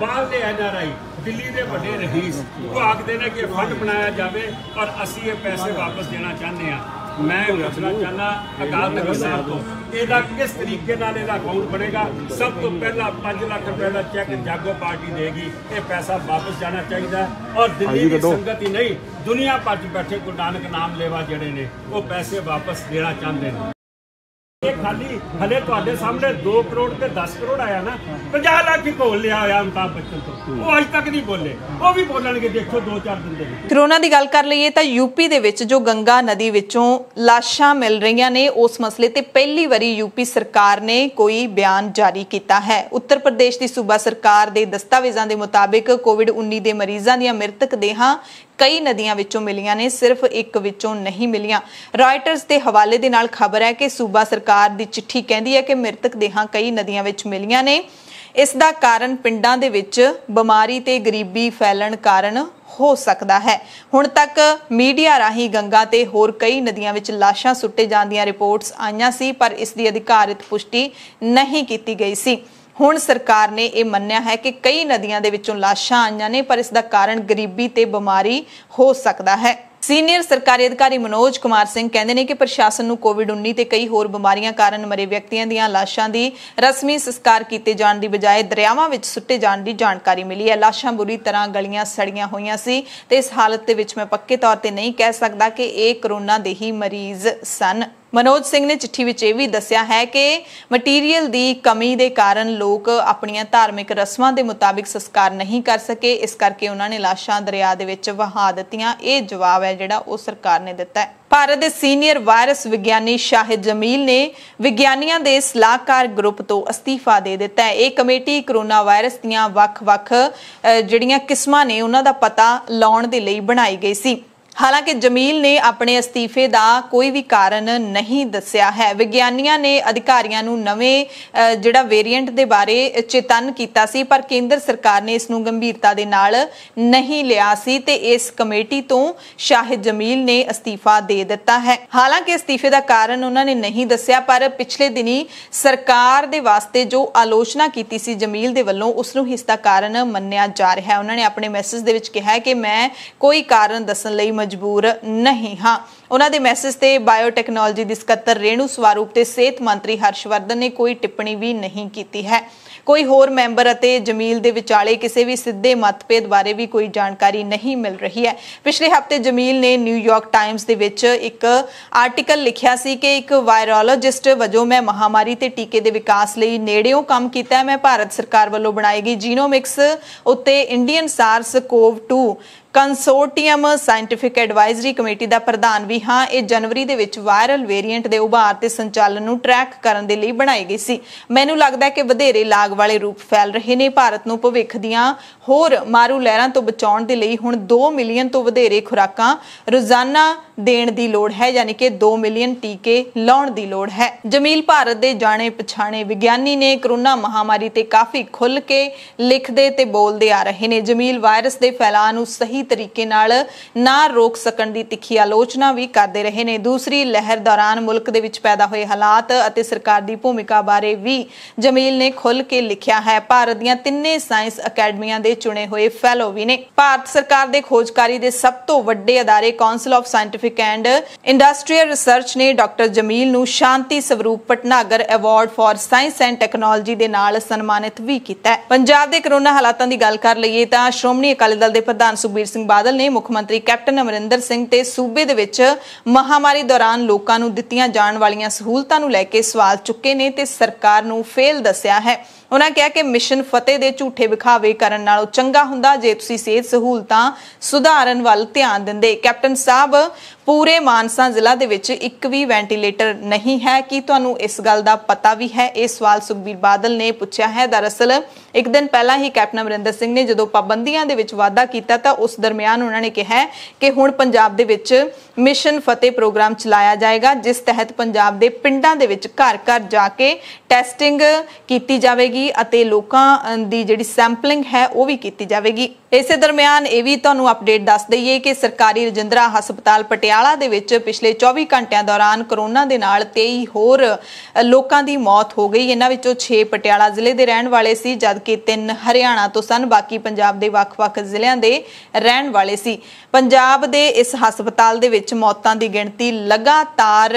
ਬਾਹਰ ਦੇ ਐਨਆਰਆਈ ਦਿੱਲੀ ਦੇ ਵੱਡੇ ਰਹੀਸ ਉਹ ਆਖਦੇ ਨੇ ਕਿ ਫੰਡ ਬਣਾਇਆ ਜਾਵੇ ਔਰ ਅਸੀਂ ਇਹ ਪੈਸੇ ਵਾਪਸ ਦੇਣਾ ਚਾਹੁੰਦੇ ਆ ਮੈਂ ਪੁੱਛਣਾ ਚਾਹਨਾ ਅਕਾਲ ਤਖਤ ਸਾਹਿਬ ਤੋਂ ਇਹਦਾ ਕਿਸ ਤਰੀਕੇ ਨਾਲ ਇਹਦਾ ਅਕਾਊਂਟ ਬਣੇਗਾ ਸਭ ਤੋਂ ਪਹਿਲਾਂ 5 ਲੱਖ ਰੁਪਏ ਦਾ ਚੈੱਕ ਜਾਗੋ ਪਾਰਟੀ ਦੇਗੀ ਇਹ ਪੈਸਾ ਵਾਪਸ ਜਾਣਾ ਚਾਹੀਦਾ ਔਰ ਦਿੱਲੀ ਦੀ ਸੰਗਤ ਹੀ ਨਹੀਂ ਦੁਨੀਆ ਭਰ 'ਚ ਬੈਠੇ ਗੁਰੂ ਨਾਮ ਲੈਵਾ ਜਿਹੜੇ ਨੇ ਉਹ ਪੈਸੇ ਵਾਪਸ ਦੇਣਾ ਚਾਹੁੰਦੇ ਨੇ ਇਹ ਖਾਲੀ ਹਲੇ ਤੁਹਾਡੇ ਸਾਹਮਣੇ 2 ਕਰੋੜ ਤੇ 10 ਕਰੋੜ ਆਇਆ ਨਾ 50 ਲੱਖ ਹੀ ਕੋਲ ਲਿਆ ਹੋਇਆ ਅਮਤਾਬ ਬੱਚਨ ਤੋਂ ਉਹ ਅਜ ਤੱਕ ਨਹੀਂ ਬੋਲੇ ਉਹ ਵੀ ਬੋਲਣਗੇ ਦੇਖੋ 2-4 ਦਿਨ ਦੇ ਵਿੱਚ ਕਰੋਨਾ ਦੀ ਗੱਲ ਕਰ ਲਈਏ ਤਾਂ ਯੂਪੀ ਦੇ ਵਿੱਚ ਜੋ ਗੰਗਾ ਨਦੀ ਵਿੱਚੋਂ ਲਾਸ਼ਾਂ ਮਿਲ ਰਹੀਆਂ ਨੇ ਉਸ ਮਸਲੇ ਤੇ ਪਹਿਲੀ ਵਾਰੀ ਯੂਪੀ ਸਰਕਾਰ ਨੇ ਕੋਈ ਬਿਆਨ ਜਾਰੀ ਕੀਤਾ ਹੈ ਉੱਤਰ ਪ੍ਰਦੇਸ਼ ਦੀ ਸੂਬਾ ਸਰਕਾਰ ਦੇ ਦਸਤਾਵੇਜ਼ਾਂ ਦੇ ਮੁਤਾਬਿਕ ਕੋਵਿਡ-19 ਦੇ ਮਰੀਜ਼ਾਂ ਦੀਆਂ ਮ੍ਰਿਤਕ ਦੇਹਾਂ ਕਈ ਨਦੀਆਂ ਵਿੱਚੋਂ ਮਿਲੀਆਂ ਨੇ ਸਿਰਫ ਇੱਕ ਵਿੱਚੋਂ ਨਹੀਂ ਮਿਲੀਆਂ ਰਾਇਟਰਸ ਦੇ ਹਵਾਲੇ ਦੇ ਨਾਲ ਖਬਰ ਹੈ ਕਿ ਸੂਬਾ ਸਰਕਾਰ ਦੀ ਚਿੱਠੀ ਕਹਿੰਦੀ ਹੈ ਕਿ ਮ੍ਰਿਤਕ ਦੇਹਾਂ ਕਈ ਨਦੀਆਂ ਵਿੱਚ ਮਿਲੀਆਂ ਨੇ ਇਸ ਦਾ ਕਾਰਨ ਪਿੰਡਾਂ ਦੇ ਵਿੱਚ ਬਿਮਾਰੀ ਤੇ ਗਰੀਬੀ ਫੈਲਣ ਕਾਰਨ ਹੋ ਸਕਦਾ ਹੈ ਹੁਣ ਤੱਕ ਮੀਡੀਆ ਰਾਹੀਂ ਗੰਗਾ ਤੇ ਹੋਰ ਕਈ ਨਦੀਆਂ ਵਿੱਚ ਲਾਸ਼ਾਂ ਸੁੱਟੇ ਜਾਂਦੀਆਂ ਰਿਪੋਰਟਸ ਆਈਆਂ ਸੀ ਪਰ ਇਸ ਦੀ ਅਧਿਕਾਰਿਤ ਪੁਸ਼ਟੀ ਨਹੀਂ ਕੀਤੀ ਗਈ ਸੀ ਹੁਣ ਸਰਕਾਰ ਨੇ ਇਹ ਮੰਨਿਆ ਹੈ ਕਿ ਕਈ ਨਦੀਆਂ ਦੇ ਵਿੱਚੋਂ ਲਾਸ਼ਾਂ ਆਈਆਂ ਨੇ ਪਰ ਇਸ ਦਾ ਕਾਰਨ ਗਰੀਬੀ ਤੇ ਬਿਮਾਰੀ ਹੋ ਸਕਦਾ ਹੈ ਸੀਨੀਅਰ ਸਰਕਾਰੀ ਅਧਿਕਾਰੀ ਮਨੋਜ ਕੁਮਾਰ ਸਿੰਘ ਕਹਿੰਦੇ ਨੇ ਕਿ ਪ੍ਰਸ਼ਾਸਨ ਨੂੰ ਕੋਵਿਡ-19 ਤੇ ਕਈ ਹੋਰ ਬਿਮਾਰੀਆਂ ਕਾਰਨ ਮਰੇ ਵਿਅਕਤੀਆਂ ਦੀਆਂ ਲਾਸ਼ਾਂ ਦੀ ਰਸਮੀ ਸੰਸਕਾਰ ਕੀਤੇ ਜਾਣ ਦੀ ਬਜਾਏ ਦਰਿਆਵਾਂ ਵਿੱਚ ਸੁੱਟੇ ਜਾਣ ਦੀ ਜਾਣਕਾਰੀ ਮਿਲੀ ਹੈ ਲਾਸ਼ਾਂ ਬੁਰੀ ਤਰ੍ਹਾਂ ਗਲੀਆਂ ਸੜੀਆਂ ਹੋਈਆਂ ਸੀ ਤੇ ਇਸ ਹਾਲਤ ਦੇ ਵਿੱਚ ਮੈਂ ਪੱਕੇ ਤੌਰ ਤੇ ਨਹੀਂ ਕਹਿ ਸਕਦਾ ਕਿ ਇਹ ਕਰੋਨਾ ਦੇ ਹੀ ਮਰੀਜ਼ ਸਨ ਮਨੋਜ ਸਿੰਘ ਨੇ ਚਿੱਠੀ ਵਿੱਚ ਇਹ ਵੀ ਦੱਸਿਆ ਹੈ ਕਿ ਮਟੀਰੀਅਲ ਦੀ ਕਮੀ ਦੇ ਕਾਰਨ ਲੋਕ ਆਪਣੀਆਂ ਧਾਰਮਿਕ ਰਸਮਾਂ ਦੇ ਮੁਤਾਬਿਕ ਸੰਸਕਾਰ ਨਹੀਂ ਕਰ ਸਕੇ ਇਸ ਕਰਕੇ ਉਹਨਾਂ ਨੇ ਲਾਸ਼ਾਂ ਦਰਿਆ ਦੇ ਵਿੱਚ ਵਹਾ ਦਿੱਤੀਆਂ ਇਹ ਜਵਾਬ ਹੈ ਜਿਹੜਾ ਉਹ ਸਰਕਾਰ ਨੇ ਦਿੱਤਾ ਹੈ ਭਾਰਤ ਦੇ ਸੀਨੀਅਰ ਵਾਇਰਸ ਵਿਗਿਆਨੀ ਸ਼ਾਹਿਦ ਜਮੀਲ ਨੇ ਵਿਗਿਆਨੀਆਂ ਦੇ ਸਲਾਹਕਾਰ ਗਰੁੱਪ ਤੋਂ ਅਸਤੀਫਾ ਦੇ ਦਿੱਤਾ ਹੈ ਇਹ ਕਮੇਟੀ ਕਰੋਨਾ ਵਾਇਰਸ ਦੀਆਂ ਵੱਖ-ਵੱਖ ਜਿਹੜੀਆਂ ਕਿਸਮਾਂ ਨੇ ਉਹਨਾਂ ਦਾ ਪਤਾ ਲਾਉਣ ਦੇ ਲਈ ਬਣਾਈ ਗਈ ਸੀ ਹਾਲਾਂਕਿ ਜਮੀਲ ਨੇ ਆਪਣੇ ਅਸਤੀਫੇ ਦਾ ਕੋਈ ਵੀ ਕਾਰਨ ਨਹੀਂ ਦੱਸਿਆ ਹੈ ਵਿਗਿਆਨੀਆਂ ਨੇ ਅਧਿਕਾਰੀਆਂ ਨੂੰ ਨਵੇਂ ਜਿਹੜਾ ਵੇਰੀਐਂਟ ਦੇ ਬਾਰੇ ਚੇਤਨ ਕੀਤਾ ਸੀ ਪਰ ਕੇਂਦਰ ਸਰਕਾਰ ਨੇ ਇਸ ਨੂੰ ਗੰਭੀਰਤਾ ਦੇ ਨਾਲ ਨਹੀਂ ਲਿਆ ਸੀ ਤੇ ਇਸ ਕਮੇਟੀ ਤੋਂ ਸ਼ਾਹਿਦ ਜਮੀਲ ਨੇ ਅਸਤੀਫਾ ਦੇ ਦਿੱਤਾ ਹੈ ਹਾਲਾਂਕਿ ਅਸਤੀਫੇ ਦਾ ਕਾਰਨ ਉਹਨਾਂ ਨੇ ਨਹੀਂ ਦੱਸਿਆ ਪਰ ਪਿਛਲੇ ਦਿਨੀ ਸਰਕਾਰ ਦੇ ਵਾਸਤੇ ਜੋ ਆਲੋਚਨਾ ਕੀਤੀ ਸੀ ਜਮੀਲ ਦੇ ਵੱਲੋਂ ਉਸ ਨੂੰ ਇਸ ਦਾ ਕਾਰਨ ਮੰਨਿਆ ਜਾ ਰਿਹਾ ਹੈ ਉਹਨਾਂ ਨੇ ਆਪਣੇ ਮੈਸੇਜ ਦੇ ਵਿੱਚ ਕਿਹਾ ਹੈ ਕਿ ਮੈਂ ਕੋਈ ਕਾਰਨ ਦੱਸਣ ਲਈ ਮਜਬੂਰ ਨਹੀਂ ਹਾਂ ਉਹਨਾਂ ਦੇ ਮੈਸੇਜ ਤੇ ਬਾਇਓਟੈਕਨੋਲੋਜੀ ਦੀ ਸਕੱਤਰ ਰੇਣੂ ਸਵਾਰੂਪ ਤੇ ਸਿਹਤ ਮੰਤਰੀ ਹਰਸ਼ਵਰਧਨ ਨੇ ਕੋਈ ਟਿੱਪਣੀ ਵੀ ਨਹੀਂ ਕੀਤੀ ਹੈ ਕੋਈ ਹੋਰ ਮੈਂਬਰ ਅਤੇ ਜਮੀਲ ਦੇ ਵਿਚਾਲੇ ਕਿਸੇ ਵੀ ਸਿੱਧੇ ਮਤਭੇਦ ਬਾਰੇ ਵੀ ਕੋਈ ਜਾਣਕਾਰੀ ਨਹੀਂ ਮਿਲ ਰਹੀ ਹੈ ਪਿਛਲੇ ਹਫਤੇ ਜਮੀਲ ਨੇ ਨਿਊਯਾਰਕ ਟਾਈਮਜ਼ ਦੇ ਵਿੱਚ ਇੱਕ ਆਰਟੀਕਲ ਲਿਖਿਆ ਸੀ ਕਿ ਇੱਕ ਵਾਇਰੋਲੋਜਿਸਟ ਵਜੋਂ ਮੈਂ ਮਹਾਮਾਰੀ ਤੇ ਟੀਕੇ ਦੇ ਵਿਕਾਸ ਲਈ ਨੇੜਿਓਂ ਕੰਮ ਕੀਤਾ ਹੈ ਮੈਂ ਭਾਰਤ ਸਰਕਾਰ ਵੱਲੋਂ ਬਣਾਈ ਗਈ ਜੀਨੋਮਿਕਸ ਉੱਤੇ Indian SARS CoV 2 consortium scientific advisory committee ਦਾ ਪ੍ਰਧਾਨ ਵੀ ਹਾਂ ਇਹ ਜਨਵਰੀ ਦੇ ਵਿੱਚ ਵਾਇਰਲ ਵੇਰੀਐਂਟ ਦੇ ਉਭਾਰ ਤੇ ਸੰਚਾਲਨ ਨੂੰ ਟਰੈਕ ਕਰਨ ਦੇ ਲਈ ਬਣਾਈ ਗਈ ਸੀ ਮੈਨੂੰ ਲੱਗਦਾ ਹੈ ਕਿ ਵਧੇਰੇ ਲਾਗ ਵਾਲੇ ਰੂਪ ਫੈਲ ਰਹੇ ਨੇ ਭਾਰਤ ਨੂੰ ਭਵਿੱਖ ਦੀਆਂ ਹੋਰ ਮਾਰੂ ਲਹਿਰਾਂ ਤੋਂ ਬਚਾਉਣ ਦੇ ਲਈ ਹੁਣ 2 ਮਿਲੀਅਨ ਤੋਂ ਵਧੇਰੇ ਖੁਰਾਕਾਂ ਰੋਜ਼ਾਨਾ ਦੇਣ ਦੀ ਲੋੜ ਹੈ ਯਾਨੀ ਕਿ 2 ਮਿਲੀਅਨ ਟੀਕੇ ਲਾਉਣ ਦੀ ਲੋੜ ਹੈ ਜਮੀਲ ਭਾਰਤ ਦੇ ਜਾਣੇ ਪਛਾਣੇ ਵਿਗਿਆਨੀ ਨੇ ਕਰੋਨਾ ਮਹਾਮਾਰੀ ਤੇ ਕਾਫੀ ਖੁੱਲ ਕੇ ਲਿਖਦੇ ਤੇ ਬੋਲਦੇ ਆ ਰਹੇ ਨੇ ਜਮੀਲ ਵਾਇਰਸ ਦੇ ਫੈਲਾਅ ਨੂੰ ਸਹੀ ਸਹੀ ਤਰੀਕੇ ਨਾਲ ਨਾ ਰੋਕ ਸਕਣ ਦੀ ਤਿੱਖੀ ਆਲੋਚਨਾ ਵੀ ਕਰਦੇ ਰਹੇ ਨੇ ਦੂਸਰੀ ਲਹਿਰ ਦੌਰਾਨ ਮੁਲਕ ਦੇ ਵਿੱਚ ਪੈਦਾ ਹੋਏ ਹਾਲਾਤ ਅਤੇ ਸਰਕਾਰ ਦੀ ਭੂਮਿਕਾ ਬਾਰੇ ਵੀ ਜਮੀਲ ਨੇ ਖੁੱਲ ਕੇ ਲਿਖਿਆ ਹੈ ਭਾਰਤ ਦੀਆਂ ਤਿੰਨੇ ਸਾਇੰਸ ਅਕੈਡਮੀਆਂ ਦੇ ਚੁਣੇ ਹੋਏ ਫੈਲੋ ਵੀ ਨੇ ਭਾਰਤ ਸਰਕਾਰ ਦੇ ਖੋਜਕਾਰੀ ਦੇ ਸਭ ਤੋਂ ਵੱਡੇ ਅਦਾਰੇ council of scientific and industrial research ਨੇ ਡਾਕਟਰ ਜਮੀਲ ਨੂੰ Shanti Swaroop Bhatnagar award for science and technology ਦੇ ਨਾਲ ਸਨਮਾਨਿਤ ਵੀ ਕੀਤਾ ਪੰਜਾਬ ਦੇ ਕਰੋਨਾ ਹਾਲਾਤਾਂ ਦੀ ਗੱਲ ਕਰ ਲਈਏ ਤਾਂ ਸ਼੍ਰੋਮਣੀ ਅਕਾਲੀ ਦਲ ਦੇ ਪ੍ਰਧਾਨ ਸੁਖਬੀਰ ਸਿੰਘ ਬਾਦਲ ਨੇ ਮੁੱਖ ਮੰਤਰੀ ਕੈਪਟਨ ਅਮਰਿੰਦਰ ਸਿੰਘ ਤੇ ਸੂਬੇ ਦੇ ਵਿੱਚ ਮਹਾਮਾਰੀ ਦੌਰਾਨ ਲੋਕਾਂ ਨੂੰ ਦਿੱਤੀਆਂ ਜਾਣ ਵਾਲੀਆਂ ਸਹੂਲਤਾਂ ਨੂੰ ਲੈ ਕੇ ਸਵਾਲ ਚੁੱਕੇ ਨੇ ਤੇ ਸਰਕਾਰ ਨੂੰ ਫੇਲ ਦੱਸਿਆ ਹੈ ਉਹਨਾਂ ਕਿਹਾ ਕਿ ਮਿਸ਼ਨ ਫਤਿਹ ਦੇ ਝੂਠੇ ਵਿਖਾਵੇ ਕਰਨ ਨਾਲੋਂ ਚੰਗਾ ਹੁੰਦਾ ਜੇ ਤੁਸੀਂ ਸਿਹਤ ਸਹੂਲਤਾਂ ਸੁਧਾਰਨ ਵੱਲ ਧਿਆਨ ਦਿੰਦੇ ਕੈਪਟਨ ਸਾਹਿਬ ਪੂਰੇ ਮਾਨਸਾ ਜ਼ਿਲ੍ਹਾ ਦੇ ਵਿੱਚ ਇੱਕ ਵੀ ਵੈਂਟੀਲੇਟਰ ਨਹੀਂ ਹੈ ਕਿ ਤੁਹਾਨੂੰ ਇਸ ਗੱਲ ਦਾ ਪਤਾ ਵੀ ਹੈ ਇਹ ਸਵਾਲ ਸੁਖਬੀਰ ਬਾਦਲ ਨੇ ਪੁੱਛਿਆ ਹੈ ਦਰਅਸਲ ਇੱਕ ਦਿਨ ਪਹਿਲਾਂ ਹੀ ਕੈਪਟਨ ਅਮਰਿੰਦਰ ਸਿੰਘ ਨੇ ਜਦੋਂ ਪਾਬੰਦੀਆਂ ਦੇ ਵਿੱਚ ਵਾਅਦਾ ਕੀਤਾ ਤਾਂ ਉਸ ਦਰਮਿਆਨ ਉਹਨਾਂ ਨੇ ਕਿਹਾ ਕਿ ਹੁਣ ਪੰਜਾਬ ਦੇ ਵਿੱਚ ਮਿਸ਼ਨ ਫਤਿਹ ਪ੍ਰੋਗਰਾਮ ਚਲਾਇਆ ਜਾਏਗਾ ਜਿਸ ਤਹਿਤ ਪੰਜਾਬ ਦੇ ਪਿੰਡਾਂ ਦੇ ਵਿੱਚ ਘਰ-ਘਰ ਜਾ ਕੇ ਟੈਸਟਿੰਗ ਕੀਤੀ ਜਾਵੇਗੀ ਅਤੇ ਲੋਕਾਂ ਦੀ ਜਿਹੜੀ ਸੈਂਪਲਿੰਗ ਹੈ ਉਹ ਵੀ ਕੀਤੀ ਜਾਵੇਗੀ ਇਸੇ ਦਰਮਿਆਨ ਇਹ ਵੀ ਤੁਹਾਨੂੰ ਅਪਡੇਟ ਦੱਸ ਦਈਏ ਕਿ ਸਰਕਾਰੀ ਰਜਿੰਦਰਾ ਹਸਪਤਾਲ ਪਟਿਆਲਾ ਦੇ ਵਿੱਚ ਪਿਛਲੇ 24 ਘੰਟਿਆਂ ਦੌਰਾਨ ਕਰੋਨਾ ਦੇ ਨਾਲ 23 ਹੋਰ ਲੋਕਾਂ ਦੀ ਮੌਤ ਹੋ ਗਈ ਇਹਨਾਂ ਵਿੱਚੋਂ 6 ਪਟਿਆਲਾ ਜ਼ਿਲ੍ਹੇ ਦੇ ਰਹਿਣ ਵਾਲੇ ਸੀ ਜਦਕਿ 3 ਹਰਿਆਣਾ ਤੋਂ ਸਨ ਬਾਕੀ ਪੰਜਾਬ ਦੇ ਵੱਖ-ਵੱਖ ਜ਼ਿਲ੍ਹਿਆਂ ਦੇ ਰਹਿਣ ਵਾਲੇ ਸੀ ਪੰਜਾਬ ਦੇ ਇਸ ਹਸਪਤਾਲ ਦੇ ਵਿੱਚ ਮੌਤਾਂ ਦੀ ਗਿਣਤੀ ਲਗਾਤਾਰ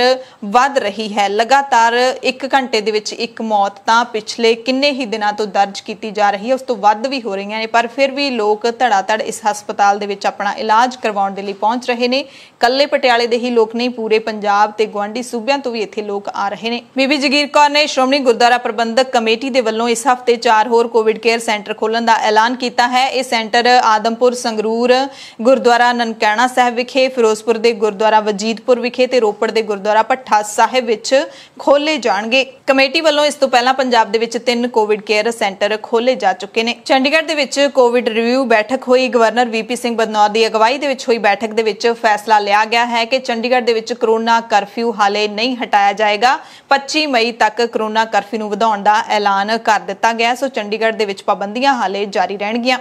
ਵੱਧ ਰਹੀ ਹੈ ਲਗਾਤਾਰ 1 ਘੰਟੇ ਦੇ ਵਿੱਚ ਇੱਕ ਮੌਤ ਤਾਂ ਪਿਛਲੇ ਕਿੰਨੇ ਹੀ ਦਿਨਾਂ ਤੋਂ ਦਰਜ ਕੀਤੀ ਜਾ ਰਹੀ ਹੈ ਉਸ ਤੋਂ ਵੱਧ ਵੀ ਹੋ ਰਹੀਆਂ ਨੇ ਪਰ ਫਿਰ ਵੀ ਲੋਕ ਲੋਕ ਧੜਾਧੜ ਇਸ ਹਸਪਤਾਲ ਦੇ ਵਿੱਚ ਆਪਣਾ ਇਲਾਜ ਕਰਵਾਉਣ ਦੇ ਲਈ ਪਹੁੰਚ ਰਹੇ ਨੇ ਕੱਲੇ ਪਟਿਆਲੇ ਦੇ ਹੀ ਲੋਕ ਨਹੀਂ ਪੂਰੇ ਪੰਜਾਬ ਤੇ ਗਵਾਂਢੀ ਸੂਬਿਆਂ ਤੋਂ ਵੀ ਇੱਥੇ ਲੋਕ ਆ ਰਹੇ ਨੇ ਬੀਬੀ ਜਗੀਰ ਕੌਰ ਨੇ ਸ਼੍ਰੋਮਣੀ ਗੁਰਦੁਆਰਾ ਪ੍ਰਬੰਧਕ ਕਮੇਟੀ ਦੇ ਵੱਲੋਂ ਇਸ ਹਫਤੇ 4 ਹੋਰ ਕੋਵਿਡ ਕੇਅਰ ਸੈਂਟਰ ਖੋਲਣ ਦਾ ਐਲਾਨ ਕੀਤਾ ਹੈ ਇਹ ਸੈਂਟਰ ਆਦਮਪੁਰ ਸੰਗਰੂਰ ਗੁਰਦੁਆਰਾ ਨਨਕਾਣਾ ਸਾਹਿਬ ਵਿਖੇ ਫਿਰੋਜ਼ਪੁਰ ਦੇ ਗੁਰਦੁਆਰਾ ਵਜੀਦਪੁਰ ਵਿਖੇ ਤੇ ਰੋਪੜ ਦੇ ਗੁਰਦੁਆਰਾ ਭੱਠਾ ਸਾਹਿਬ ਵਿੱਚ ਖੋਲੇ ਜਾਣਗੇ ਕਮੇਟੀ ਵੱਲੋਂ ਇਸ ਤੋਂ ਪਹਿਲਾਂ ਪੰਜਾਬ ਦੇ ਵਿੱਚ ਤਿੰਨ ਕੋਵਿਡ ਕੇਅਰ ਸੈਂਟਰ ਖੋਲੇ ਜਾ ਚੁੱਕੇ ਨੇ ਚੰਡੀਗੜ੍ਹ ਦੇ ਵਿੱਚ ਕੋਵਿਡ ਰਿਵਿਊ ਬੈਠਕ ਹੋਈ ਗਵਰਨਰ ਵੀਪੀ ਸਿੰਘ ਬਦਨੌਰ ਦੀ ਅਗਵਾਈ ਦੇ ਵਿੱਚ ਹੋਈ ਬੈਠਕ ਦੇ ਵਿੱਚ ਫੈਸਲਾ ਲਿਆ ਦਰਸਾਇਆ ਗਿਆ ਹੈ ਕਿ ਚੰਡੀਗੜ੍ਹ ਦੇ ਵਿੱਚ ਕਰੋਨਾ ਕਰਫਿਊ ਹਾਲੇ ਨਹੀਂ ਹਟਾਇਆ ਜਾਏਗਾ 25 ਮਈ ਤੱਕ ਕਰੋਨਾ ਕਰਫਿਊ ਨੂੰ ਵਧਾਉਣ ਦਾ ਐਲਾਨ ਕਰ ਦਿੱਤਾ ਗਿਆ ਸੋ ਚੰਡੀਗੜ੍ਹ ਦੇ ਵਿੱਚ ਪਾਬੰਦੀਆਂ ਹਾਲੇ ਜਾਰੀ ਰਹਿਣਗੀਆਂ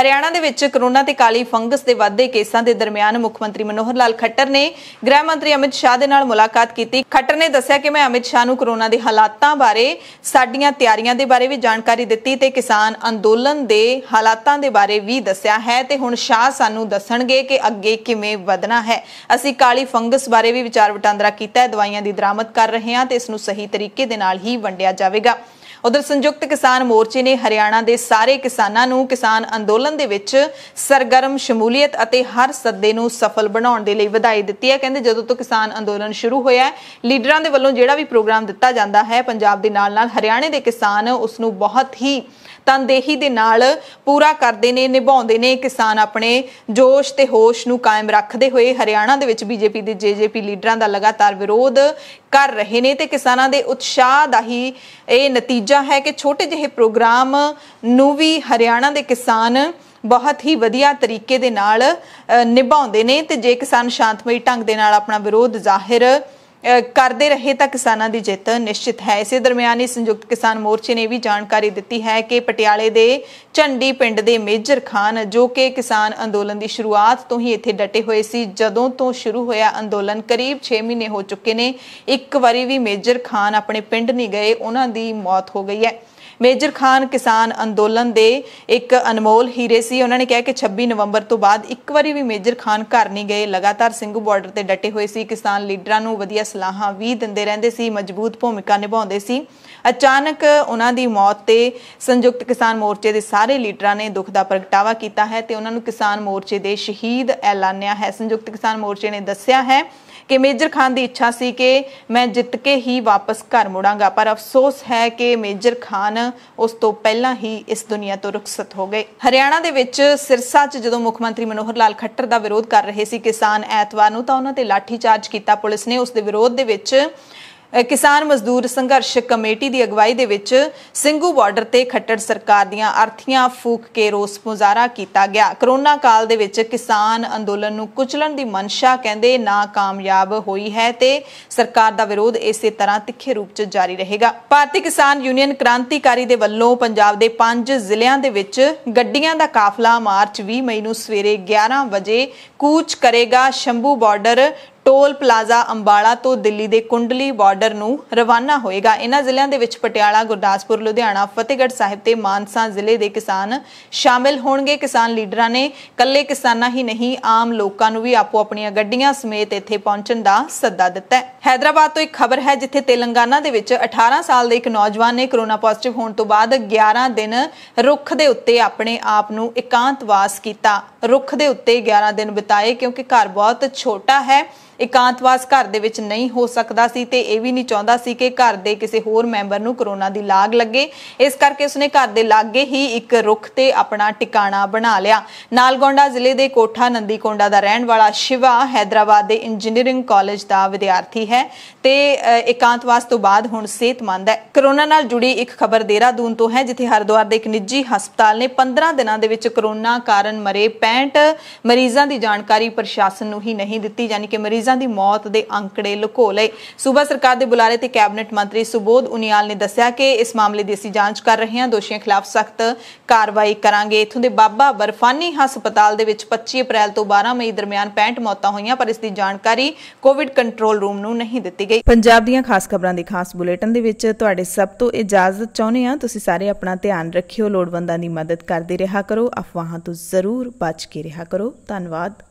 ਹਰਿਆਣਾ ਦੇ ਵਿੱਚ ਕਰੋਨਾ ਤੇ ਕਾਲੀ ਫੰਗਸ ਦੇ ਵਾਧੇ ਕੇਸਾਂ ਦੇ ਦਰਮਿਆਨ ਮੁੱਖ ਮੰਤਰੀ ਮਨੋਹਰ ਲਾਲ ਖੱਟਰ ਨੇ ਗ੍ਰਹਿ ਮੰਤਰੀ ਅਮਿਤ ਸ਼ਾਹ ਦੇ ਨਾਲ ਮੁਲਾਕਾਤ ਕੀਤੀ ਖੱਟਰ ਨੇ ਦੱਸਿਆ ਕਿ ਮੈਂ ਅਮਿਤ ਸ਼ਾਹ ਨੂੰ ਕਰੋਨਾ ਦੇ ਹਾਲਾਤਾਂ ਬਾਰੇ ਸਾਡੀਆਂ ਤਿਆਰੀਆਂ ਦੇ ਬਾਰੇ ਵੀ ਜਾਣਕਾਰੀ ਦਿੱਤੀ ਤੇ ਕਿਸਾਨ ਅੰਦੋਲਨ ਦੇ ਹਾਲਾਤਾਂ ਦੇ ਬਾਰੇ ਵੀ ਦੱਸਿਆ ਹੈ ਤੇ ਹੁਣ ਸ਼ਾਹ ਸਾਨੂੰ ਦੱਸਣਗੇ ਕਿ ਅੱਗੇ ਕਿਵੇਂ ਵਧਣਾ ਹੈ ਅਸੀਂ ਕਾਲੀ ਫੰਗਸ ਬਾਰੇ ਵੀ ਵਿਚਾਰ ਵਟਾਂਦਰਾ ਕੀਤਾ ਹੈ ਦਵਾਈਆਂ ਦੀ ਦਰਾਮਦ ਕਰ ਰਹੇ ਹਾਂ ਤੇ ਇਸ ਨੂੰ ਸਹੀ ਤਰੀਕੇ ਦੇ ਨਾਲ ਹੀ ਵੰਡਿਆ ਜਾਵੇਗਾ ਉਧਰ ਸੰਯੁਕਤ ਕਿਸਾਨ ਮੋਰਚੇ ਨੇ ਹਰਿਆਣਾ ਦੇ ਸਾਰੇ ਕਿਸਾਨਾਂ ਨੂੰ ਕਿਸਾਨ ਅੰਦੋਲਨ ਦੇ ਵਿੱਚ ਸਰਗਰਮ ਸ਼ਮੂਲੀਅਤ ਅਤੇ ਹਰ ਸੱਦੇ ਨੂੰ ਸਫਲ ਬਣਾਉਣ ਦੇ ਲਈ ਵਧਾਈ ਦਿੱਤੀ ਹੈ ਕਹਿੰਦੇ ਜਦੋਂ ਤੋਂ ਕਿਸਾਨ ਅੰਦੋਲਨ ਸ਼ੁਰੂ ਹੋਇਆ ਲੀਡਰਾਂ ਦੇ ਵੱਲੋਂ ਜਿਹੜਾ ਵੀ ਪ੍ਰੋਗਰਾਮ ਦਿੱਤਾ ਜਾਂਦਾ ਹੈ ਪੰਜਾਬ ਦੇ ਨਾਲ ਨਾਲ ਹਰਿਆਣੇ ਦੇ ਕਿਸਾਨ ਉਸ ਨੂੰ ਬਹੁਤ ਹੀ ਤਨਦੇਹੀ ਦੇ ਨਾਲ ਪੂਰਾ ਕਰਦੇ ਨੇ ਨਿਭਾਉਂਦੇ ਨੇ ਕਿਸਾਨ ਆਪਣੇ ਜੋਸ਼ ਤੇ ਹੋਸ਼ ਨੂੰ ਕਾਇਮ ਰੱਖਦੇ ਹੋਏ ਹਰਿਆਣਾ ਦੇ ਵਿੱਚ ਬੀਜੇਪੀ ਦੇ ਜੇਜੇਪੀ ਲੀਡਰਾਂ ਦਾ ਲਗਾਤਾਰ ਵਿਰੋਧ ਕਰ ਰਹੇ ਨੇ ਤੇ ਕਿਸਾਨਾਂ ਦੇ ਉਤਸ਼ਾਹ ਦਾ ਹੀ ਇਹ ਨਤੀਜਾ ਹੈ ਕਿ ਛੋਟੇ ਜਿਹੇ ਪ੍ਰੋਗਰਾਮ ਨੂੰ ਵੀ ਹਰਿਆਣਾ ਦੇ ਕਿਸਾਨ ਬਹੁਤ ਹੀ ਵਧੀਆ ਤਰੀਕੇ ਦੇ ਨਾਲ ਨਿਭਾਉਂਦੇ ਨੇ ਤੇ ਜੇ ਕਿਸਾਨ ਸ਼ਾਂਤਮਈ ਢੰਗ ਦੇ ਨਾਲ ਆਪਣਾ ਵਿਰੋਧ ਜ਼ਾਹਿਰ ਕਰਦੇ ਰਹੇ ਤਾਂ ਕਿਸਾਨਾਂ ਦੀ ਜਿੱਤ ਨਿਸ਼ਚਿਤ ਹੈ ਇਸੇ ਦਰਮਿਆਨ ਹੀ ਸੰਯੁਕਤ ਕਿਸਾਨ ਮੋਰਚੇ ਨੇ ਵੀ ਜਾਣਕਾਰੀ ਦਿੱਤੀ ਹੈ ਕਿ ਪਟਿਆਲੇ ਦੇ ਝੰਡੀ ਪਿੰਡ ਦੇ ਮੇਜਰ ਖਾਨ ਜੋ ਕਿ ਕਿਸਾਨ ਅੰਦੋਲਨ ਦੀ ਸ਼ੁਰੂਆਤ ਤੋਂ ਹੀ ਇੱਥੇ ਡਟੇ ਹੋਏ ਸੀ ਜਦੋਂ ਤੋਂ ਸ਼ੁਰੂ ਹੋਇਆ ਅੰਦੋਲਨ ਕਰੀਬ 6 ਮਹੀਨੇ ਹੋ ਚੁੱਕੇ ਨੇ ਇੱਕ ਵਾਰੀ ਵੀ ਮੇਜਰ ਖਾਨ ਆਪਣੇ ਪਿੰਡ ਨਹੀਂ ਗਏ ਉਹਨਾਂ ਦੀ ਮੌਤ ਹੋ ਗਈ ਹੈ ਮੇਜਰ ਖਾਨ ਕਿਸਾਨ ਅੰਦੋਲਨ ਦੇ ਇੱਕ ਅਨਮੋਲ ਹੀਰੇ ਸੀ ਉਹਨਾਂ ਨੇ ਕਿਹਾ ਕਿ 26 ਨਵੰਬਰ ਤੋਂ ਬਾਅਦ ਇੱਕ ਵਾਰੀ ਵੀ ਮੇਜਰ ਖਾਨ ਘਰ ਨਹੀਂ ਗਏ ਲਗਾਤਾਰ ਸਿੰਘੂ ਬਾਰਡਰ ਤੇ ਡਟੇ ਹੋਏ ਸੀ ਕਿਸਾਨ ਲੀਡਰਾਂ ਨੂੰ ਵਧੀਆ ਸਲਾਹਾਂ ਵੀ ਦਿੰਦੇ ਰਹਿੰਦੇ ਸੀ ਮਜ਼ਬੂਤ ਭੂਮਿਕਾ ਨਿਭਾਉਂਦੇ ਸੀ ਅਚਾਨਕ ਉਹਨਾਂ ਦੀ ਮੌਤ ਤੇ ਸੰਯੁਕਤ ਕਿਸਾਨ ਮੋਰਚੇ ਦੇ ਸਾਰੇ ਲੀਡਰਾਂ ਨੇ ਦੁੱਖ ਦਾ ਪ੍ਰਗਟਾਵਾ ਕੀਤਾ ਹੈ ਤੇ ਉਹਨਾਂ ਨੂੰ ਕਿਸਾਨ ਮੋਰਚੇ ਦੇ ਸ਼ਹੀਦ ਐਲਾਨਿਆ ਹੈ ਸੰਯੁਕਤ ਕਿਸਾਨ ਮੋਰਚੇ ਨੇ ਦੱਸਿਆ ਹੈ ਕਿ ਮੇਜਰ ਖਾਨ ਦੀ ਇੱਛਾ ਸੀ ਕਿ ਮੈਂ ਜਿੱਤ ਕੇ ਹੀ ਵਾਪਸ ਘਰ ਮੁੜਾਂਗਾ ਪਰ ਅਫਸੋਸ ਹੈ ਕਿ ਮੇਜਰ ਖਾਨ ਉਸ ਤੋਂ ਪਹਿਲਾਂ ਹੀ ਇਸ ਦੁਨੀਆ ਤੋਂ ਰੁਖਸਤ ਹੋ ਗਏ ਹਰਿਆਣਾ ਦੇ ਵਿੱਚ ਸਿਰਸਾ 'ਚ ਜਦੋਂ ਮੁੱਖ ਮੰਤਰੀ ਮਨੋਹਰ ਲਾਲ ਖੱਟਰ ਦਾ ਵਿਰੋਧ ਕਰ ਰਹੇ ਸੀ ਕਿਸਾਨ ਐਤਵਾਰ ਨੂੰ ਤਾਂ ਉਹਨਾਂ ਤੇ ਲਾਠੀ ਚਾਰਜ ਕੀਤਾ ਪੁਲਿਸ ਨੇ ਉਸ ਦੇ ਵਿਰੋਧ ਦੇ ਵਿੱਚ ਕਿਸਾਨ ਮਜ਼ਦੂਰ ਸੰਘਰਸ਼ ਕਮੇਟੀ ਦੀ ਅਗਵਾਈ ਦੇ ਵਿੱਚ ਸਿੰਘੂ ਬਾਰਡਰ ਤੇ ਖੱਟੜ ਸਰਕਾਰ ਦੀਆਂ ਅਰਥੀਆਂ ਫੂਕ ਕੇ ਰੋਸ ਮੁਜ਼ਾਰਾ ਕੀਤਾ ਗਿਆ ਕਰੋਨਾ ਕਾਲ ਦੇ ਵਿੱਚ ਕਿਸਾਨ ਅੰਦੋਲਨ ਨੂੰ ਕੁਚਲਣ ਦੀ ਮਨਸ਼ਾ ਕਹਿੰਦੇ ਨਾਕਾਮਯਾਬ ਹੋਈ ਹੈ ਤੇ ਸਰਕਾਰ ਦਾ ਵਿਰੋਧ ਇਸੇ ਤਰ੍ਹਾਂ ਤਿੱਖੇ ਰੂਪ 'ਚ ਜਾਰੀ ਰਹੇਗਾ ਭਾਰਤੀ ਕਿਸਾਨ ਯੂਨੀਅਨ ਕ੍ਰਾਂਤੀਕਾਰੀ ਦੇ ਵੱਲੋਂ ਪੰਜਾਬ ਦੇ 5 ਜ਼ਿਲ੍ਹਿਆਂ ਦੇ ਵਿੱਚ ਗੱਡੀਆਂ ਦਾ ਕਾਫਲਾ ਮਾਰਚ 20 ਮਈ ਨੂੰ ਸਵੇਰੇ 11 ਵਜੇ ਕੂਚ ਕਰੇਗਾ Shambhu border toll plaza Ambala ਤੋਂ ਦਿੱਲੀ ਦੇ ਕੁੰਡਲੀ ਬਾਰਡਰ ਨੂੰ ਰਵਾਨਾ ਹੋਏਗਾ ਇਹਨਾਂ ਜ਼ਿਲ੍ਹਿਆਂ ਦੇ ਵਿੱਚ ਪਟਿਆਲਾ ਗੁਰਦਾਸਪੁਰ ਲੁਧਿਆਣਾ ਫਤਿਹਗੜ੍ਹ ਸਾਹਿਬ ਤੇ ਮਾਨਸਾ ਜ਼ਿਲ੍ਹੇ ਦੇ ਕਿਸਾਨ ਸ਼ਾਮਿਲ ਹੋਣਗੇ ਕਿਸਾਨ ਲੀਡਰਾਂ ਨੇ ਕੱਲੇ ਕਿਸਾਨਾਂ ਹੀ ਨਹੀਂ ਆਮ ਲੋਕਾਂ ਨੂੰ ਵੀ ਆਪੋ ਆਪਣੀਆਂ ਗੱਡੀਆਂ ਸਮੇਤ ਇੱਥੇ ਪਹੁੰਚਣ ਦਾ ਸੱਦਾ ਦਿੱਤਾ ਹੈ ਹైదరాబాద్ ਤੋਂ ਇੱਕ ਖਬਰ ਹੈ ਜਿੱਥੇ ਤੇਲੰਗਾਨਾ ਦੇ ਵਿੱਚ 18 ਸਾਲ ਦੇ ਇੱਕ ਨੌਜਵਾਨ ਨੇ ਕੋਰੋਨਾ ਪੋਜ਼ਿਟਿਵ ਹੋਣ ਤੋਂ ਬਾਅਦ 11 ਦਿਨ ਰੁੱਖ ਦੇ ਉੱਤੇ ਆਪਣੇ ਆਪ ਨੂੰ ਇਕਾਂਤਵਾਸ ਕੀਤਾ ਰੁੱਖ ਦੇ ਉੱਤੇ 11 ਦਿਨ ਬਿਤਾਏ ਕਿਉਂਕਿ ਘਰ ਬਹੁਤ ਛੋਟਾ ਹੈ ਇਕਾਂਤਵਾਸ ਘਰ ਦੇ ਵਿੱਚ ਨਹੀਂ ਹੋ ਸਕਦਾ ਸੀ ਤੇ ਇਹ ਵੀ ਨਹੀਂ ਚਾਹੁੰਦਾ ਸੀ ਕਿ ਘਰ ਦੇ ਕਿਸੇ ਹੋਰ ਮੈਂਬਰ ਨੂੰ ਕਰੋਨਾ ਦੀ ਲਾਗ ਲੱਗੇ ਇਸ ਕਰਕੇ ਉਸਨੇ ਘਰ ਦੇ ਲਾਗੇ ਹੀ ਇੱਕ ਰੁੱਖ ਤੇ ਆਪਣਾ ਟਿਕਾਣਾ ਬਣਾ ਲਿਆ ਨਾਲਗੋਂਡਾ ਜ਼ਿਲ੍ਹੇ ਦੇ ਕੋਠਾ ਨੰਦੀਕੋਂਡਾ ਦਾ ਰਹਿਣ ਵਾਲਾ ਸ਼ਿਵਾ ਹైదరాబాద్ ਦੇ ਇੰਜੀਨੀਅਰਿੰਗ ਕਾਲਜ ਦਾ ਵਿਦਿਆਰਥੀ ਹੈ ਤੇ ਇਕਾਂਤਵਾਸ ਤੋਂ ਬਾਅਦ ਹੁਣ ਸਿਹਤਮੰਦ ਹੈ ਕਰੋਨਾ ਨਾਲ ਜੁੜੀ ਇੱਕ ਖਬਰ ਦੇਰਾਦੂਨ ਤੋਂ ਹੈ ਜਿੱਥੇ ਹਰਦੁਆਰ ਦੇ ਇੱਕ ਨਿੱਜੀ ਹਸਪਤਾਲ ਨੇ 15 ਦਿਨਾਂ ਦੇ ਵਿੱਚ ਕਰੋਨਾ ਕਾਰਨ ਮਰੇ 65 ਮਰੀਜ਼ਾਂ ਦੀ ਜਾਣਕਾਰੀ ਪ੍ਰਸ਼ਾਸਨ ਨੂੰ ਹੀ ਨਹੀਂ ਦਿੱਤੀ ਯਾਨੀ ਕਿ ਮਰੀਜ਼ਾਂ ਦੀ ਮੌਤ ਦੇ ਅੰਕੜੇ ਲੁਕੋ ਲਏ ਸੂਬਾ ਸਰਕਾਰ ਦੇ ਬੁਲਾਰੇ ਤੇ ਕੈਬਨਿਟ ਮੰਤਰੀ ਸੁਬੋਧ ਉਨੀਆਲ ਨੇ ਦੱਸਿਆ ਕਿ ਇਸ ਮਾਮਲੇ ਦੀ ਅਸੀਂ ਜਾਂਚ ਕਰ ਰਹੇ ਹਾਂ ਦੋਸ਼ੀਆਂ ਖਿਲਾਫ ਸਖਤ ਕਾਰਵਾਈ ਕਰਾਂਗੇ ਇਥੋਂ ਦੇ ਬਾਬਾ ਬਰਫਾਨੀ ਹਸਪਤਾਲ ਦੇ ਵਿੱਚ 25 ਅਪ੍ਰੈਲ ਤੋਂ 12 ਮਈ ਦਰਮਿਆਨ 65 ਮੌਤਾਂ ਹੋਈਆਂ ਪਰ ਇਸ ਦੀ ਜਾਣਕਾਰੀ ਕੋਵਿਡ ਕੰਟਰੋਲ ਰੂਮ ਨੂੰ ਨਹੀਂ ਦਿੱਤੀ ਗਈ ਪੰਜਾਬ ਦੀਆਂ ਖਾਸ ਖਬਰਾਂ ਦੇ ਖਾਸ ਬੁਲੇਟਿਨ ਦੇ ਵਿੱਚ ਤੁਹਾਡੇ ਸਭ ਤੋਂ ਇਜਾਜ਼ਤ ਚਾਹੁੰਦੇ ਹਾਂ ਤੁਸੀਂ ਸਾਰੇ ਆਪਣਾ ਧਿਆਨ ਰੱਖਿਓ ਲੋੜਵੰਦਾਂ ਦੀ ਮਦਦ ਕਰਦੇ ਰਿਹਾ ਕਰੋ ਅਫਵਾਹਾਂ ਤੋਂ ਜ਼ਰੂਰ ਬਚ ਕੇ ਰਿਹਾ ਕਰੋ ਧੰਨਵਾਦ